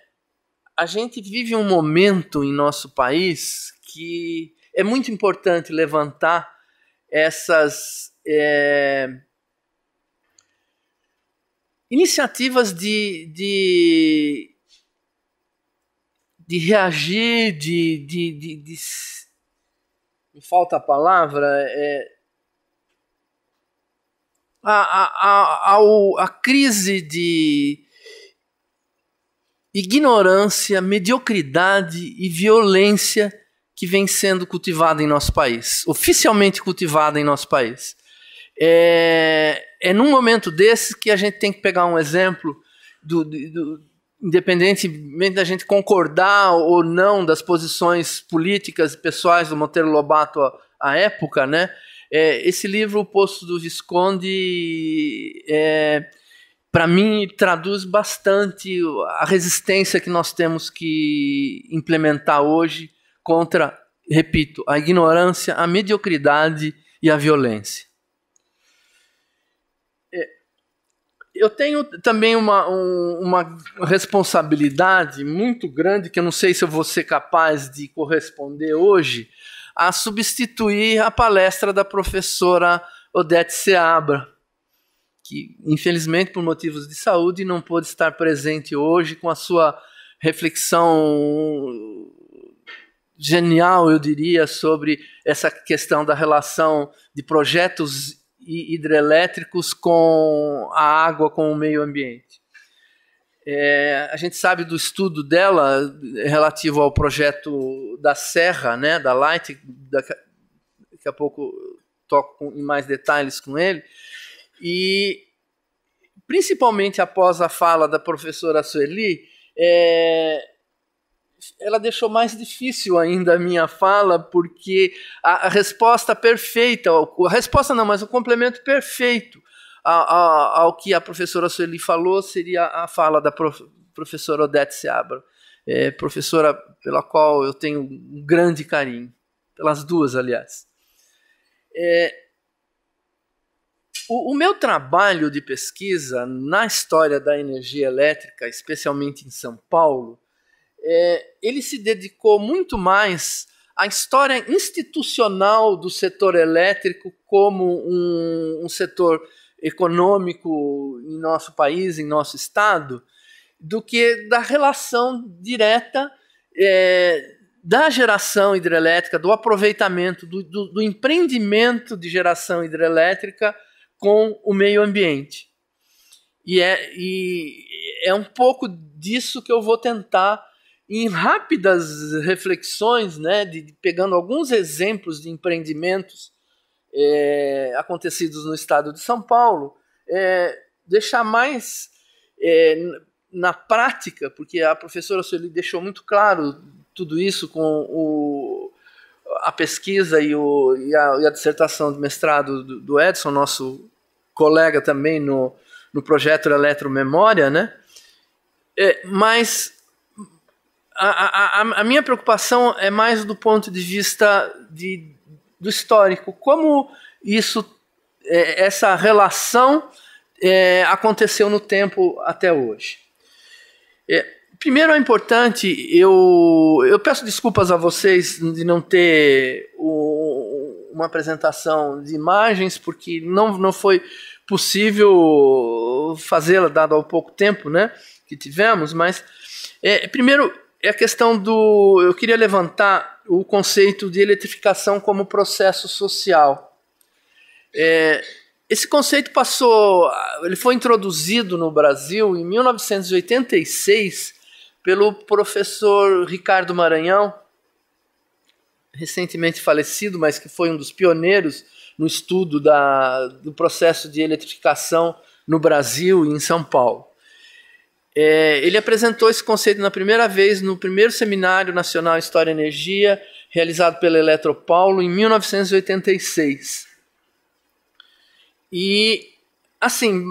a gente vive um momento em nosso país que é muito importante levantar essas é, iniciativas de, de, de reagir, de, de, de, de, Me falta a palavra. É, a, a, a, a, a crise de ignorância, mediocridade e violência que vem sendo cultivada em nosso país, oficialmente cultivada em nosso país. É, é num momento desses que a gente tem que pegar um exemplo, do, do, independentemente da gente concordar ou não das posições políticas e pessoais do Monteiro Lobato à, época, né? É, esse livro, O Poço do Visconde, é, para mim traduz bastante a resistência que nós temos que implementar hoje contra, repito, a ignorância, a mediocridade e a violência. É, eu tenho também uma, um, uma responsabilidade muito grande, que eu não sei se eu vou ser capaz de corresponder hoje, a substituir a palestra da professora Odete Seabra que infelizmente por motivos de saúde não pôde estar presente hoje com a sua reflexão genial, eu diria, sobre essa questão da relação de projetos hidrelétricos com a água, com o meio ambiente. É, a gente sabe do estudo dela relativo ao projeto da Serra, né, da Light, daqui a pouco toco em mais detalhes com ele, e principalmente após a fala da professora Sueli, é, ela deixou mais difícil ainda a minha fala, porque a, a resposta perfeita, a resposta não, mas o complemento perfeito ao, ao, ao que a professora Sueli falou seria a fala da prof, professora Odete Seabra, é, professora pela qual eu tenho um grande carinho, pelas duas, aliás. É, o, o, meu trabalho de pesquisa na história da energia elétrica, especialmente em São Paulo, é, ele se dedicou muito mais à história institucional do setor elétrico como um, um setor econômico em nosso país, em nosso estado, do que da relação direta é, da geração hidrelétrica, do aproveitamento, do, do, do empreendimento de geração hidrelétrica com o meio ambiente. E é, e é um pouco disso que eu vou tentar em rápidas reflexões, né, de, de pegando alguns exemplos de empreendimentos é, acontecidos no estado de São Paulo, é, deixar mais é, na prática, porque a professora Sueli deixou muito claro tudo isso com o, a pesquisa e, o, e, a, e a dissertação de mestrado do, do, Edson, nosso colega também no, no projeto Eletromemória, né? É, mas a, a, a, minha preocupação é mais do ponto de vista de, do histórico. Como isso, é, essa relação é, aconteceu no tempo até hoje? É, Primeiro é importante, eu, eu peço desculpas a vocês de não ter o, uma apresentação de imagens, porque não, não foi possível fazê-la, dado ao pouco tempo né, que tivemos, mas é, primeiro é a questão do. Eu queria levantar o conceito de eletrificação como processo social. É, esse conceito passou, ele foi introduzido no Brasil em 1986 pelo professor Ricardo Maranhão, recentemente falecido, mas que foi um dos pioneiros no estudo da, do processo de eletrificação no Brasil e em São Paulo. É, ele apresentou esse conceito na primeira vez no primeiro Seminário Nacional História e Energia, realizado pela Eletropaulo em 1986. E, assim,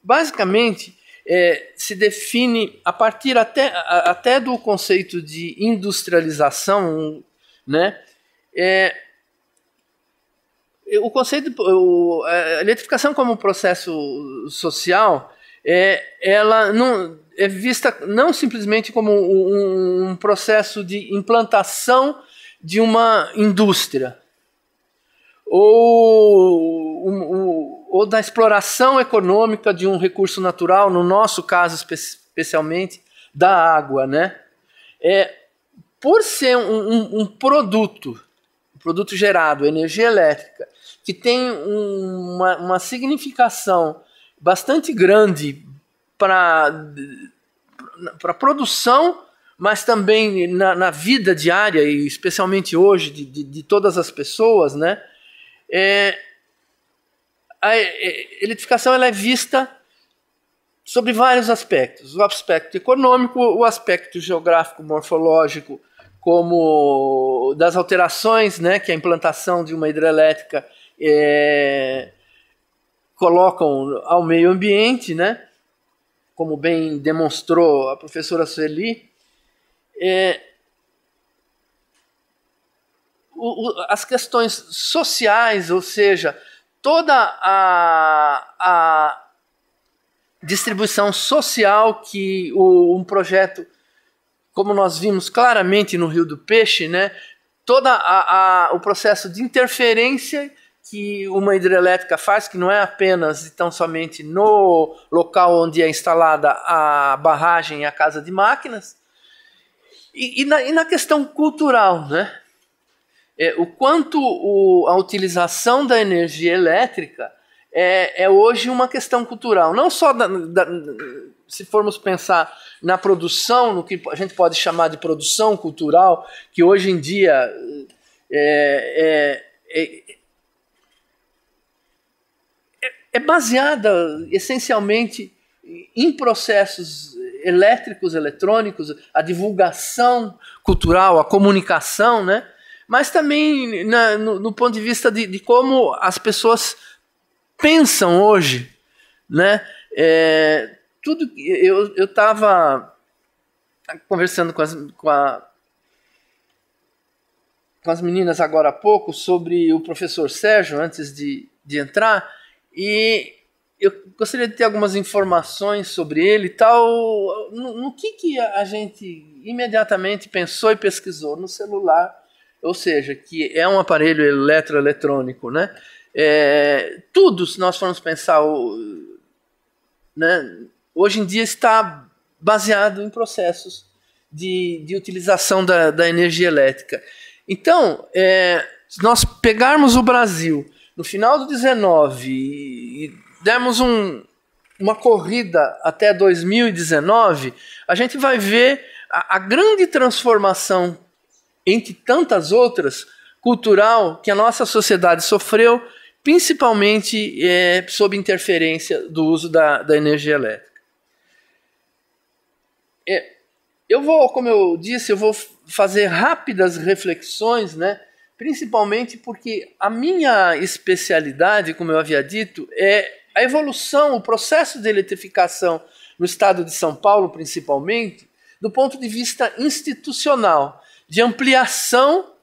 basicamente, é, se define a partir até, a, até do conceito de industrialização, né? É, o conceito, o, a eletrificação como processo social, é, ela não é vista não simplesmente como um, um processo de implantação de uma indústria ou um, um ou da exploração econômica de um recurso natural, no nosso caso especialmente, da água, né? É, por ser um, um, um produto, um produto gerado, energia elétrica, que tem um, uma, uma significação bastante grande para a produção, mas também na, na, vida diária, e especialmente hoje, de, de, de todas as pessoas, né? É, a eletrificação ela é vista sobre vários aspectos: o aspecto econômico, o aspecto geográfico, morfológico, como das alterações né, que a implantação de uma hidrelétrica é, colocam ao meio ambiente, né, como bem demonstrou a professora Sueli. É, o, o, as questões sociais, ou seja, toda a, a distribuição social que o, um projeto, como nós vimos claramente no Rio do Peixe, né, todo o processo de interferência que uma hidrelétrica faz, que não é apenas e tão somente no local onde é instalada a barragem e a casa de máquinas, e, e, na, e na questão cultural, né? é, o quanto o, a utilização da energia elétrica é, é, hoje uma questão cultural. Não só da, da, se formos pensar na produção, no que a gente pode chamar de produção cultural, que hoje em dia é, é, é, é, é baseada essencialmente em processos elétricos, eletrônicos, a divulgação cultural, a comunicação, né? mas também na, né, no, no, ponto de vista de, de, como as pessoas pensam hoje, né? É, tudo eu eu estava conversando com as, com, a, com as meninas agora há pouco sobre o professor Sérgio antes de, de entrar e eu gostaria de ter algumas informações sobre ele e tal. No, no que, que a gente imediatamente pensou e pesquisou no celular ou seja, que é um aparelho eletroeletrônico, né? É, tudo, se nós formos pensar, o, né, hoje em dia está baseado em processos de, de utilização da, da energia elétrica. Então, é, se nós pegarmos o Brasil no final do 19 e, e dermos um, uma corrida até 2019, a gente vai ver a, a grande transformação entre tantas outras, cultural que a nossa sociedade sofreu, principalmente é, sob interferência do uso da, da energia elétrica. É, eu vou, como eu disse, eu vou fazer rápidas reflexões, né? principalmente porque a minha especialidade, como eu havia dito, é a evolução, o processo de eletrificação no estado de São Paulo, principalmente, do ponto de vista institucional de ampliação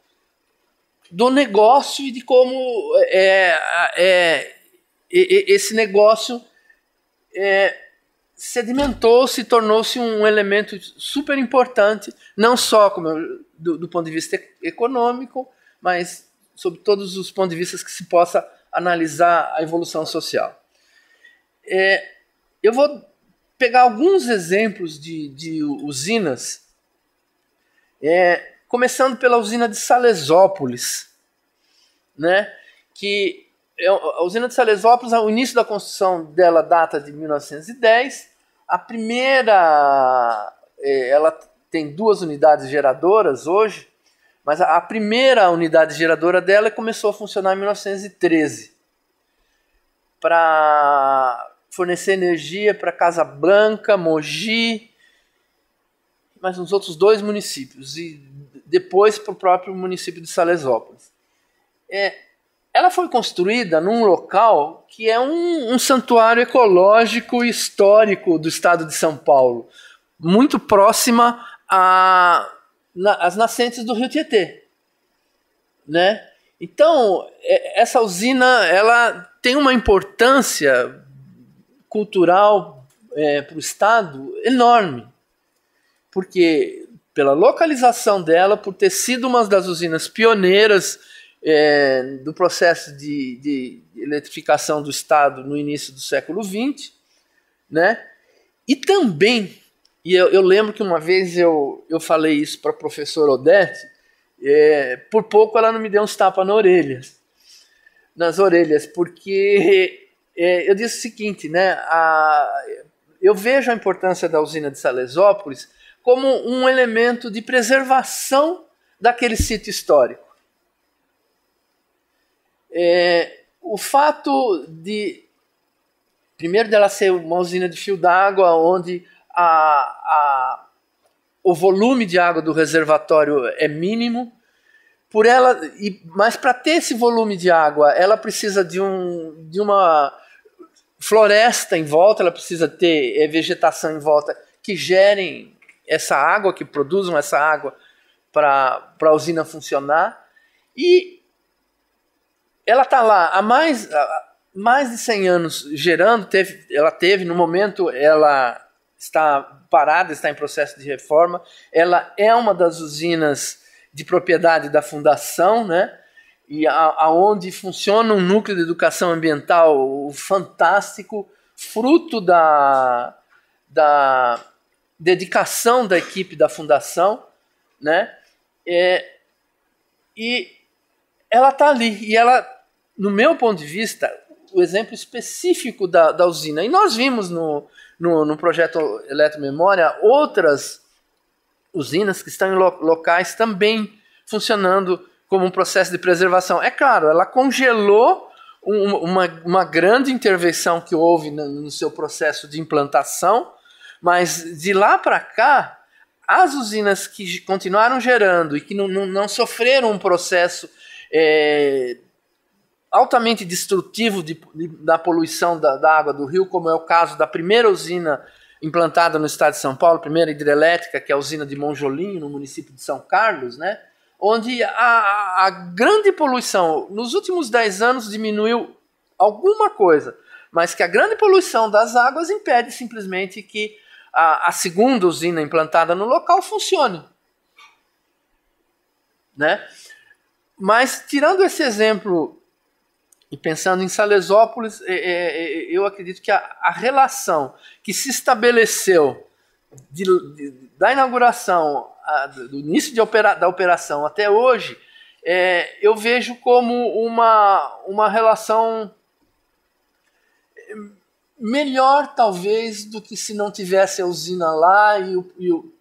do negócio e de como é, é, é esse negócio é, sedimentou, se tornou-se um elemento super importante, não só do, do, ponto de vista econômico, mas sobre todos os pontos de vista que se possa analisar a evolução social. É, eu vou pegar alguns exemplos de, de usinas é, começando pela usina de Salesópolis, né? que é a usina de Salesópolis, o início da construção dela data de 1910, a primeira, é, ela tem duas unidades geradoras hoje, mas a primeira unidade geradora dela começou a funcionar em 1913 para fornecer energia para Casa Branca, Mogi, mais uns outros dois municípios e depois para o próprio município de Salesópolis. É, ela foi construída num local que é um, um santuário ecológico e histórico do estado de São Paulo, muito próxima a, na, as nascentes do Rio Tietê, né? Então é, essa usina ela tem uma importância cultural é, para o estado enorme, porque pela localização dela, por ter sido uma das usinas pioneiras é, do processo de, de, eletrificação do Estado no início do século XX, né? E também, e eu, eu lembro que uma vez eu, eu falei isso para a professora Odete, é, por pouco ela não me deu uns tapas na orelha, nas orelhas, porque é, eu disse o seguinte, né? A, eu vejo a importância da usina de Salesópolis como um elemento de preservação daquele sítio histórico. É, o fato de, primeiro, dela ser uma usina de fio d'água, onde a, a, o volume de água do reservatório é mínimo, por ela, e, mas para ter esse volume de água, ela precisa de, um, de uma floresta em volta, ela precisa ter é, vegetação em volta que gerem essa água, que produzam essa água para a usina funcionar. E ela está lá há mais, mais de 100 anos gerando, teve, ela teve, no momento ela está parada, está em processo de reforma, ela é uma das usinas de propriedade da fundação, né? E aonde funciona um núcleo de educação ambiental fantástico, fruto da, da dedicação da equipe da fundação, né? É, e ela está ali, e ela, no meu ponto de vista, o exemplo específico da, da usina. E nós vimos no, no, no projeto Eletromemória outras usinas que estão em locais também funcionando como um processo de preservação. É claro, ela congelou uma, uma grande intervenção que houve no, no seu processo de implantação, mas de lá para cá, as usinas que continuaram gerando e que não, não, não sofreram um processo é, altamente destrutivo de, de, da poluição da, da, água do rio, como é o caso da primeira usina implantada no estado de São Paulo, a primeira hidrelétrica, que é a usina de Monjolinho, no município de São Carlos, né? onde a, a, a grande poluição, nos últimos 10 anos, diminuiu alguma coisa, mas que a grande poluição das águas impede simplesmente que a, a segunda usina implantada no local funcione. Né? Mas, tirando esse exemplo e pensando em Salesópolis, é, é, é, eu acredito que a, relação que se estabeleceu de, de, da inauguração, a, do início de opera, da operação até hoje, é, eu vejo como uma, uma relação melhor talvez do que se não tivesse a usina lá e, o, e, o,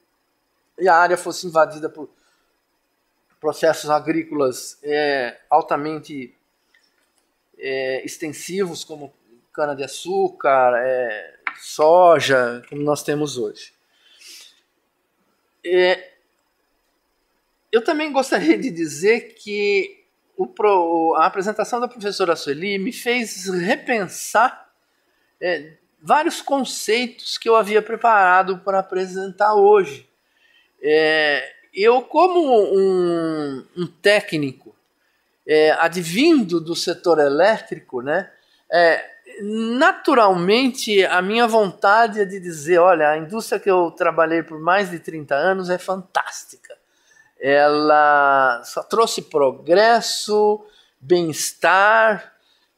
e a área fosse invadida por processos agrícolas é, altamente é, extensivos como cana-de-açúcar, é, soja, como nós temos hoje. É, eu também gostaria de dizer que o, a apresentação da professora Sueli me fez repensar é, vários conceitos que eu havia preparado para apresentar hoje. É, eu, como um, um técnico é, advindo do setor elétrico, né, é, naturalmente a minha vontade é de dizer: olha, a indústria que eu trabalhei por mais de 30 anos é fantástica. Ela só trouxe progresso, bem-estar,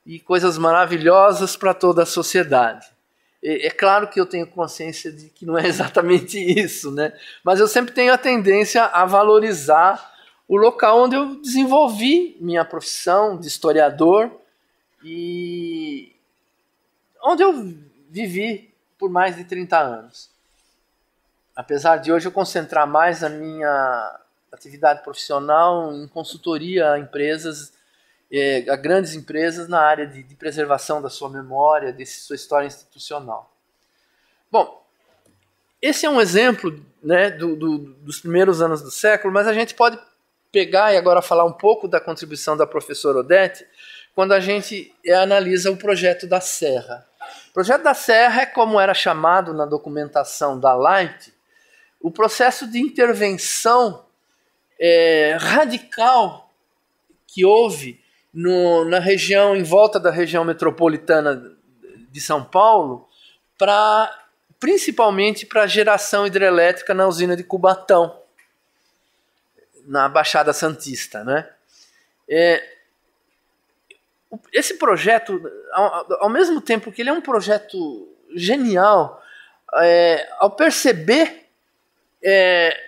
e coisas maravilhosas para toda a sociedade. É claro que eu tenho consciência de que não é exatamente isso, né? Mas eu sempre tenho a tendência a valorizar o local onde eu desenvolvi minha profissão de historiador e onde eu vivi por mais de 30 anos. Apesar de hoje eu concentrar mais a minha atividade profissional em consultoria a empresas é, a grandes empresas na área de, de preservação da sua memória, de sua história institucional. Bom, esse é um exemplo né, do, do, dos primeiros anos do século, mas a gente pode pegar e agora falar um pouco da contribuição da professora Odete quando a gente é, analisa o projeto da Serra. O projeto da Serra é como era chamado na documentação da Light, o processo de intervenção é, radical que houve no, na região, em volta da região metropolitana de São Paulo, para principalmente para geração hidrelétrica na usina de Cubatão, na Baixada Santista. Né? É, esse projeto, ao, ao, mesmo tempo que ele é um projeto genial, é, ao perceber, é,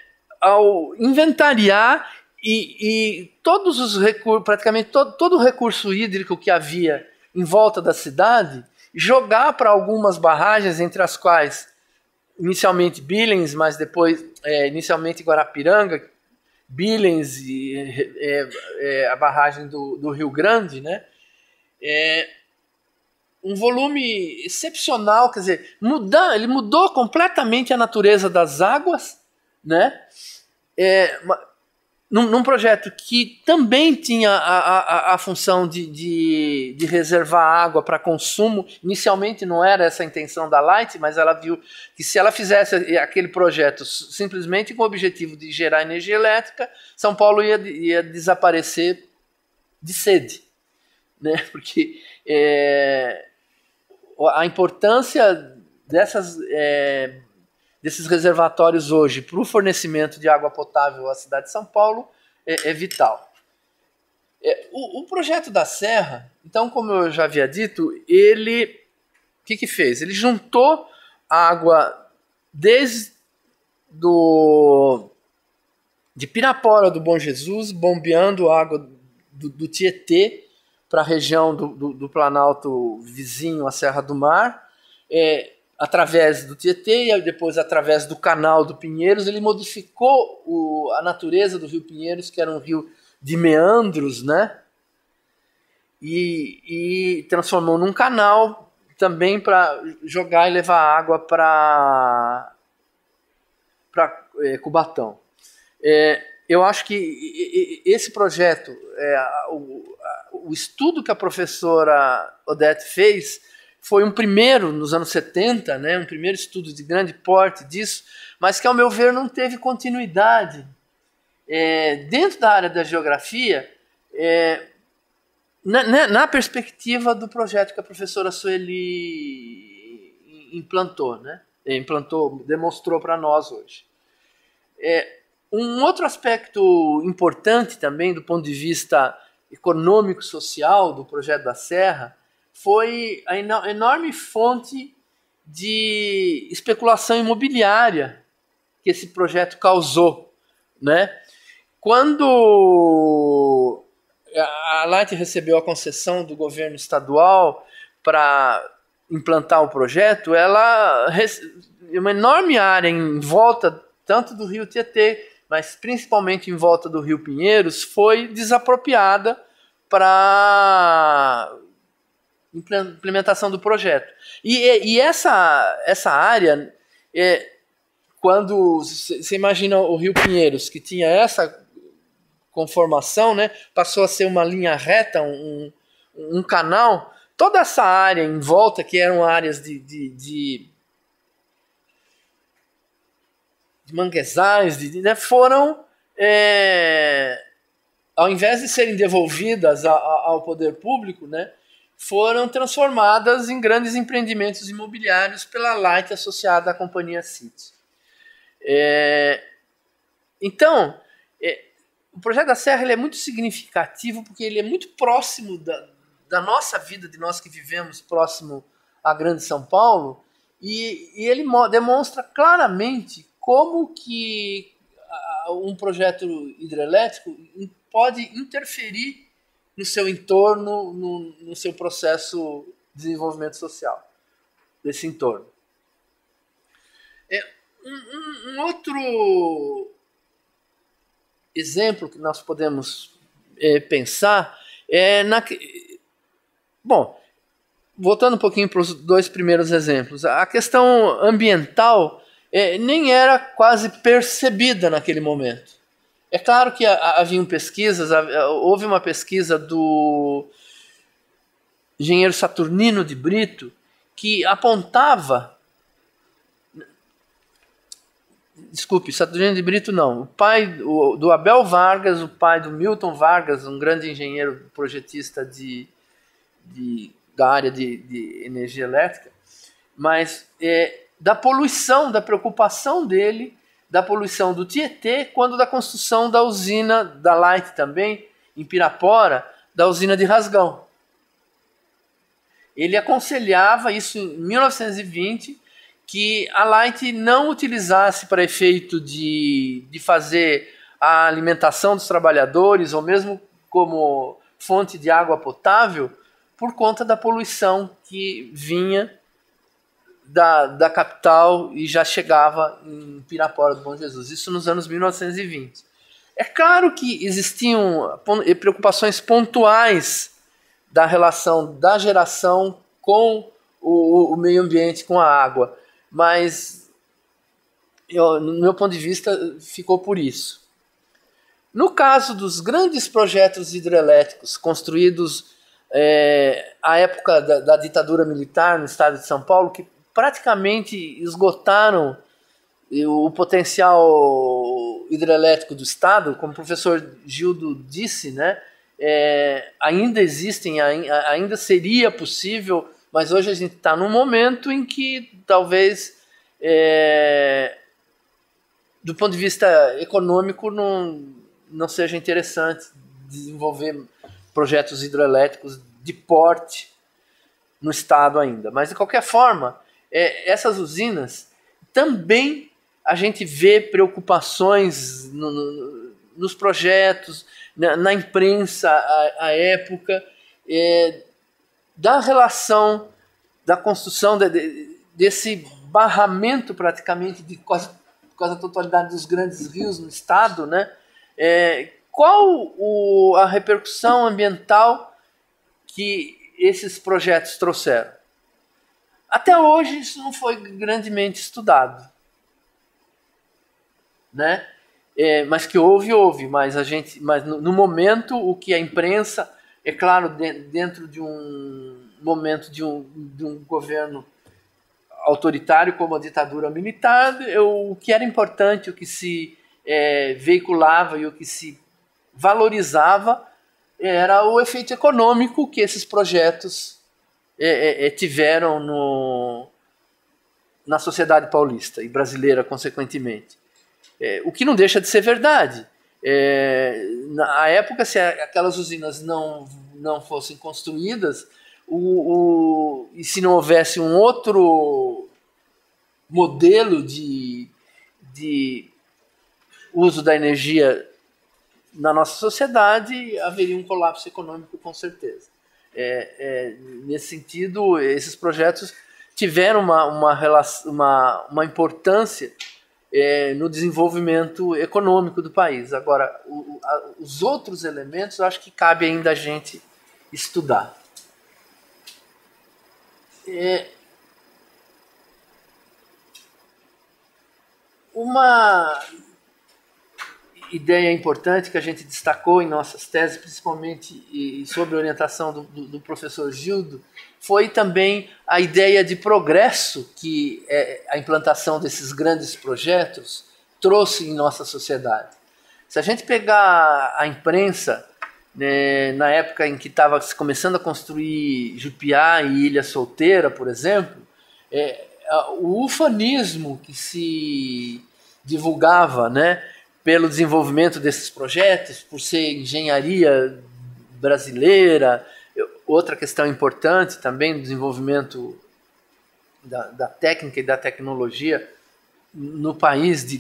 ao inventariar e, e todos os recursos, praticamente todo, todo o recurso hídrico que havia em volta da cidade, jogar para algumas barragens, entre as quais inicialmente Billings, mas depois é, inicialmente Guarapiranga, Billings e é, é, é a barragem do, do, Rio Grande, né? É, um volume excepcional, quer dizer, mudar, ele mudou completamente a natureza das águas, né? É, num, num, projeto que também tinha a, a, a função de, de, de reservar água para consumo. Inicialmente não era essa a intenção da Light, mas ela viu que se ela fizesse aquele projeto simplesmente com o objetivo de gerar energia elétrica, São Paulo ia, ia desaparecer de sede. Né? Porque é, a importância dessas. É, desses reservatórios hoje para o fornecimento de água potável à cidade de São Paulo é, é vital. É, o, o, projeto da Serra, então, como eu já havia dito, ele o que, que fez? Ele juntou água desde do de Pirapora do Bom Jesus, bombeando água do, do Tietê para a região do, do, do, Planalto vizinho à Serra do Mar. É, através do Tietê e depois através do canal do Pinheiros, ele modificou o, a natureza do rio Pinheiros, que era um rio de meandros, né? E, e transformou num canal também para jogar e levar água para é, eh, Cubatão. É, eu acho que esse projeto, é, o, o estudo que a professora Odete fez, foi um primeiro nos anos 70, né, um primeiro estudo de grande porte disso, mas que ao meu ver não teve continuidade é, dentro da área da geografia é, na, né, na, perspectiva do projeto que a professora Sueli implantou, né, implantou, demonstrou para nós hoje. É, um outro aspecto importante também do ponto de vista econômico-social do projeto da Serra foi a enorme fonte de especulação imobiliária que esse projeto causou, né? Quando eh, a Light recebeu a concessão do governo estadual para implantar o projeto, ela uma enorme área em volta tanto do Rio Tietê, mas principalmente em volta do Rio Pinheiros, foi desapropriada para implementação do projeto. E, e essa, essa área, é, quando você imagina o Rio Pinheiros, que tinha essa conformação, né, passou a ser uma linha reta, um, um canal, toda essa área em volta, que eram áreas de, de, de, de manguezais, de, né, foram, é, ao invés de serem devolvidas a, a, ao poder público, né, foram transformadas em grandes empreendimentos imobiliários pela Light associada à companhia City. É, então, é, o projeto da Serra é muito significativo porque ele é muito próximo da, da, nossa vida, de nós que vivemos próximo à Grande São Paulo, e, e ele demonstra claramente como que a, um projeto hidrelétrico pode interferir no seu entorno, no, no seu processo de desenvolvimento social, desse entorno. É, um, um, outro exemplo que nós podemos é, pensar é na. Bom, voltando um pouquinho para os dois primeiros exemplos, a questão ambiental é, nem era quase percebida naquele momento. É claro que haviam pesquisas, eh, houve uma pesquisa do engenheiro Saturnino de Brito que apontava. Desculpe, Saturnino de Brito não. O pai do Abel Vargas, o pai do Milton Vargas, um grande engenheiro projetista de, de da área de, de, energia elétrica, mas é, da poluição, da preocupação dele da poluição do Tietê, quanto da construção da usina da Light também, em Pirapora, da usina de Rasgão. Ele aconselhava, isso em 1920, que a Light não utilizasse para efeito de, de fazer a alimentação dos trabalhadores, ou mesmo como fonte de água potável, por conta da poluição que vinha da, da capital e já chegava em Pirapora do Bom Jesus. Isso nos anos 1920. É claro que existiam preocupações pontuais da relação da geração com o, o meio ambiente, com a água, mas eu, no meu ponto de vista ficou por isso. No caso dos grandes projetos hidrelétricos construídos é, à época da, da ditadura militar no estado de São Paulo, que praticamente esgotaram eh, o potencial hidrelétrico do estado, como o professor Gildo disse, né? É, ainda existem, ainda seria possível, mas hoje a gente está num momento em que talvez, é, do ponto de vista econômico, não, não seja interessante desenvolver projetos hidrelétricos de porte no estado ainda. Mas, de qualquer forma, é, essas usinas também a gente vê preocupações no, no, nos projetos, na, na imprensa à, época, é, da relação da construção de, de, desse barramento praticamente de quase, quase a totalidade dos grandes rios no estado, né? É, qual o, a repercussão ambiental que esses projetos trouxeram? Até hoje isso não foi grandemente estudado, né? É, mas que houve, houve. Mas a gente, mas no, no momento o que a imprensa, é claro, de, dentro de um momento de um, de um governo autoritário como a ditadura militar, eu, o que era importante, o que se é, veiculava e o que se valorizava era o efeito econômico que esses projetos é, é, é, tiveram no, na sociedade paulista e brasileira, consequentemente. É, o que não deixa de ser verdade. É, na época, se aquelas usinas não, não fossem construídas, o, o, e se não houvesse um outro modelo de, de uso da energia na nossa sociedade, haveria um colapso econômico, com certeza. É, é, nesse sentido, esses projetos tiveram uma, uma, uma, uma importância é, no desenvolvimento econômico do país. Agora, o, a, os outros elementos, eu acho que cabe ainda a gente estudar. É, uma ideia importante que a gente destacou em nossas teses, principalmente sobre orientação do, do, do, professor Gildo, foi também a ideia de progresso que é, a implantação desses grandes projetos trouxe em nossa sociedade. Se a gente pegar a imprensa, né, na época em que estava começando a construir Jupiá e Ilha Solteira, por exemplo, é, o ufanismo que se divulgava, né? pelo desenvolvimento desses projetos, por ser engenharia brasileira. Eu, outra questão importante também do desenvolvimento da, da, técnica e da tecnologia no país de,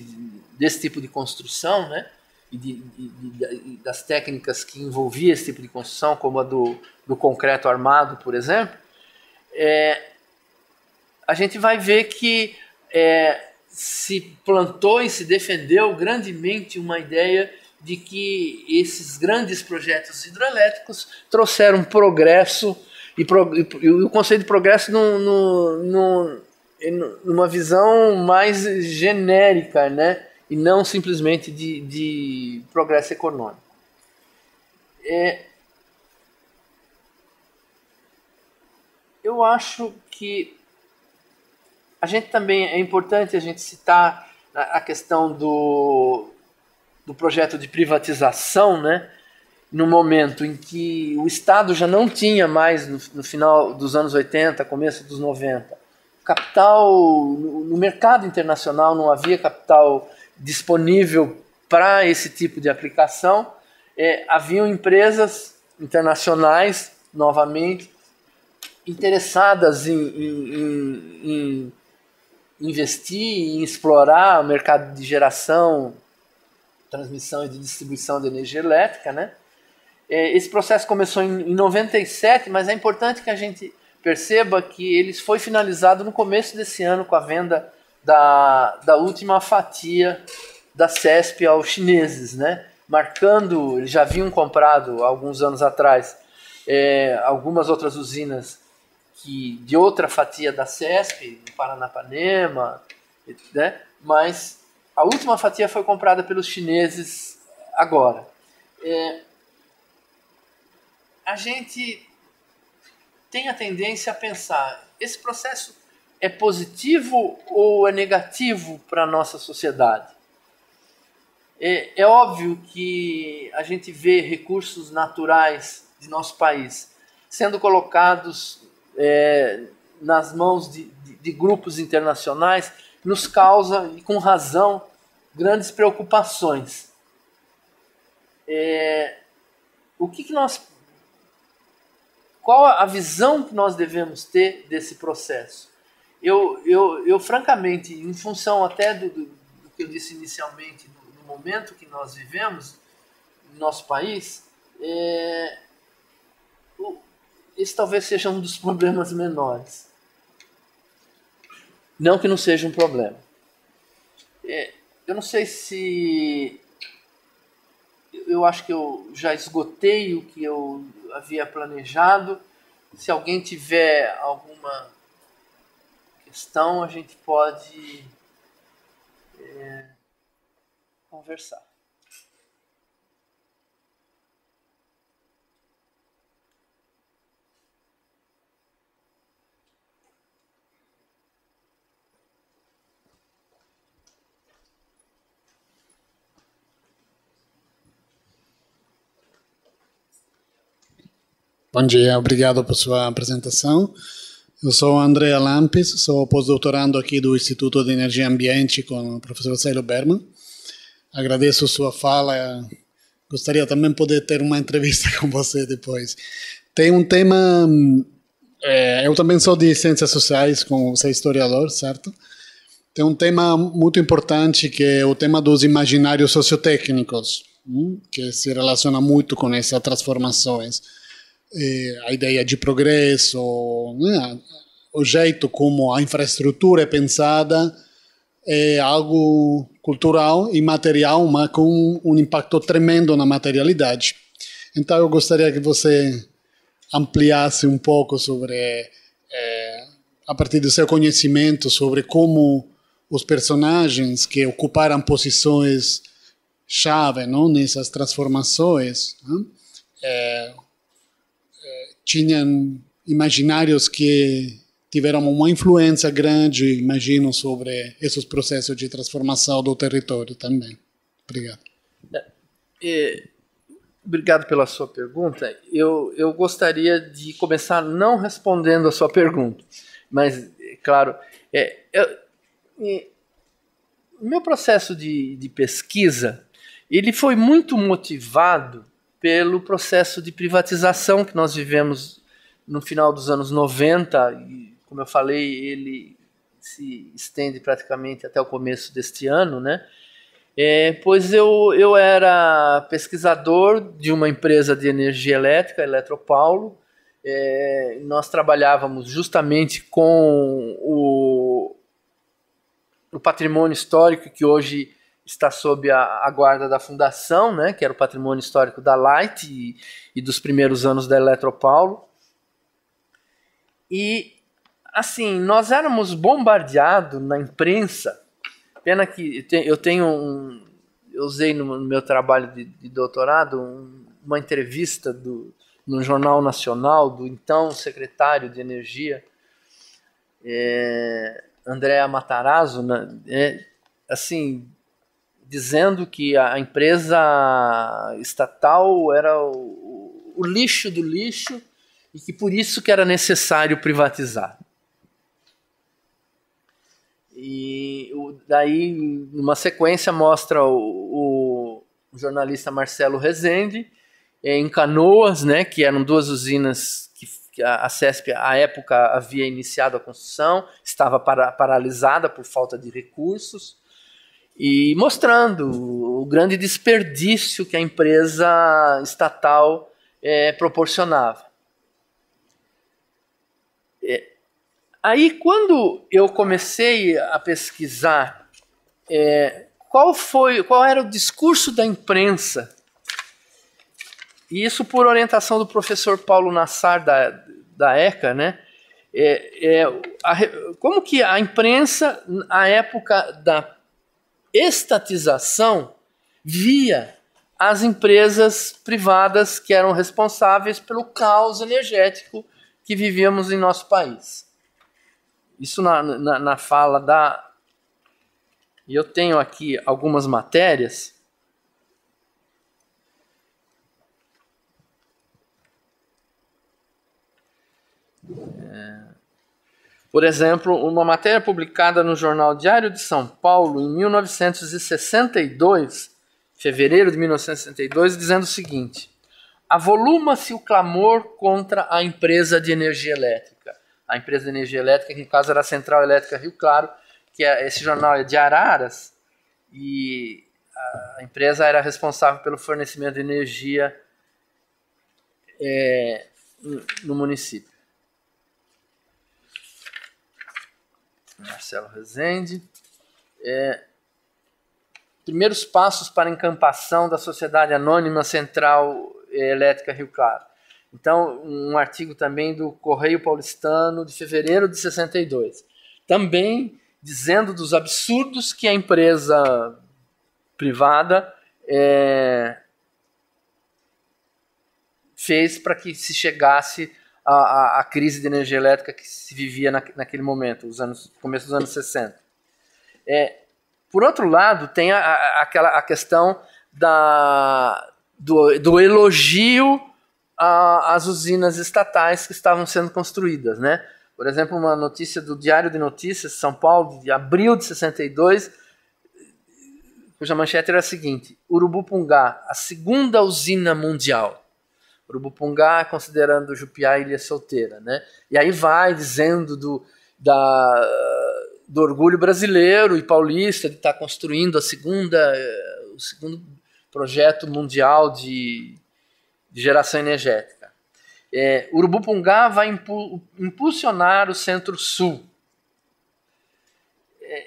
desse tipo de construção, né? E, de, de, das técnicas que envolvia esse tipo de construção, como a do, do concreto armado, por exemplo, é, a gente vai ver que é, se plantou e se defendeu grandemente uma ideia de que esses grandes projetos hidrelétricos trouxeram progresso e, pro, e, e o conceito de progresso no, no, no, numa visão mais genérica, né? e não simplesmente de, de progresso econômico. É, eu acho que a gente também é importante a gente citar a questão do, do projeto de privatização, né? No momento em que o Estado já não tinha mais, no, no final dos anos 80, começo dos 90, capital, no, no mercado internacional não havia capital disponível para esse tipo de aplicação. É, haviam empresas internacionais, novamente, interessadas em, em, em, em investir em explorar o mercado de geração, transmissão e de distribuição de energia elétrica, né? É, esse processo começou em 97, mas é importante que a gente perceba que ele foi finalizado no começo desse ano com a venda da, da última fatia da CESP aos chineses, né? Marcando, eles já haviam comprado alguns anos atrás é, algumas outras usinas que de outra fatia da CESP, do Paranapanema, né? mas a última fatia foi comprada pelos chineses agora. É, a gente tem a tendência a pensar: esse processo é positivo ou é negativo para a nossa sociedade? É, é óbvio que a gente vê recursos naturais de nosso país sendo colocados é, nas mãos de, de, de grupos internacionais nos causa, e com razão, grandes preocupações. É, o que, que nós. Qual a visão que nós devemos ter desse processo? Eu, eu, eu francamente, em função até do, do, do que eu disse inicialmente, do, do, momento que nós vivemos no nosso país, é, o, esse talvez seja um dos problemas menores. Não que não seja um problema. É, eu não sei se. Eu acho que eu já esgotei o que eu havia planejado. Se alguém tiver alguma questão, a gente pode é, conversar. Bom dia, obrigado por sua apresentação. Eu sou André Lampes, sou pós-doutorando aqui do Instituto de Energia e Ambiente com o professor Célio Berman. Agradeço sua fala. Gostaria também poder ter uma entrevista com você depois. Tem um tema. É, eu também sou de ciências sociais, como você é historiador, certo? Tem um tema muito importante que é o tema dos imaginários sociotécnicos, hum, que se relaciona muito com essas transformações a ideia de progresso, né, o jeito como a infraestrutura é pensada é algo cultural e material, mas com um impacto tremendo na materialidade. Então eu gostaria que você ampliasse um pouco sobre, é, a partir do seu conhecimento, sobre como os personagens que ocuparam posições chave não, nessas transformações, né? é, tinham imaginários que tiveram uma influência grande, imagino, sobre esses processos de transformação do território também. Obrigado. É, é obrigado pela sua pergunta. Eu, eu gostaria de começar não respondendo a sua pergunta, mas, é claro, é, é, é, o meu processo de, de pesquisa ele foi muito motivado pelo processo de privatização que nós vivemos no final dos anos 90, e, como eu falei, ele se estende praticamente até o começo deste ano, né? É, pois eu, eu era pesquisador de uma empresa de energia elétrica, Eletropaulo. É, nós trabalhávamos justamente com o, o patrimônio histórico que hoje está sob a, a, guarda da fundação, né, que era o patrimônio histórico da Light e, e dos primeiros anos da Eletropaulo. E assim, nós éramos bombardeados na imprensa. Pena que eu tenho um, eu usei no meu trabalho de, de doutorado um, uma entrevista do no jornal nacional do então secretário de energia é, Andréa Matarazzo, né, é, assim dizendo que a empresa estatal era o, o lixo do lixo e que por isso que era necessário privatizar. E daí, numa sequência, mostra o, o jornalista Marcelo Rezende é, em Canoas, né, que eram duas usinas que a CESP, à época, havia iniciado a construção, estava para, paralisada por falta de recursos e mostrando o grande desperdício que a empresa estatal é, proporcionava. É, aí, quando eu comecei a pesquisar é, qual foi, qual era o discurso da imprensa, e isso por orientação do professor Paulo Nassar da, da ECA, né? É, é, a, como que a imprensa, na época da estatização via as empresas privadas que eram responsáveis pelo caos energético que vivíamos em nosso país. Isso na, na, na fala da. E eu tenho aqui algumas matérias. É... Por exemplo, uma matéria publicada no jornal Diário de São Paulo em 1962, fevereiro de 1962, dizendo o seguinte: avoluma-se o clamor contra a empresa de energia elétrica. A empresa de energia elétrica, que no caso era a Central Elétrica Rio Claro, que é, esse jornal é de Araras, e a empresa era responsável pelo fornecimento de energia é, no município. Marcelo Rezende. É, primeiros passos para a encampação da Sociedade Anônima Central é, Elétrica Rio Claro. Então, um artigo também do Correio Paulistano de fevereiro de 62. Também dizendo dos absurdos que a empresa privada é, fez para que se chegasse a, a, a, crise de energia elétrica que se vivia na, naquele momento, os anos, começo dos anos 60. É, por outro lado, tem a, a, aquela, a questão da, do, do elogio às usinas estatais que estavam sendo construídas. Né? Por exemplo, uma notícia do Diário de Notícias São Paulo, de abril de 62, cuja manchete era a seguinte: Urubupungá, a segunda usina mundial. Urubupungá, considerando Jupiá ilha solteira, né? E aí vai dizendo do, da, do orgulho brasileiro e paulista, de estar tá construindo a segunda, eh, o segundo projeto mundial de, de geração energética. É, Urubupungá vai impu, impulsionar o Centro-Sul. É,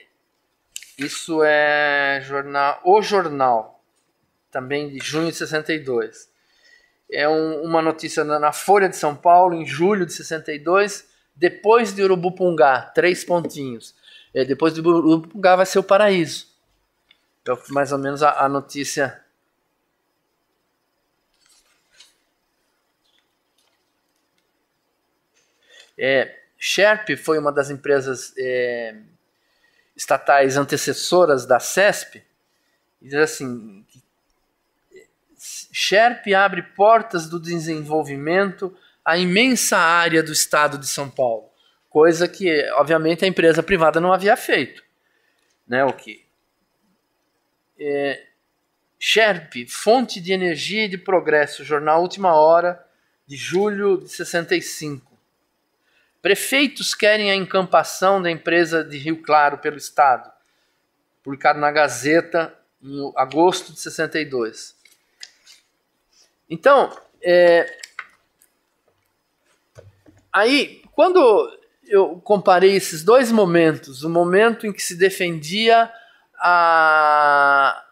isso é jornal, o jornal, também de junho de 62 é um, uma notícia na, na, Folha de São Paulo, em julho de 62, depois de Urubupungá, três pontinhos. É, depois de Urubupungá vai ser o paraíso. Então, mais ou menos a, a notícia É, Sherp foi uma das empresas é, estatais antecessoras da CESP, e diz assim, Sherp abre portas do desenvolvimento à imensa área do estado de São Paulo, coisa que, obviamente, a empresa privada não havia feito. Né, o que? É, Sherp, fonte de energia e de progresso, jornal Última Hora, de julho de 65. Prefeitos querem a encampação da empresa de Rio Claro pelo Estado, publicado na Gazeta em agosto de 62. Então, é, aí, quando eu comparei esses dois momentos, o momento em que se defendia a,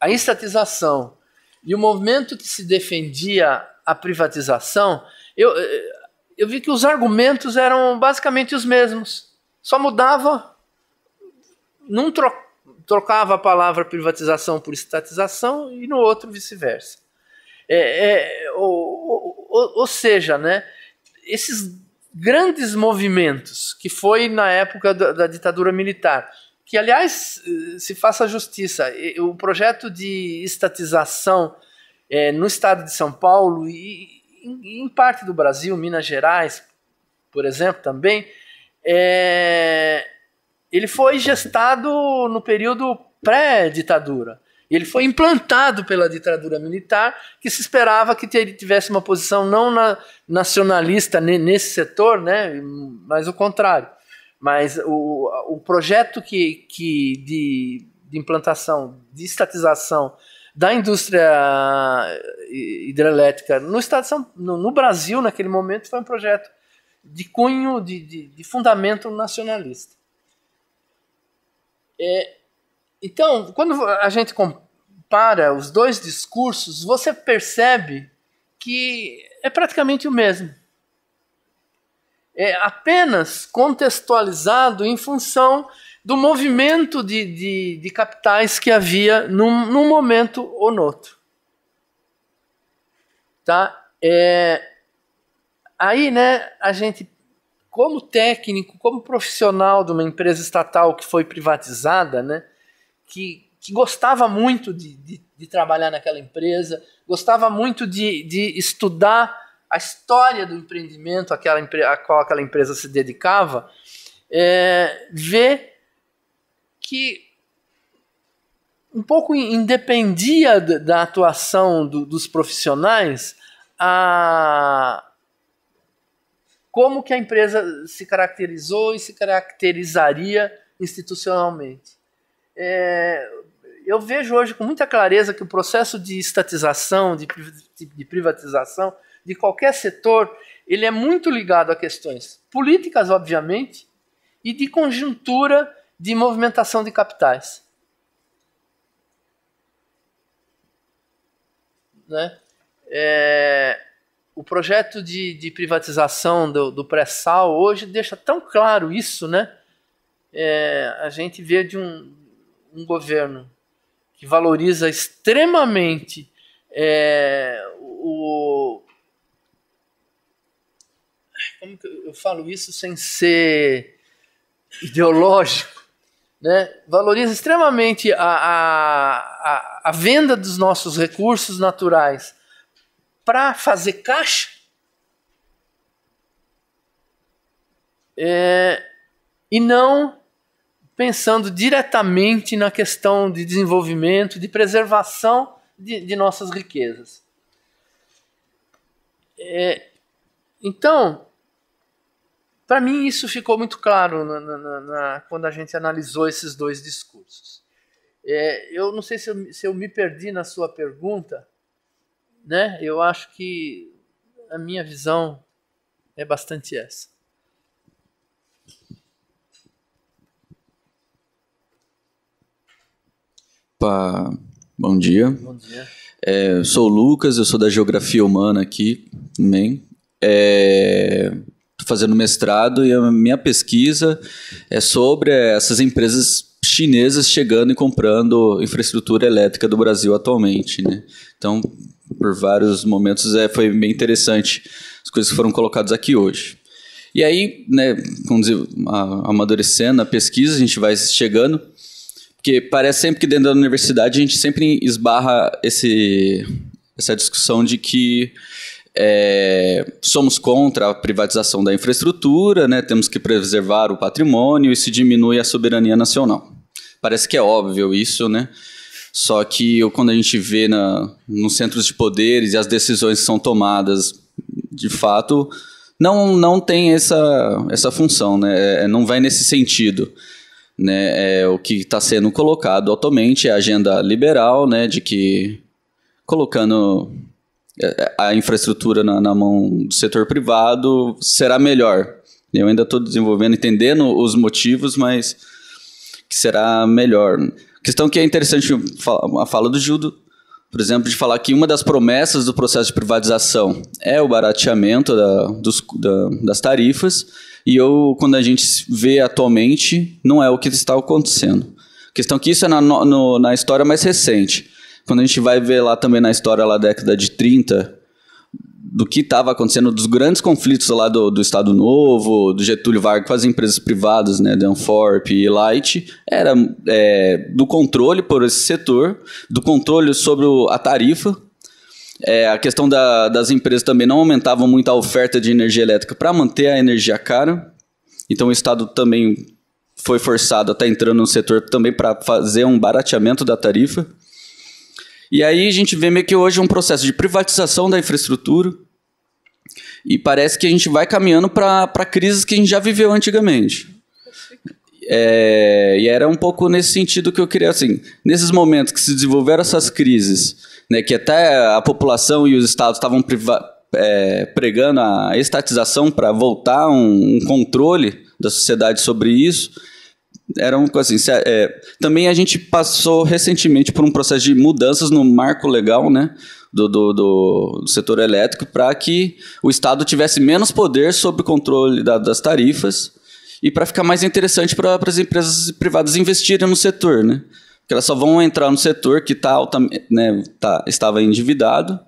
a estatização e o momento que se defendia a privatização, eu, eu vi que os argumentos eram basicamente os mesmos. Só mudava, não tro, trocava a palavra privatização por estatização e no outro vice-versa. É, é, ou, ou, ou, seja, né, esses grandes movimentos que foi na época da, da ditadura militar, que aliás se faça justiça, o projeto de estatização é, no estado de São Paulo e em, em, parte do Brasil, Minas Gerais, por exemplo, também, é, ele foi gestado no período pré-ditadura. Ele foi implantado pela ditadura militar, que se esperava que ele tivesse uma posição não na, nacionalista nesse setor, né, mas o contrário. Mas o, o projeto que, que de, de implantação, de estatização da indústria eh, hidrelétrica no, estado São, no, no, Brasil, naquele momento, foi um projeto de cunho, de, de, de fundamento nacionalista. É, então, quando a gente compara os dois discursos, você percebe que é praticamente o mesmo. É apenas contextualizado em função do movimento de, de, de capitais que havia num, num momento ou no outro. Tá? É, aí, né, a gente, como técnico, como profissional de uma empresa estatal que foi privatizada, né, que, que gostava muito de, de, de, trabalhar naquela empresa, gostava muito de, de estudar a história do empreendimento a, a qual aquela empresa se dedicava, é, que um pouco independia da atuação do, dos profissionais a como que a empresa se caracterizou e se caracterizaria institucionalmente é, eu vejo hoje com muita clareza que o processo de estatização, de, de privatização, de qualquer setor, ele é muito ligado a questões políticas, obviamente, e de conjuntura de movimentação de capitais. Né? É, o projeto de, de privatização do, do pré-sal hoje deixa tão claro isso, né? É, a gente vê de um, um governo que valoriza extremamente é, o. Como que eu falo isso sem ser ideológico? Né, valoriza extremamente a, a, a, venda dos nossos recursos naturais para fazer caixa, é, e não pensando diretamente na questão de desenvolvimento, de preservação de, de nossas riquezas. É, então, para mim isso ficou muito claro na, na, na, quando a gente analisou esses dois discursos. É, eu não sei se eu, se eu, me perdi na sua pergunta, né? Eu acho que a minha visão é bastante essa. Opa, bom dia. Bom dia. É, sou o Lucas, eu sou da Geografia Humana aqui também. Estou é, fazendo mestrado e a minha pesquisa é sobre essas empresas chinesas chegando e comprando infraestrutura elétrica do Brasil atualmente, né? Então, por vários momentos é, foi bem interessante as coisas que foram colocadas aqui hoje. E aí, né, como dizer, amadurecendo a pesquisa, a gente vai chegando porque parece sempre que dentro da universidade a gente sempre esbarra esse, essa discussão de que é, somos contra a privatização da infraestrutura, né, temos que preservar o patrimônio e se diminui a soberania nacional. Parece que é óbvio isso, né? Só que quando a gente vê na, nos centros de poderes e as decisões que são tomadas, de fato, não, não tem essa, essa função, né? É, não vai nesse sentido. Né, é, o que está sendo colocado atualmente é a agenda liberal, né, de que colocando é, é, a infraestrutura na, na mão do setor privado será melhor. Eu ainda estou desenvolvendo, entendendo os motivos, mas que será melhor. Questão que é interessante a fala do Gildo, por exemplo, de falar que uma das promessas do processo de privatização é o barateamento da, dos, da, das tarifas, e eu, quando a gente vê atualmente, não é o que está acontecendo. A questão é que isso é na, no, na história mais recente. Quando a gente vai ver lá também na história lá da década de 30, do que estava acontecendo, dos grandes conflitos lá do, do Estado Novo, do Getúlio Vargas com as empresas privadas, né, Danforth e Light, era é, do controle por esse setor, do controle sobre o, a tarifa, é, a questão da, das empresas também não aumentavam muito a oferta de energia elétrica para manter a energia cara. Então o Estado também foi forçado a estar tá entrando no setor também para fazer um barateamento da tarifa. E aí a gente vê meio que hoje um processo de privatização da infraestrutura e parece que a gente vai caminhando para crises que a gente já viveu antigamente. É, e era um pouco nesse sentido que eu queria, assim, nesses momentos que se desenvolveram essas crises, né, que até a população e os estados estavam é, pregando a estatização para voltar um, um, controle da sociedade sobre isso, era um assim, se, é, também a gente passou recentemente por um processo de mudanças no marco legal, né, do, do, do, setor elétrico para que o Estado tivesse menos poder sobre o controle da, das tarifas e para ficar mais interessante para as empresas privadas investirem no setor, né? Porque elas só vão entrar no setor que tá alta, né, tá, estava endividado,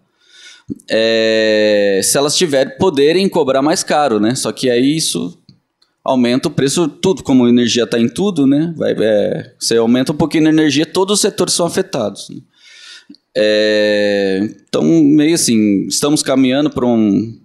é, se elas tiverem, poderem cobrar mais caro, né? Só que aí isso aumenta o preço, tudo, como a energia está em tudo, né? Vai, é, você aumenta um pouquinho a energia, todos os setores são afetados. Né? É, então, meio assim, estamos caminhando para um,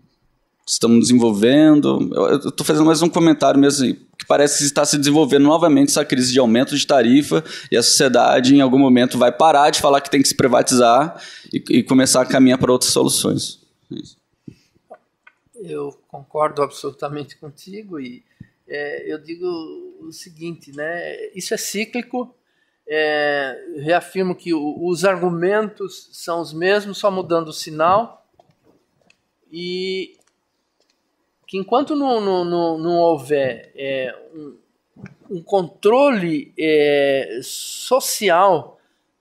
estamos desenvolvendo. Eu estou fazendo mais um comentário mesmo, assim, que parece que está se desenvolvendo novamente essa crise de aumento de tarifa e a sociedade, em algum momento, vai parar de falar que tem que se privatizar e, e começar a caminhar para outras soluções. É eu concordo absolutamente contigo e é, eu digo o seguinte, né? Isso é cíclico. É, reafirmo que o, os argumentos são os mesmos, só mudando o sinal. E que enquanto não, não, não, não houver é, um, um, controle é, social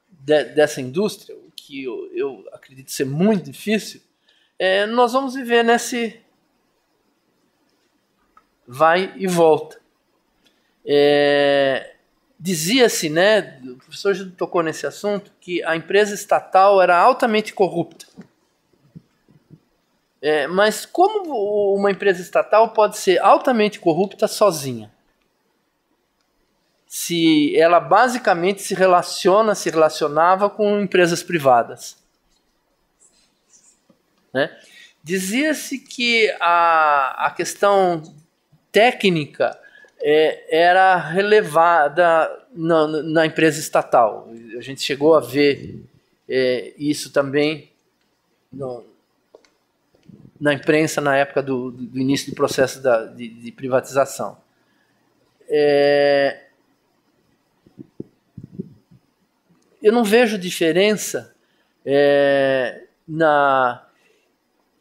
de, dessa indústria, o que eu, eu, acredito ser muito difícil, é, nós vamos viver nesse vai e volta. É, dizia-se, né, o professor tocou nesse assunto, que a empresa estatal era altamente corrupta. É, mas como uma empresa estatal pode ser altamente corrupta sozinha? Se ela basicamente se relaciona, se relacionava com empresas privadas. Né? Dizia-se que a, a questão técnica é, era relevada na, na, empresa estatal. A gente chegou a ver é, isso também no, na imprensa na época do, do início do processo da, de, de privatização. É... Eu não vejo diferença é, na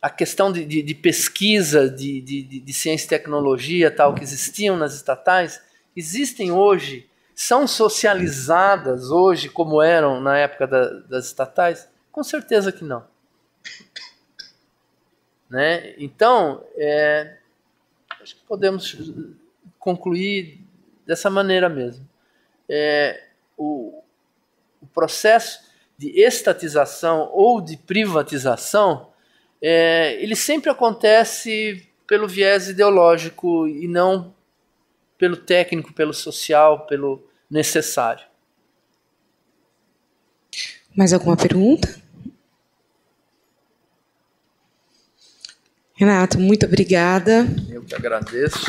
a questão de, de, de pesquisa, de, de, ciência e tecnologia tal, que existiam nas estatais, existem hoje, são socializadas hoje como eram na época da, das estatais? Com certeza que não. Né? Então, é, acho que podemos concluir dessa maneira mesmo. É, o, o, processo de estatização ou de privatização, é, ele sempre acontece pelo viés ideológico e não pelo técnico, pelo social, pelo necessário. Mais alguma pergunta? Renato, muito obrigada. Eu que agradeço.